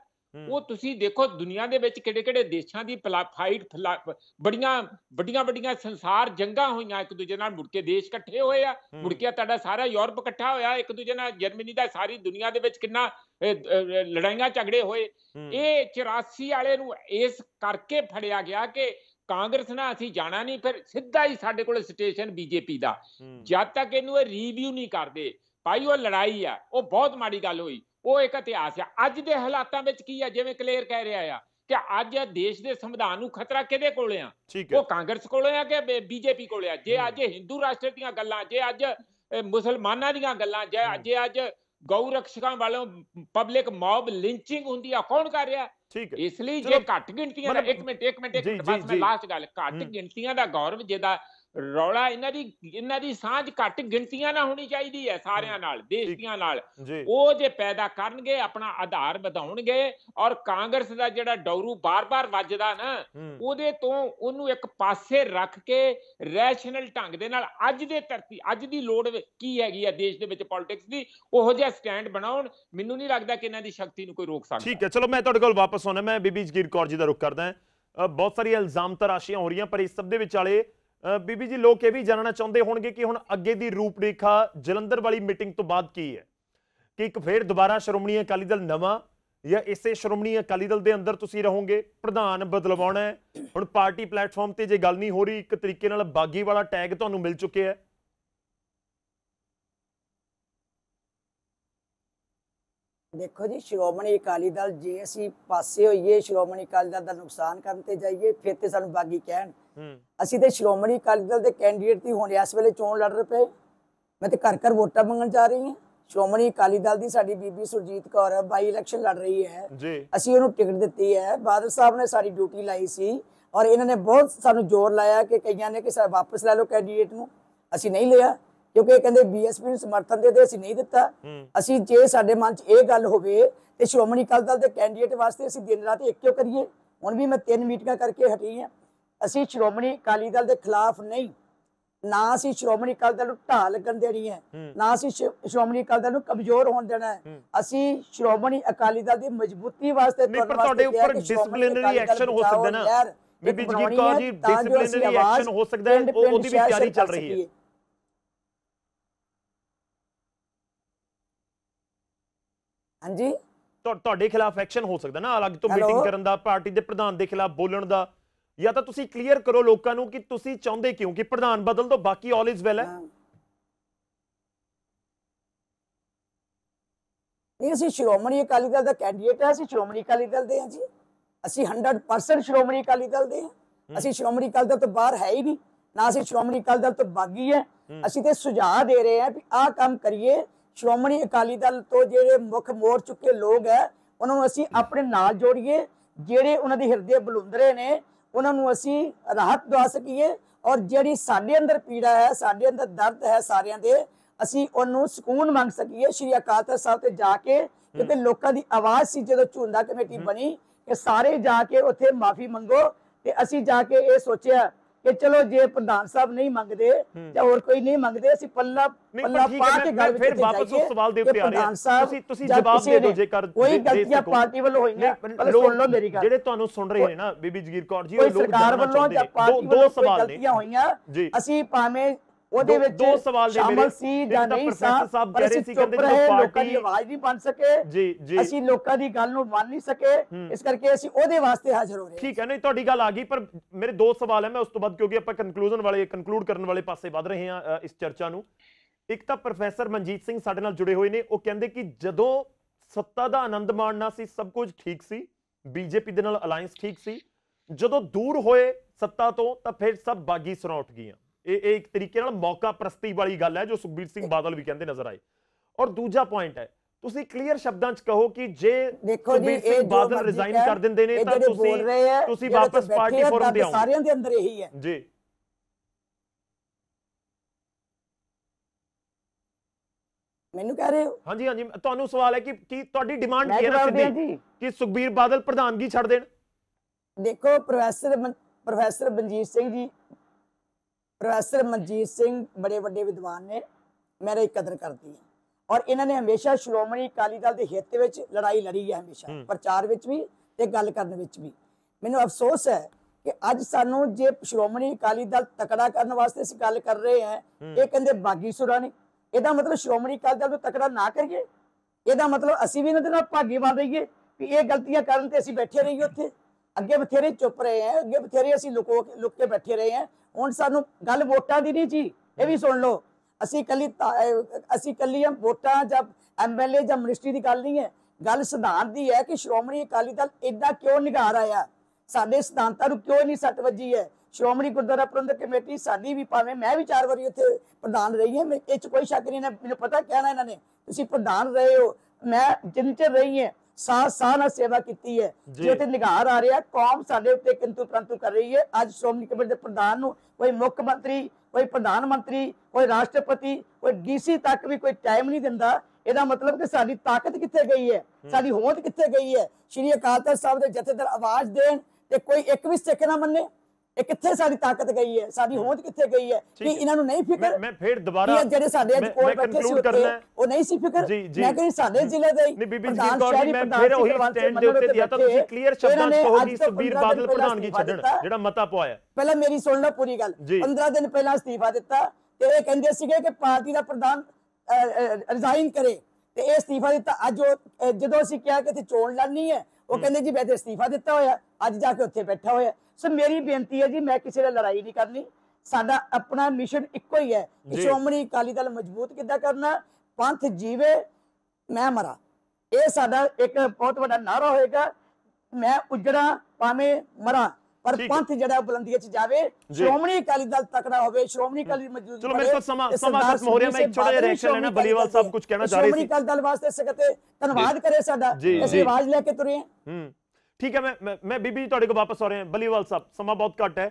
Speaker 6: ਉਹ ਤੁਸੀਂ ਦੇਖੋ ਦੁਨੀਆ ਦੇ ਵਿੱਚ ਕਿਹੜੇ-ਕਿਹੜੇ ਦੇਸ਼ਾਂ ਦੀ ਫਾਈਟ ਬੜੀਆਂ ਵੱਡੀਆਂ ਵੱਡੀਆਂ ਸੰਸਾਰ ਜੰਗਾਂ ਹੋਈਆਂ ਇੱਕ ਦੂਜੇ ਨਾਲ ਮੁੜ ਕੇ ਦੇਸ਼ ਇਕੱਠੇ ਹੋਏ ਆ ਮੁੜ ਕੇ ਤੁਹਾਡਾ ਸਾਰਾ ਯੂਰਪ ਇਕੱਠਾ ਹੋਇਆ ਇੱਕ ਦੂਜੇ ਨਾਲ ਜਰਮਨੀ ਦਾ ਸਾਰੀ ਦੁਨੀਆ ਦੇ ਵਿੱਚ ਕਿੰਨਾ ਲੜਾਈਆਂ ਝਗੜੇ ਹੋਏ ਇਹ 84 ਵਾਲੇ ਨੂੰ ਇਸ ਕਰਕੇ ਫੜਿਆ ਗਿਆ ਕਿ ਕਾਂਗਰਸ ਨਾਲ ਅਸੀਂ ਜਾਣਾ ਨਹੀਂ ਫਿਰ ਸਿੱਧਾ ਹੀ ਸਾਡੇ ਕੋਲ ਸਟੇਸ਼ਨ ਬੀਜੇਪੀ ਦਾ ਜਦ ਤੱਕ ਇਹਨੂੰ ਇਹ ਰੀਵਿਊ ਨਹੀਂ ਕਰਦੇ ਭਾਈ ਉਹ ਲੜਾਈ ਆ ਉਹ ਬਹੁਤ ਮਾੜੀ ਗੱਲ ਹੋਈ ਉਹ ਇੱਕ ਇਤਿਹਾਸ ਆ ਅੱਜ ਦੇ ਹਾਲਾਤਾਂ ਵਿੱਚ ਕੀ ਆ ਜਿਵੇਂ ਕਲੀਅਰ ਕਹਿ ਰਿਹਾ ਆ ਕਿ ਅੱਜ ਦੇਸ਼ ਦੇ ਸੰਵਿਧਾਨ ਨੂੰ ਖਤਰਾ ਕਿਹਦੇ ਕੋਲ ਆ ਉਹ ਕਾਂਗਰਸ ਕੋਲ ਆ ਕਿ ਬੀਜੇਪੀ ਕੋਲ ਆ ਜੇ ਅੱਜ ਹਿੰਦੂ ਰਾਸ਼ਟਰ ਦੀਆਂ ਗੱਲਾਂ ਜੇ ਅੱਜ ਮੁਸਲਮਾਨਾਂ ਦੀਆਂ ਗੱਲਾਂ ਜੇ ਅੱਜ ਅੱਜ ਗਊ ਰਖਸ਼ਕਾਂ ਵਾਲੋਂ ਪਬਲਿਕ ਮੌਬ ਲਿੰਚਿੰਗ ਹੁੰਦੀ ਆ ਕੌਣ ਕਰ ਰਿਹਾ ਠੀਕ ਹੈ ਇਸ ਲਈ ਜੇ ਘੱਟ ਗਿਣਤੀਆਂ ਦਾ 1 ਮਿੰਟ 1 ਮਿੰਟ ਇੱਕ ਮਿੰਟ ਬਾਅਦ ਮੈਂ ਲਾਸਟ ਗੱਲ ਘੱਟ ਗਿਣਤੀਆਂ ਦਾ ਗੌਰਵ ਜਿਹਦਾ ਰੌਲਾ ਇਹਨਾਂ ਦੀ ਇਹਨਾਂ ਦੀ ਸਾਂਝ ਘੱਟ ਗਿਣਤੀਆਂ ਨਾਲ ਹੋਣੀ ਚਾਹੀਦੀ ਹੈ ਸਾਰਿਆਂ ਨਾਲ ਦੇਸ਼ੀਆਂ ਨਾਲ ਉਹ ਜੇ ਪੈਦਾ ਕਰਨਗੇ ਆਪਣਾ ਆਧਾਰ ਵਧਾਉਣਗੇ ਔਰ ਕਾਂਗਰਸ ਦਾ ਜਿਹੜਾ ਡੌਰੂ ਬਾਰ-ਬਾਰ ਵੱਜਦਾ ਨਾ ਉਹਦੇ ਤੋਂ ਉਹਨੂੰ ਇੱਕ ਪਾਸੇ ਰੱਖ ਕੇ ਰੈਸ਼ਨਲ ਢੰਗ ਦੇ ਨਾਲ ਅੱਜ ਦੇ ਧਰਤੀ ਅੱਜ ਦੀ ਲੋੜ ਕੀ ਹੈਗੀ ਆ ਦੇਸ਼ ਦੇ ਵਿੱਚ ਪੋਲਿਟਿਕਸ ਦੀ ਉਹੋ ਜਿਹਾ ਸਟੈਂਡ ਬਣਾਉਣ ਮੈਨੂੰ ਨਹੀਂ ਲੱਗਦਾ ਕਿ ਇਹਨਾਂ ਦੀ ਸ਼ਕਤੀ ਨੂੰ ਕੋਈ ਰੋਕ ਸਕਦਾ
Speaker 1: ਠੀਕ ਹੈ ਚਲੋ ਮੈਂ ਤੁਹਾਡੇ ਕੋਲ ਵਾਪਸ ਆਉਣਾ ਮੈਂ ਬੀਬੀ ਜਗੀਰ ਕੌਰ ਜੀ ਦਾ ਰੁਕ ਕਰਦਾ ਬਹੁਤ ਸਾਰੀਆਂ ਇਲਜ਼ਾਮ ਤਰਾਸ਼ੀਆਂ ਹੋ ਰਹੀਆਂ ਪਰ ਇਸ ਸਭ ਦੇ ਵਿਚਾਲੇ ਬੀਬੀ ਜੀ ਲੋਕ ਇਹ ਵੀ ਜਾਣਨਾ ਚਾਹੁੰਦੇ ਹੋਣਗੇ ਕਿ ਹੁਣ ਅੱਗੇ ਦੀ ਰੂਪਰੇਖਾ ਜਲੰਧਰ ਵਾਲੀ ਮੀਟਿੰਗ ਤੋਂ ਬਾਅਦ ਕੀ ਹੈ ਕਿ ਇੱਕ ਫੇਰ ਦੁਬਾਰਾ ਸ਼੍ਰੋਮਣੀ ਅਕਾਲੀ ਦਲ ਨਵਾਂ ਜਾਂ ਇਸੇ ਸ਼੍ਰੋਮਣੀ ਅਕਾਲੀ ਦਲ ਦੇ ਅੰਦਰ ਤੁਸੀਂ ਰਹੋਗੇ ਪ੍ਰਧਾਨ ਬਦਲਵਾਉਣਾ ਹੈ ਹੁਣ ਪਾਰਟੀ ਪਲੇਟਫਾਰਮ ਤੇ ਜੇ ਗੱਲ ਨਹੀਂ ਹੋ ਰਹੀ ਇੱਕ ਤਰੀਕੇ ਨਾਲ ਬਾਗੀ ਵਾਲਾ ਟੈਗ ਤੁਹਾਨੂੰ ਮਿਲ ਚੁੱਕਿਆ ਹੈ
Speaker 5: ਦੇਖੋ ਜੀ ਸ਼੍ਰੋਮਣੀ ਅਕਾਲੀ ਦਲ ਜੇ ਅਸੀਂ ਪਾਸੇ ਹੋਈਏ ਸ਼੍ਰੋਮਣੀ ਅਕਾਲੀ ਦਲ ਦਾ ਨੁਕਸਾਨ ਕਰਨ ਤੇ ਜਾਈਏ ਫਿਰ ਤੇ ਸਾਨੂੰ ਬਾਗੀ ਕਹਿਣ ਅਸੀਂ ਤੇ ਸ਼੍ਰੋਮਣੀ ਅਕਾਲੀ ਦਲ ਦੇ ਕੈਂਡੀਡੇਟ ਹੀ ਹੋਣੇ ਇਸ ਵੇਲੇ ਚੋਣ ਲੜ ਰਹੇ ਪਏ ਮੈਂ ਤੇ ਘਰ ਘਰ ਵੋਟਾਂ ਮੰਗਣ ਜਾ ਰਹੀ ਹਾਂ ਸ਼੍ਰੋਮਣੀ ਅਕਾਲੀ ਦਲ ਦੀ ਸਾਡੀ ਬੀਬੀ ਸੁਰਜੀਤ ਕੌਰ ਬਾਈ ਇਲੈਕਸ਼ਨ ਲੜ ਰਹੀ ਹੈ ਅਸੀਂ ਉਹਨੂੰ ਟਿਕਟ ਦਿੱਤੀ ਹੈ ਬਾਦਲ ਸਾਹਿਬ ਨੇ ਸਾਡੀ ਡਿਊਟੀ ਲਾਈ ਸੀ ਔਰ ਇਹਨਾਂ ਨੇ ਬਹੁਤ ਸਾਨੂੰ ਜ਼ੋਰ ਲਾਇਆ ਕਿ ਕਈਆਂ ਨੇ ਕਿ ਵਾਪਸ ਲੈ ਲਓ ਕੈਂਡੀਡੇਟ ਨੂੰ ਅਸੀਂ ਨਹੀਂ ਲਿਆ ਕਿਉਂਕਿ ਇਹ ਕਹਿੰਦੇ ਬੀਐਸਪੀ ਨੂੰ ਸਮਰਥਨ ਦੇ ਦੇ ਅਸੀਂ ਨਹੀਂ ਦਿੱਤਾ ਅਸੀਂ ਜੇ ਸਾਡੇ ਮਨ 'ਚ ਇਹ ਗੱਲ ਹੋਵੇ ਤੇ ਸ਼੍ਰੋਮਣੀ ਅਕਾਲੀ ਦਲ ਦੇ ਕੈਂਡੀਡੇਟ ਵਾਸਤੇ ਅਸੀਂ ਦਿਨ ਰਾਤ ਇੱਕ ਕਿਉਂ ਕਰੀਏ ਹੁਣ ਵੀ ਮੈਂ ਤਿੰਨ ਮੀਟਿੰਗਾਂ ਕਰਕੇ ਹਟੀ ਆ ਅਸੀਂ ਸ਼੍ਰੋਮਣੀ ਅਕਾਲੀ ਦਲ ਦੇ ਖਿਲਾਫ ਨਹੀਂ ਨਾ ਅਸੀਂ ਸ਼੍ਰੋਮਣੀ ਅਕਾਲੀ ਦਲ ਨੂੰ ਢਾਲ ਲੱਗਣ ਦੇਣੀ ਹੈ ਨਾ ਅਸੀਂ ਸ਼੍ਰੋਮਣੀ ਅਕਾਲੀ ਦਲ ਨੂੰ ਕਮਜ਼ੋਰ ਹੋਣ ਦੇਣਾ ਅਸੀਂ ਸ਼੍ਰੋਮਣੀ ਅਕਾਲੀ ਦਲ ਦੀ ਮਜ਼ਬੂਤੀ ਵਾਸਤੇ ਤੁਹਾਡੇ ਉੱਪਰ ਡਿਸਪਲਿਨਰੀ ਐਕਸ਼ਨ ਹੋ ਸਕਦਾ ਨਾ ਬੀਬੀ ਜੀ ਕਹੋ ਜੀ ਡਿਸਪਲਿਨਰੀ ਐਕਸ਼ਨ ਹੋ ਸਕਦਾ ਹੈ ਉਹਦੀ ਵੀ ਤਿਆਰੀ ਚੱਲ ਰਹੀ ਹੈ
Speaker 1: ਹਾਂਜੀ ਤੁਹਾਡੇ ਖਿਲਾਫ ਐਕਸ਼ਨ ਹੋ ਸਕਦਾ ਨਾ ਅਲੱਗ ਤੋਂ ਮੀਟਿੰਗ ਕਰਨ ਦਾ ਪਾਰਟੀ ਦੇ ਪ੍ਰਧਾਨ ਦੇ ਖਿਲਾਫ ਬੋਲਣ ਦਾ ਜਾਂ ਤਾਂ ਤੁਸੀਂ ਕਲੀਅਰ ਕਰੋ ਲੋਕਾਂ ਨੂੰ ਕਿ ਤੁਸੀਂ ਚਾਹੁੰਦੇ ਕਿਉਂ ਕਿ ਪ੍ਰਧਾਨ ਬਦਲ ਦੋ ਬਾਕੀ ਆਲ ਇਜ਼ ਵੈਲ ਹੈ
Speaker 5: ਨਹੀਂ ਅਸੀਂ ਸ਼੍ਰੋਮਣੀ ਅਕਾਲੀ ਦਲ ਦਾ ਕੈਂਡੀਡੇਟ ਹੈ ਅਸੀਂ ਸ਼੍ਰੋਮਣੀ ਅਕਾਲੀ ਦਲ ਦੇ ਹਾਂ ਜੀ ਅਸੀਂ 100% ਸ਼੍ਰੋਮਣੀ ਅਕਾਲੀ ਦਲ ਦੇ ਹਾਂ ਅਸੀਂ ਸ਼੍ਰੋਮਣੀ ਅਕਾਲੀ ਦਲ ਤੋਂ ਬਾਹਰ ਹੈ ਹੀ ਨਹੀਂ ਨਾ ਅਸੀਂ ਸ਼੍ਰੋਮਣੀ ਅਕਾਲੀ ਦਲ ਤੋਂ ਬਾਗੀ ਹੈ ਅਸੀਂ ਤੇ ਸੁਝਾਅ ਦੇ ਰਹੇ ਹਾਂ ਕਿ ਆਹ ਕੰਮ ਕਰੀਏ ਸ਼੍ਰੋਮਣੀ ਅਕਾਲੀ ਦਲ ਤੋਂ ਜਿਹੜੇ ਮੁੱਖ ਮੋੜ ਚੁੱਕੇ ਲੋਕ ਹੈ ਉਹਨਾਂ ਨੂੰ ਅਸੀਂ ਆਪਣੇ ਨਾਲ ਜੋੜੀਏ ਜਿਹੜੇ ਉਹਨਾਂ ਦੇ ਹਿਰਦੇ ਬਲੁੰਦਰੇ ਨੇ ਉਹਨਾਂ ਨੂੰ ਅਸੀਂ ਰਾਹਤ ਦਵਾ ਸਕੀਏ ਔਰ ਜਿਹੜੀ ਸਾਡੇ ਅੰਦਰ ਪੀੜਾ ਹੈ ਸਾਡੇ ਅੰਦਰ ਦਰਦ ਹੈ ਸਾਰਿਆਂ ਦੇ ਅਸੀਂ ਉਹਨੂੰ ਸਕੂਨ ਮੰਗ ਸਕੀਏ ਸ਼੍ਰੀ ਅਕਾਲ ਤਖਤ ਸਾਹਿਬ ਤੇ ਜਾ ਕੇ ਕਿਤੇ ਲੋਕਾਂ ਦੀ ਆਵਾਜ਼ ਸੀ ਜਦੋਂ ਝੁੰਡਾ ਕਮੇਟੀ ਬਣੀ ਕਿ ਸਾਰੇ ਜਾ ਕੇ ਉੱਥੇ ਮਾਫੀ ਮੰਗੋ ਤੇ ਅਸੀਂ ਜਾ ਕੇ ਇਹ ਸੋਚਿਆ ਕਿ ਚਲੋ ਜੇ ਪ੍ਰਧਾਨ ਸਾਹਿਬ ਨਹੀਂ ਮੰਗਦੇ ਜਾਂ ਹੋਰ ਕੋਈ ਨਹੀਂ ਮੰਗਦੇ ਅਸੀਂ ਪੱਲਾ ਪੱਲਾ ਪਾ ਕੇ ਗੱਲ ਫਿਰ ਵਾਪਸ ਉਸ ਸਵਾਲ ਦੇ ਉੱਤੇ ਆ ਰਹੇ ਤੁਸੀਂ ਤੁਸੀਂ ਜਵਾਬ ਦੇ ਦਿਓ ਜੇਕਰ ਕੋਈ ਗਲਤੀਆਂ ਪਾਰਟੀ ਵੱਲੋਂ ਹੋਈਆਂ ਪਰ ਸੁਣ ਲਓ ਮੇਰੀ ਗੱਲ ਜਿਹੜੇ ਤੁਹਾਨੂੰ ਸੁਣ ਰਹੇ ਨੇ ਨਾ ਬੀਬੀ ਜਗੀਰ ਕੌਰ ਜੀ ਉਹ ਲੋਕ ਸਰਕਾਰ ਵੱਲੋਂ ਦੋ ਸਵਾਲ ਨੇ ਗਲਤੀਆਂ ਹੋਈਆਂ ਅਸੀਂ ਭਾਵੇਂ ਉਹਦੇ ਵਿੱਚ ਦੋ ਸਵਾਲ ਨੇ ਮੇਰੇ ਸੀ ਜਾਂ ਨਹੀਂ ਪ੍ਰੋਫੈਸਰ ਸਾਹਿਬ ਕਹਿ ਰਹੇ ਸੀ ਕਹਿੰਦੇ ਜਦੋਂ ਪਾਰਟੀ ਦੀ ਆਵਾਜ਼ ਨਹੀਂ ਬਣ ਸਕੇ ਜੀ ਜੀ ਅਸੀਂ ਲੋਕਾਂ ਦੀ ਗੱਲ ਨੂੰ ਮੰਨ ਨਹੀਂ ਸਕੇ ਇਸ ਕਰਕੇ ਅਸੀਂ ਉਹਦੇ ਵਾਸਤੇ ਹਾਜ਼ਰ ਹੋ ਰਹੇ ਠੀਕ ਹੈ ਨਹੀਂ ਤੁਹਾਡੀ ਗੱਲ
Speaker 1: ਆ ਗਈ ਪਰ ਮੇਰੇ ਦੋ ਸਵਾਲ ਹੈ ਮੈਂ ਉਸ ਤੋਂ ਬਾਅਦ ਕਿਉਂਕਿ ਆਪਾਂ ਕਨਕਲੂਜਨ ਵਾਲੇ ਕਨਕਲੂਡ ਕਰਨ ਵਾਲੇ ਪਾਸੇ ਵਧ ਰਹੇ ਹਾਂ ਇਸ ਚਰਚਾ ਨੂੰ ਇੱਕ ਤਾਂ ਪ੍ਰੋਫੈਸਰ ਮਨਜੀਤ ਸਿੰਘ ਸਾਡੇ ਨਾਲ ਜੁੜੇ ਹੋਏ ਨੇ ਉਹ ਕਹਿੰਦੇ ਕਿ ਜਦੋਂ ਸੱਤਾ ਦਾ ਆਨੰਦ ਮਾਣਨਾ ਸੀ ਸਭ ਕੁਝ ਠੀਕ ਸੀ ਬੀਜੇਪੀ ਦੇ ਨਾਲ ਅਲਾਈਅੰਸ ਠੀਕ ਸੀ ਜਦੋਂ ਦੂਰ ਹੋਏ ਸੱਤਾ ਤੋਂ ਤਾਂ ਫਿਰ ਸਭ ਬਾਗੀ ਸਰਾਂ ਗਈਆਂ ਇਹ ਇਹ ਇੱਕ ਤਰੀਕੇ ਨਾਲ ਮੌਕਾ ਪ੍ਰਸਤੀ ਵਾਲੀ ਗੱਲ ਹੈ ਜੋ ਸੁਖਬੀਰ ਸਿੰਘ ਬਾਦਲ ਵੀ ਕਹਿੰਦੇ ਨਜ਼ਰ ਆਏ ਔਰ ਦੂਜਾ ਪੁਆਇੰਟ ਹੈ ਤੁਸੀਂ ਕਲੀਅਰ ਸ਼ਬਦਾਂ 'ਚ ਕਹੋ ਕਿ ਜੇ ਸੁਖਬੀਰ ਸਿੰਘ ਬਾਦਲ ਰਿਜ਼ਾਈਨ ਕਰ ਦਿੰਦੇ ਨੇ ਤਾਂ ਤੁਸੀਂ ਤੁਸੀਂ ਵਾਪਸ ਪਾਰਟੀ ਫੋਰਮ ਦੇ ਆਓ ਸਾਰਿਆਂ ਦੇ ਅੰਦਰ ਇਹੀ ਹੈ ਜੀ ਮੈਨੂੰ ਕਹਿ ਰਹੇ ਹੋ ਹਾਂਜੀ ਹਾਂਜੀ ਤੁਹਾਨੂੰ ਸਵਾਲ ਹੈ ਕਿ ਕੀ ਤੁਹਾਡੀ
Speaker 5: ਡਿਮਾਂਡ ਕੀ ਹੈ ਸਿੱਧੀ ਕਿ ਸੁਖਬੀਰ ਬਾਦਲ ਪ੍ਰਧਾਨਗੀ ਛੱਡ ਦੇਣ ਦੇਖੋ ਪ੍ਰੋਫੈਸਰ ਪ੍ਰੋਫੈਸਰ ਬੰਜੀਤ ਸਿੰਘ ਜੀ ਪ੍ਰੋਫੈਸਰ ਮਨਜੀਤ ਸਿੰਘ ਬੜੇ ਵੱਡੇ ਵਿਦਵਾਨ ਨੇ ਮੇਰੇ ਕਦਰ ਕਰਦੀ ਹੈ ਔਰ ਇਹਨਾਂ ਨੇ ਹਮੇਸ਼ਾ ਸ਼੍ਰੋਮਣੀ ਅਕਾਲੀ ਦਲ ਦੇ ਹਿੱਤ ਵਿੱਚ ਲੜਾਈ ਲੜੀ ਹੈ ਹਮੇਸ਼ਾ ਪ੍ਰਚਾਰ ਵਿੱਚ ਵੀ ਤੇ ਗੱਲ ਕਰਨ ਵਿੱਚ ਵੀ ਮੈਨੂੰ ਅਫਸੋਸ ਹੈ ਕਿ ਅੱਜ ਸਾਨੂੰ ਜੇ ਸ਼੍ਰੋਮਣੀ ਅਕਾਲੀ ਦਲ ਤਕੜਾ ਕਰਨ ਵਾਸਤੇ ਅਸੀਂ ਗੱਲ ਕਰ ਰਹੇ ਹਾਂ ਇਹ ਕਹਿੰਦੇ ਬਾਗੀ ਸੁਰਾ ਨੇ ਇਹਦਾ ਮਤਲਬ ਸ਼੍ਰੋਮਣੀ ਅਕਾਲੀ ਦਲ ਨੂੰ ਤਕੜਾ ਨਾ ਕਰੀਏ ਇਹਦਾ ਮਤਲਬ ਅਸੀਂ ਵੀ ਇਹਨਾਂ ਦੇ ਨਾਲ ਭਾਗੀ ਬਣ ਰਹੀਏ ਕਿ ਇਹ ਗਲਤੀਆਂ ਕਰਨ ਤੇ ਅਸੀਂ ਬੈਠੇ ਰਹੀਏ ਉੱਥੇ ਅੱਗੇ ਬਥੇਰੇ ਚੁੱਪ ਰਹੇ ਆ ਅੱਗੇ ਬਥੇਰੇ ਅਸੀਂ ਲੁਕੋ ਲੁਕ ਕੇ ਬੈਠੇ ਰਹੇ ਆ ਹੁਣ ਸਾਨੂੰ ਗੱਲ ਵੋਟਾਂ ਦੀ ਨਹੀਂ ਜੀ ਇਹ ਵੀ ਸੁਣ ਲਓ ਅਸੀਂ ਕੱਲੀ ਅਸੀਂ ਕੱਲੀ ਵੋਟਾਂ ਜਾਂ ਐਮਐਲਏ ਜਾਂ ਮਿਨਿਸਟਰੀ ਦੀ ਗੱਲ ਨਹੀਂ ਹੈ ਗੱਲ ਸਿਧਾਂਤ ਦੀ ਹੈ ਕਿ ਸ਼੍ਰੋਮਣੀ ਅਕਾਲੀ ਦਲ ਇੰਨਾ ਕਿਉਂ ਨਿਗਾਰ ਆਇਆ ਸਾਡੇ ਸਿਧਾਂਤਾਂ ਨੂੰ ਕਿਉਂ ਨਹੀਂ ਸੱਟ ਵੱਜੀ ਹੈ ਸ਼੍ਰੋਮਣੀ ਗੁਰਦੁਆਰਾ ਪ੍ਰਬੰਧਕ ਕਮੇਟੀ ਸਾਡੀ ਵੀ ਭਾਵੇਂ ਮੈਂ ਵੀ ਚਾਰ ਵਾਰੀ ਉੱਥੇ ਪ੍ਰਧਾਨ ਰਹੀ ਹਾਂ ਇਹ ਚ ਕੋਈ ਸ਼ੱਕ ਨਹੀਂ ਮੈਨੂੰ ਪਤਾ ਕਹਿਣਾ ਇਹਨਾਂ ਨੇ ਤੁਸੀਂ ਪ੍ਰਧਾਨ ਰਹੇ ਹੋ ਮੈਂ ਜਿੰਨ ਚ ਰਹੀ ਹਾਂ ਸਾਹ ਸਾਹ ਨਾਲ ਸੇਵਾ ਕੀਤੀ ਹੈ ਜੇ ਤੇ ਨਿਗਾਰ ਆ ਰਿਹਾ ਕੌਮ ਸਾਡੇ ਉੱਤੇ ਕਿੰਤੂ ਪ੍ਰੰਤੂ ਕਰ ਰਹੀ ਹੈ ਅੱਜ ਸ਼੍ਰੋਮਣੀ ਕਮੇਟੀ ਦੇ ਪ੍ਰਧਾਨ ਨੂੰ ਕੋਈ ਮੁੱਖ ਮੰਤਰੀ ਕੋਈ ਪ੍ਰਧਾਨ ਮੰਤਰੀ ਕੋਈ ਰਾਸ਼ਟਰਪਤੀ ਕੋਈ ਡੀਸੀ ਤੱਕ ਵੀ ਕੋਈ ਟਾਈਮ ਨਹੀਂ ਦਿੰਦਾ ਇਹਦਾ ਮਤਲਬ ਕਿ ਸਾਡੀ ਤਾਕਤ ਕਿੱਥੇ ਗਈ ਹੈ ਸਾਡੀ ਹੋਂਦ ਕਿੱਥੇ ਗਈ ਹੈ ਸ਼੍ਰੀ ਅਕਾਲ ਤਖਤ ਸਾਹਿਬ ਦੇ ਜਥੇਦਾਰ ਆਵਾਜ਼ ਦੇਣ ਤੇ ਕੋਈ ਇੱਕ ਵੀ ਸਿੱਖ ਨਾ ਮੰਨੇ ਇਹ ਕਿੱਥੇ ਸਾਡੀ ਤਾਕਤ ਗਈ ਹੈ ਸਾਡੀ ਹੋਂਦ ਕਿੱਥੇ ਗਈ ਹੈ ਕਿ ਇਹਨਾਂ ਨੂੰ ਨਹੀਂ ਫਿਕਰ ਮੈਂ ਫੇਰ ਦੁਬਾਰਾ ਜਿਹੜੇ ਸਾਡੇ ਅੱਜ ਕੋਲ ਬੈਠੇ ਸੀ ਉਹ ਨਹੀਂ ਸੀ ਫਿਕਰ ਮੈਂ ਕਹਿੰਦਾ ਸਾਡੇ ਜ਼ਿਲ੍ਹੇ ਦੇ ਨਹੀਂ ਬੀਬੀ ਜੀ ਕੌਰ ਜੀ ਮੈਂ ਫੇਰ ਉਹੀ ਸਟੈਂਡ ਦੇ ਉੱਤੇ ਦਿਆ ਤਾਂ ਤੁਸੀਂ ਕਲੀਅਰ ਸ਼ਬਦਾਂ ਚ ਕਹੋਗੀ ਸੁਬੀਰ ਬਾਦਲ ਪ੍ਰਧਾਨਗੀ ਛੱਡਣ
Speaker 1: ਜਿਹੜਾ ਮਤਾ ਪਵਾਇਆ
Speaker 5: ਪਹਿਲਾਂ ਮੇਰੀ ਸੁਣ ਲਓ ਪੂਰੀ ਗੱਲ 15 ਦਿਨ ਪਹਿਲਾਂ ਅਸਤੀਫਾ ਦਿੱਤਾ ਤੇ ਇਹ ਕਹਿੰਦੇ ਸੀਗੇ ਕਿ ਪਾਰਟੀ ਦਾ ਪ੍ਰਧਾਨ ਰਿਜ਼ਾਈਨ ਕਰੇ ਤੇ ਇਹ ਅਸਤੀਫਾ ਦਿੱਤਾ ਅੱਜ ਜਦੋਂ ਅਸੀਂ ਕਿਹਾ ਕਿ ਤੇ ਚੋਣ ਲੜਨੀ ਹੈ ਉਹ ਕਹਿੰਦੇ ਜੀ ਮੈਂ ਤੇ ਅਸਤੀਫਾ ਦਿੱਤਾ ਹੋਇਆ ਅੱਜ ਜਾ ਕੇ ਉੱਥੇ ਬੈਠਾ ਹੋਇਆ ਸੋ ਮੇਰੀ ਬੇਨਤੀ ਹੈ ਜੀ ਮੈਂ ਕਿਸੇ ਨਾਲ ਲੜਾਈ ਨਹੀਂ ਕਰਨੀ ਸਾਡਾ ਆਪਣਾ ਮਿਸ਼ਨ ਇੱਕੋ ਹੀ ਹੈ ਸ਼੍ਰੋਮਣੀ ਅਕਾਲੀ ਦਲ ਮਜ਼ਬੂਤ ਕਿੱਦਾਂ ਕਰਨਾ ਪੰਥ ਜੀਵੇ ਮੈਂ ਮਰਾਂ ਇਹ ਸਾਡਾ ਇੱਕ ਬਹੁਤ ਵੱਡਾ ਨਾਰਾ ਹੋਏਗਾ ਮੈਂ ਉਜੜਾ ਪਾਵੇਂ ਮਰਾਂ ਪਰ ਪੰਥ ਜਿਹੜਾ ਬੁਲੰਦੀਆਂ 'ਚ ਜਾਵੇ ਸ਼੍ਰੋਮਣੀ ਅਕਾਲੀ ਦਲ ਤਕੜਾ ਹੋਵੇ ਸ਼੍ਰੋਮਣੀ ਅਕਾਲੀ ਮਜ਼ਬੂਤ ਚਲੋ ਮੇਰੇ ਕੋਲ ਸਮਾਂ ਸਮਾਂ ਖਤਮ ਹੋ ਰਿਹਾ ਮੈਂ ਇੱਕ ਛੋਟਾ ਜਿਹਾ ਰਿਐਕਸ਼ਨ ਲੈਣਾ ਬਲੀਵਾਲ ਸਾਹਿਬ ਕੁਝ ਕਹਿਣਾ ਚਾਹ ਰਹੇ ਸੀ ਸ਼੍ਰੋਮਣੀ ਅਕਾਲੀ ਦਲ ਵਾਸਤੇ ਸਖਤ ਧੰਨਵਾਦ ਕਰੇ ਸਾਡਾ ਅਸੀਂ ਆਵਾਜ਼ ਲੈ ਕੇ ਤੁਰੇ
Speaker 1: ਹਾਂ ਠੀਕ ਹੈ ਮੈਂ ਮੈਂ ਬੀਬੀ ਜੀ ਤੁਹਾਡੇ ਕੋਲ ਵਾਪਸ ਆ ਰਹੇ ਹਾਂ ਬਲੀਵਾਲ ਸਾਹਿਬ ਸਮਾਂ ਬਹੁਤ ਘੱਟ ਹੈ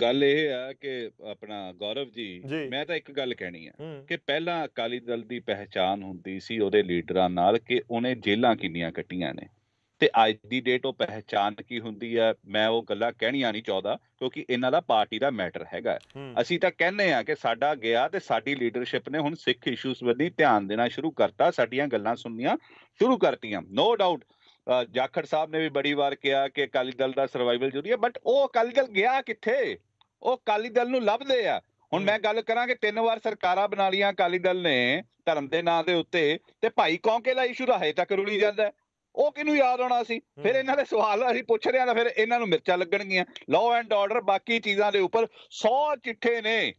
Speaker 7: ਗੱਲ ਇਹ ਆ ਕਿ ਆਪਣਾ ਗੌਰਵ ਜੀ ਮੈਂ ਤਾਂ ਇੱਕ ਗੱਲ ਕਹਿਣੀ ਆ ਕਿ ਪਹਿਲਾਂ ਅਕਾਲੀ ਦਲ ਦੀ ਪਹਿਚਾਨ ਹੁੰਦੀ ਸੀ ਉਹਦੇ ਲੀਡਰਾਂ ਨਾਲ ਕਿ ਉਹਨੇ ਜੇਲਾਂ ਕਿੰਨੀਆਂ ਕੱਟੀਆਂ ਨੇ ਤੇ ਅੱਜ ਦੀ ਡੇਟ ਉਹ ਪਹਿਚਾਨ ਕੀ ਹੁੰਦੀ ਆ ਮੈਂ ਉਹ ਗੱਲਾਂ ਕਹਿਣੀਆਂ ਨਹੀਂ ਚਾਹਦਾ ਕਿਉਂਕਿ ਇਹਨਾਂ ਦਾ ਪਾਰਟੀ ਦਾ ਮੈਟਰ ਹੈਗਾ ਅਸੀਂ ਤਾਂ ਕਹਿੰਦੇ ਆ ਕਿ ਸਾਡਾ ਗਿਆ ਤੇ ਸਾਡੀ ਲੀਡਰਸ਼ਿਪ ਨੇ ਹੁਣ ਸਿੱਖ ਇਸ਼ੂਸ ਵੱਲ ਧਿਆਨ ਦੇਣਾ ਸ਼ੁਰੂ ਕਰਤਾ ਸਾਡੀਆਂ ਗੱਲਾਂ ਸੁਣਨੀਆਂ ਸ਼ੁਰੂ ਕਰਤੀਆਂ ਨੋ ਡਾਊਟ ਜਾਖੜ ਸਾਹਿਬ ਨੇ ਵੀ ਬੜੀ ਵਾਰ ਕਿਹਾ ਕਿ ਅਕਾਲੀ ਦਲ ਦਾ ਸਰਵਾਈਵਲ ਜ਼ਰੂਰੀ ਹੈ ਬਟ ਉਹ ਅਕਾਲੀ ਦਲ ਗਿਆ ਕਿੱਥੇ ਉਹ ਅਕਾਲੀ ਦਲ ਨੂੰ ਲੱਭਦੇ ਆ ਹੁਣ ਮੈਂ ਗੱਲ ਕਰਾਂ ਕਿ ਤਿੰਨ ਵਾਰ ਸਰਕਾਰਾਂ ਬਣਾ ਲੀਆਂ ਅਕਾਲੀ ਦਲ ਨੇ ਧਰਮ ਦੇ ਨਾਂ ਦੇ ਉੱਤੇ ਤੇ ਭਾਈ ਕੌਂਕੇ ਦਾ ਇਸ਼ੂ ਹਜੇ ਤੱਕ ਰੁਲੀ ਜਾਂਦਾ ਉਹ ਕਿਨੂੰ ਯਾਦ ਆਉਣਾ ਸੀ ਫਿਰ ਇਹਨਾਂ ਦੇ ਸਵਾਲ ਅਸੀਂ ਪੁੱਛ ਰਹੇ ਤਾਂ ਫਿਰ ਇਹਨਾਂ ਨੂੰ ਮਿਰਚਾਂ ਲੱਗਣਗੀਆਂ ਲਾਅ ਐਂਡ ਆਰਡਰ ਬਾਕੀ ਚੀਜ਼ਾਂ ਦੇ ਉੱਪਰ 100 ਚਿੱਠੇ ਨੇ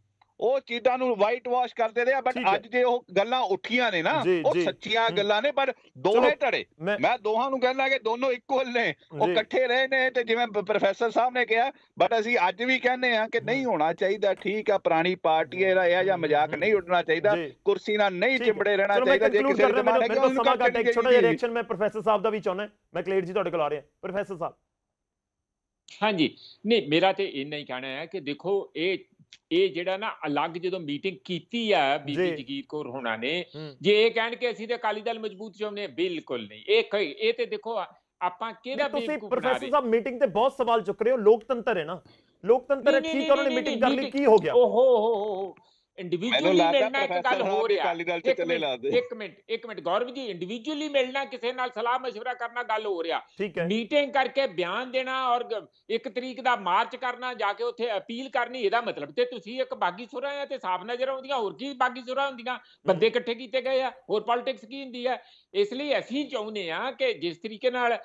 Speaker 7: ਉਹ ਚੀਜ਼ਾਂ ਨੂੰ ਵਾਈਟ ਵਾਸ਼ ਕਰਦੇ ਰਹੇ ਆ ਬਟ ਅੱਜ ਜੇ ਉਹ ਗੱਲਾਂ ਉੱਠੀਆਂ ਨੇ ਨਾ ਉਹ ਸੱਚੀਆਂ ਗੱਲਾਂ ਨੇ ਪਰ ਦੋਵੇਂ ਟੜੇ ਮੈਂ ਦੋਹਾਂ ਨੂੰ ਕਹਿਣਾ ਕਿ ਦੋਨੋਂ ਇਕੁਅਲ ਨੇ ਉਹ ਇਕੱਠੇ ਰਹੇ ਨੇ ਤੇ ਜਿਵੇਂ ਪ੍ਰੋਫੈਸਰ ਸਾਹਿਬ ਨੇ ਕਿਹਾ ਬਟ ਅਸੀਂ ਅੱਜ ਵੀ ਕਹਿੰਦੇ ਆ ਕਿ ਨਹੀਂ ਹੋਣਾ ਚਾਹੀਦਾ ਠੀਕ ਆ ਪੁਰਾਣੀ ਪਾਰਟੀ ਇਹ ਰਹਾ ਜਾਂ ਮਜ਼ਾਕ ਨਹੀਂ ਉੱਡਣਾ ਚਾਹੀਦਾ ਕੁਰਸੀ ਨਾਲ ਨਹੀਂ ਚਿੰਬੜੇ ਰਹਿਣਾ ਚਾਹੀਦਾ ਜੇ ਕਿਸੇ ਦੇ ਮਾਰੇ ਕਿ ਉਹਨੂੰ ਕਾਟ ਇੱਕ
Speaker 1: ਛੋਟਾ ਜਿਹਾ ਰਿਐਕਸ਼ਨ ਮੈਂ ਪ੍ਰੋਫੈਸਰ ਸਾਹਿਬ ਦਾ ਵੀ ਚਾਹੁੰਦਾ ਮੈਂ ਕਲੇਡ ਜੀ ਤੁਹਾਡੇ ਕੋਲ ਆ ਰਿਹਾ ਪ੍ਰੋਫੈਸਰ ਸਾਹਿਬ
Speaker 6: ਹਾਂਜੀ ਨਹੀਂ ਮੇਰਾ ਤੇ ਇੰਨਾ ਹੀ ਕਹਿਣਾ ਹੈ ਕਿ ਦੇਖੋ ਇਹ ਇਹ ਜਿਹੜਾ ਨਾ ਅਲੱਗ ਜਦੋਂ ਮੀਟਿੰਗ ਕੀਤੀ ਆ ਬੀਬੀ ਜਗੀਰ ਕੌਰ ਹੋਣਾ ਨੇ ਜੇ ਇਹ ਕਹਿਣ ਕਿ ਅਸੀਂ ਤੇ ਅਕਾਲੀ ਦਲ ਮਜ਼ਬੂਤ ਚਾਹੁੰਦੇ ਬਿਲਕੁਲ ਨਹੀਂ ਇਹ ਇਹ ਤੇ ਦੇਖੋ ਆਪਾਂ ਕਿਹੜਾ ਤੁਸੀਂ ਪ੍ਰੋਫੈਸਰ ਸਾਹਿਬ
Speaker 1: ਮੀਟਿੰਗ ਤੇ ਬਹੁਤ ਸਵਾਲ ਚੁੱਕ ਰਹੇ ਹੋ ਲੋਕਤੰਤਰ ਹੈ ਨਾ ਲੋਕਤੰਤਰ ਹੈ ਠੀਕ ਉਹਨਾਂ ਮੀਟਿੰਗ ਕਰ ਲਈ ਕੀ ਹੋ ਗਿਆ ਓਹੋ
Speaker 6: ਹੋ ਹੋ ਇੰਡੀਵਿਜੂਅਲੀ ਮਿਲਣਾ ਇੱਕ ਗੱਲ ਹੋ ਰਿਹਾ ਇੱਕ ਮਿੰਟ ਇੱਕ ਮਿੰਟ ਗੌਰਵ ਜੀ ਇੰਡੀਵਿਜੂਅਲੀ ਮਿਲਣਾ ਕਿਸੇ ਨਾਲ ਸਲਾਹ مشورہ ਕਰਨਾ ਗੱਲ ਹੋ ਰਿਹਾ ਮੀਟਿੰਗ ਕਰਕੇ ਬਿਆਨ ਦੇਣਾ ਔਰ ਇੱਕ ਤਰੀਕ ਦਾ ਮਾਰਚ ਕਰਨਾ ਜਾ ਕੇ ਉੱਥੇ ਅਪੀਲ ਕਰਨੀ ਇਹਦਾ ਮਤਲਬ ਤੇ ਤੁਸੀਂ ਇੱਕ ਬਾਗੀ ਸੁਰਾਂ ਆ ਤੇ ਸਾਫ ਨਜ਼ਰ ਆਉਂਦੀਆਂ ਹੋਰ ਕੀ ਬਾਗੀ ਸੁਰਾਂ ਹੁੰਦੀਆਂ ਬੰਦੇ ਇਕੱਠੇ ਕੀਤੇ ਗਏ ਆ ਹੋਰ ਪੋਲਿਟਿਕਸ ਕੀ ਹੁੰਦੀ ਹੈ ਇਸ ਲਈ ਅਸੀਂ ਚਾਹੁੰਦੇ ਆ ਕਿ ਜਿਸ ਤਰੀਕੇ ਨਾਲ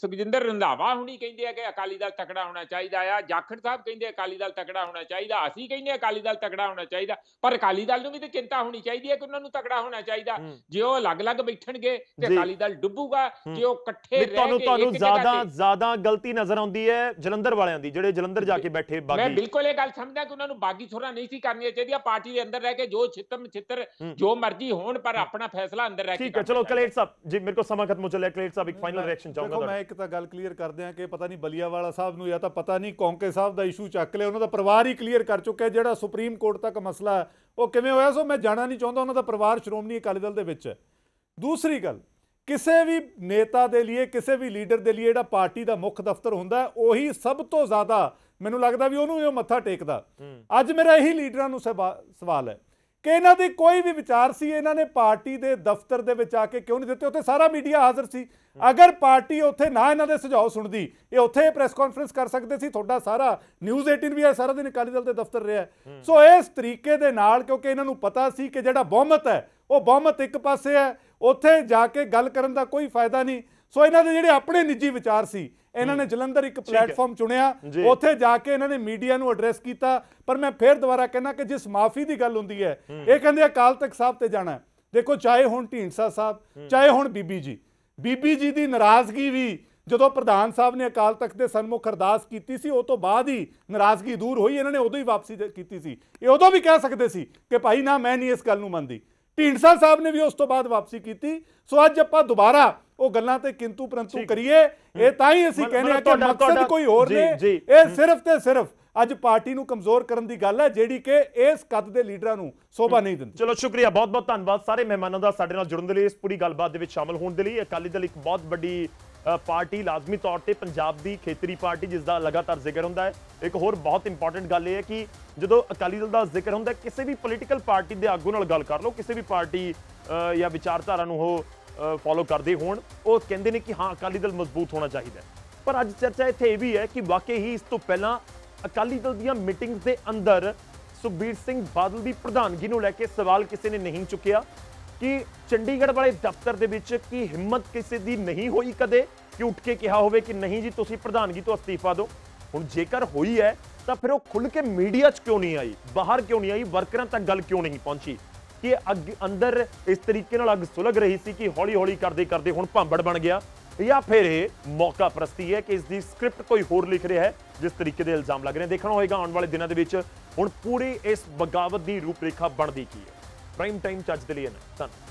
Speaker 6: ਸੁਖਜਿੰਦਰ ਰੰਧਾਵਾ ਹੁਣੀ ਕਹਿੰਦੇ ਆ ਕਿ ਅਕਾਲੀ ਦਲ ਤਕੜਾ ਹੋਣਾ ਚਾਹੀਦਾ ਆ ਜਾਖੜ ਸਾਹਿਬ ਕਹਿੰਦੇ ਅਕਾਲੀ ਦਲ ਤਕੜਾ ਹੋਣਾ ਚਾਹੀਦਾ ਅਸੀਂ ਕਹਿੰਦੇ ਅਕਾਲੀ ਦਲ ਤਕੜਾ ਹੋਣਾ ਚਾਹੀਦਾ ਪਰ ਅਕਾਲੀ ਦਲ ਨੂੰ ਵੀ ਤੇ ਚਿੰਤਾ ਹੋਣੀ ਚਾਹੀਦੀ ਹੈ ਕਿ ਉਹਨਾਂ ਨੂੰ ਤਕੜਾ ਹੋਣਾ ਚਾਹੀਦਾ ਜੇ ਉਹ ਅਲੱਗ-ਅਲੱਗ ਬੈਠਣਗੇ ਤੇ ਅਕਾਲੀ ਦਲ ਡੁੱਬੂਗਾ ਜੇ ਉਹ ਇਕੱਠੇ ਰਹਿ ਕੇ ਤੁਹਾਨੂੰ ਤੁਹਾਨੂੰ ਜ਼ਿਆਦਾ
Speaker 1: ਜ਼ਿਆਦਾ ਗਲਤੀ ਨਜ਼ਰ ਆਉਂਦੀ ਹੈ ਜਲੰਧਰ ਵਾਲਿਆਂ ਦੀ ਜਿਹੜੇ ਜਲੰਧਰ ਜਾ ਕੇ ਬੈਠੇ ਬਾਗੀ ਮੈਂ ਬਿਲਕੁਲ
Speaker 6: ਇਹ ਗੱਲ ਸਮਝਦਾ ਕਿ ਉਹਨਾਂ ਨੂੰ ਬਾਗੀ ਥੋੜਾ ਨਹੀਂ ਸੀ ਕਰਨੀ ਚਾਹੀਦੀ ਪਾਰਟੀ ਦੇ ਅੰਦਰ ਰਹਿ ਕੇ ਜੋ ਛਿੱਤਮ ਛਿੱਤਰ ਜੋ ਮਰਜ਼ੀ ਹੋਣ ਪਰ ਆਪਣਾ ਫੈਸਲਾ ਅੰਦਰ ਰਹਿ ਕੇ ਚਲੋ ਕਲੇਟ
Speaker 1: ਸਾਹਿਬ ਜੀ ਮੇਰੇ ਕੋ ਸਮਾਂ ਖਤਮ ਹੋ ਚੱਲਿਆ ਕਲੇਟ ਸਾਹਿਬ ਇੱਕ ਫਾਈਨਲ ਰਿਐਕਸ਼ਨ ਚਾਹੁੰਗਾ ਦੇਖੋ ਮੈਂ
Speaker 6: ਇੱਕ ਤਾਂ
Speaker 2: ਗੱਲ ਕਲੀਅਰ ਕਰਦੇ ਆ
Speaker 6: ਕਿ ਪਤਾ ਨਹੀਂ ਬਲੀਆਵਾਲਾ
Speaker 2: ਸਾਹਿਬ ਨੂੰ ਜਾਂ ਤਾਂ ਪਤਾ ਨਹੀਂ ਕੌਂਕੇ ਸਾਹਿਬ ਦਾ ਇਸ਼ੂ ਚੱਕ ਲਿਆ ਉਹਨਾਂ ਦਾ ਪਰਿਵਾਰ ਹੀ ਕਲੀਅਰ ਕਰ ਚੁੱਕਿਆ ਜਿਹੜਾ ਸੁਪਰੀਮ ਕੋਰਟ ਤੱਕ ਮਸਲਾ ਉਹ ਕਿਵੇਂ ਹੋਇਆ ਸੋ ਮੈਂ ਜਾਣਾ ਨਹੀਂ ਚਾਹੁੰਦਾ ਉਹਨਾਂ ਦਾ ਪਰਿਵਾਰ ਸ਼੍ਰੋਮਣੀ ਅਕਾਲੀ ਦਲ ਦੇ ਵਿੱਚ ਦੂਸਰੀ ਗੱਲ ਕਿਸੇ ਵੀ ਨੇਤਾ ਦੇ ਲਈ ਕਿਸੇ ਵੀ ਲੀਡਰ ਦੇ ਲਈ ਜਿਹੜਾ ਪਾਰਟੀ ਦਾ ਮੁੱਖ ਦਫ਼ਤਰ ਹੁੰਦਾ ਉਹੀ ਸਭ ਤੋਂ ਜ਼ਿਆਦਾ ਮੈਨੂੰ ਲੱਗਦਾ ਵੀ ਉਹਨੂੰ ਇਹ ਮੱਥਾ ਟੇਕਦਾ ਅੱਜ ਮੇਰਾ ਇਹੀ ਲੀਡਰਾਂ ਨੂੰ ਸਵਾਲ ਹੈ ਕਿ ਇਹਨਾਂ ਦੀ ਕੋਈ ਵੀ ਵਿਚਾਰ ਸੀ ਇਹਨਾਂ ਨੇ ਪਾਰਟੀ ਦੇ ਦਫ਼ਤਰ ਦੇ ਵਿੱਚ ਆ ਕੇ ਕਿਉਂ ਨਹੀਂ ਦਿੱਤੇ ਉੱਥੇ ਸਾਰਾ ਮੀਡੀਆ ਹਾਜ਼ਰ ਸੀ ਅਗਰ ਪਾਰਟੀ ਉੱਥੇ ਨਾ ਇਹਨਾਂ ਦੇ ਸੁਝਾਅ ਸੁਣਦੀ ਇਹ ਉੱਥੇ ਪ੍ਰੈਸ ਕਾਨਫਰੰਸ ਕਰ ਸਕਦੇ ਸੀ ਤੁਹਾਡਾ ਸਾਰਾ ਨਿਊਜ਼ 18 ਵੀ ਹੈ ਸਾਰਾ ਦਿਨ ਅਕਾਲੀ ਦਲ ਦੇ ਦਫ਼ਤਰ ਰਿਹਾ ਸੋ ਇਸ ਤਰੀਕੇ ਦੇ ਨਾਲ ਕਿਉਂਕਿ ਇਹਨਾਂ ਨੂੰ ਪਤਾ ਸੀ ਕਿ ਜਿਹੜਾ ਬਹੁਮਤ ਹੈ ਉਹ ਬਹੁਮਤ ਇੱਕ ਪਾਸੇ ਹੈ ਉੱਥੇ ਜਾ ਕੇ ਗੱਲ ਕਰਨ ਦਾ ਕੋਈ ਫਾਇਦਾ ਨਹੀਂ ਸੋ ਇਹਨਾਂ ਦੇ ਜਿਹੜੇ ਆਪਣੇ ਨਿੱਜੀ ਵਿਚਾਰ ਸੀ ਇਹਨਾਂ ਨੇ ਜਲੰਧਰ ਇੱਕ ਪਲੇਟਫਾਰਮ ਚੁਣਿਆ ਉੱਥੇ ਜਾ ਕੇ ਇਹਨਾਂ ਨੇ ਮੀਡੀਆ ਨੂੰ ਐਡਰੈਸ ਕੀਤਾ ਪਰ ਮੈਂ ਫੇਰ ਦੁਬਾਰਾ ਕਹਿਣਾ ਕਿ ਜਿਸ ਮਾਫੀ ਦੀ ਗੱਲ ਹੁੰਦੀ ਹੈ ਇਹ ਕਹਿੰਦੇ ਅਕਾਲ ਤਖਤ ਸਾਹਿਬ ਤੇ ਜਾਣਾ ਦੇਖੋ ਚਾਹੇ ਹੁਣ ਢੀਂਡਸਾ ਸਾਹਿਬ ਚਾਹੇ ਹੁਣ ਬੀਬੀ ਜੀ ਬੀਬੀ ਜੀ ਦੀ ਨਾਰਾਜ਼ਗੀ ਵੀ ਜਦੋਂ ਪ੍ਰਧਾਨ ਸਾਹਿਬ ਨੇ ਅਕਾਲ ਤਖਤ ਦੇ ਸਨਮੁਖ ਅਰਦਾਸ ਕੀਤੀ ਸੀ ਉਹ ਤੋਂ ਬਾਅਦ ਹੀ ਨਾਰਾਜ਼ਗੀ ਦੂਰ ਹੋਈ ਇਹਨਾਂ ਨੇ ਉਦੋਂ ਹੀ ਵਾਪਸੀ ਕੀਤੀ ਸੀ ਇਹ ਉਦੋਂ ਵੀ ਕਹਿ ਸਕਦੇ ਸੀ ਕਿ ਭਾਈ ਨਾ ਮੈਂ ਨਹੀਂ ਇਸ ਗੱਲ ਨੂੰ ਮੰਨਦੀ ਢੀਂਡਸਾ ਸਾਹਿਬ ਨੇ ਵੀ ਉਸ ਤੋਂ ਬਾਅਦ ਵਾਪਸੀ ਕੀਤੀ ਸੋ ਅੱਜ ਆਪਾਂ ਦੁਬਾਰਾ ਉਹ ਗੱਲਾਂ ਤੇ ਕਿੰਤੂ ਪਰੰਤੂ ਕਰੀਏ ਇਹ ਤਾਂ ਹੀ ਅਸੀਂ ਕਹਿੰਦੇ ਆ ਕਿ ਮਕਸਦ ਕੋਈ ਹੋਰ ਨਹੀਂ ਇਹ ਸਿਰਫ ਤੇ ਸਿਰਫ ਅੱਜ ਪਾਰਟੀ ਨੂੰ ਕਮਜ਼ੋਰ ਕਰਨ ਦੀ ਗੱਲ ਹੈ ਜਿਹੜੀ ਕਿ ਇਸ ਕੱਦ ਦੇ
Speaker 1: ਲੀਡਰਾਂ ਨੂੰ ਸੋਭਾ ਨਹੀਂ ਦਿੰਦੀ ਚਲੋ ਸ਼ੁਕਰੀਆ ਬਹੁਤ ਬਹੁਤ ਧੰਨਵਾਦ ਸਾਰੇ ਮਹਿਮਾਨਾਂ ਦਾ ਸਾਡੇ ਨਾਲ ਜੁੜਨ ਦੇ ਲਈ ਇਸ ਪੂਰੀ ਗੱਲਬਾਤ ਦੇ ਵਿੱਚ ਸ਼ਾਮਲ ਹੋਣ ਦੇ ਲਈ ਅਕਾਲੀ ਦਲ ਇੱਕ ਬਹੁਤ ਵੱਡੀ ਪਾਰਟੀ ਲਾਜ਼ਮੀ ਤੌਰ ਤੇ ਪੰਜਾਬ ਦੀ ਖੇਤਰੀ ਪਾਰਟੀ ਜਿਸ ਦਾ ਲਗਾਤਾਰ ਜ਼ਿਕਰ ਹੁੰਦਾ ਹੈ ਇੱਕ ਹੋਰ ਬਹੁਤ ਇੰਪੋਰਟੈਂਟ ਗੱਲ ਇਹ ਹੈ ਕਿ ਜਦੋਂ ਅਕਾਲੀ ਦਲ ਦਾ ਜ਼ਿਕਰ ਹੁੰਦਾ ਕਿਸੇ ਵੀ ਪੋਲੀਟੀਕਲ ਪਾਰਟੀ ਦੇ ਆਗੂ ਨਾਲ ਗੱਲ ਕਰ ਲਓ ਕਿਸੇ ਵੀ ਪਾਰਟੀ ਜਾਂ ਵਿਚਾਰਧਾਰਾ ਨੂੰ ਉਹ ਫੋਲੋ ਕਰਦੇ ਹੋਣ ਉਹ ਕਹਿੰਦੇ ਨੇ ਕਿ ਹਾਂ ਅਕਾਲੀ ਦਲ ਮਜ਼ਬੂਤ ਹੋਣਾ ਚਾਹੀਦਾ ਪਰ ਅੱਜ ਚਰਚਾ ਇੱਥੇ ਇਹ ਵੀ ਹੈ ਕਿ ਵਾਕਈ ਹੀ ਇਸ ਤੋਂ ਪਹਿਲਾਂ ਅਕਾਲੀ ਦਲ ਦੀਆਂ ਮੀਟਿੰਗਸ ਦੇ ਅੰਦਰ ਸੁਬੀਰ ਸਿੰਘ ਬਾਦਲ ਦੀ ਪ੍ਰਧਾਨਗੀ ਨੂੰ ਲੈ ਕੇ ਸਵਾਲ ਕਿਸੇ ਨੇ ਨਹੀਂ ਚੁੱਕਿਆ ਕਿ ਚੰਡੀਗੜ੍ਹ ਵਾਲੇ ਦਫ਼ਤਰ ਦੇ ਵਿੱਚ ਕੀ ਹਿੰਮਤ ਕਿਸੇ ਦੀ ਨਹੀਂ ਹੋਈ ਕਦੇ ਕਿ ਉੱਠ ਕੇ ਕਿਹਾ ਹੋਵੇ ਕਿ ਨਹੀਂ ਜੀ ਤੁਸੀਂ ਪ੍ਰਧਾਨਗੀ ਤੋਂ ਅਸਤੀਫਾ ਦਿਓ ਹੁਣ ਜੇਕਰ ਹੋਈ ਹੈ ਤਾਂ ਫਿਰ ਉਹ ਖੁੱਲ ਕੇ ਮੀਡੀਆ 'ਚ ਕਿਉਂ ਨਹੀਂ ਆਈ ਬਾਹਰ ਕਿਉਂ ਨਹੀਂ ਆਈ ਵਰਕਰਾਂ ਤੱਕ ਗੱਲ ਕਿਉਂ ਨਹੀਂ ਪਹੁੰਚੀ ਕਿ ਅੰਦਰ ਇਸ ਤਰੀਕੇ ਨਾਲ ਅੱਗ ਸੁਲਗ ਰਹੀ ਸੀ ਕਿ ਹੌਲੀ-ਹੌਲੀ ਕਰਦੇ ਕਰਦੇ ਹੁਣ ਭਾਂਬੜ ਬਣ ਗਿਆ ਜਾਂ ਫਿਰ ਇਹ ਮੌਕਾ ਪ੍ਰਸਤੀ ਹੈ ਕਿ ਇਸ ਦੀ ਸਕ੍ਰਿਪਟ ਕੋਈ ਹੋਰ ਲਿਖ ਰਿਹਾ ਹੈ ਜਿਸ ਤਰੀਕੇ ਦੇ ਇਲਜ਼ਾਮ ਲੱਗ ਰਹੇ ਨੇ ਦੇਖਣਾ ਹੋਏਗਾ ਆਉਣ ਵਾਲੇ ਦਿਨਾਂ ਦੇ ਵਿੱਚ ਹੁਣ ਪੂਰੀ ਇਸ ਬਗਾਵਤ ਦੀ ਰੂਪਰੇਖਾ ਬਣਦੀ ਕੀ ਹੈ ਪ੍ਰਾਈਮ ਟਾਈਮ ਚੱਜ ਦੇ ਲਈ ਨਾ ਧੰਨਵਾਦ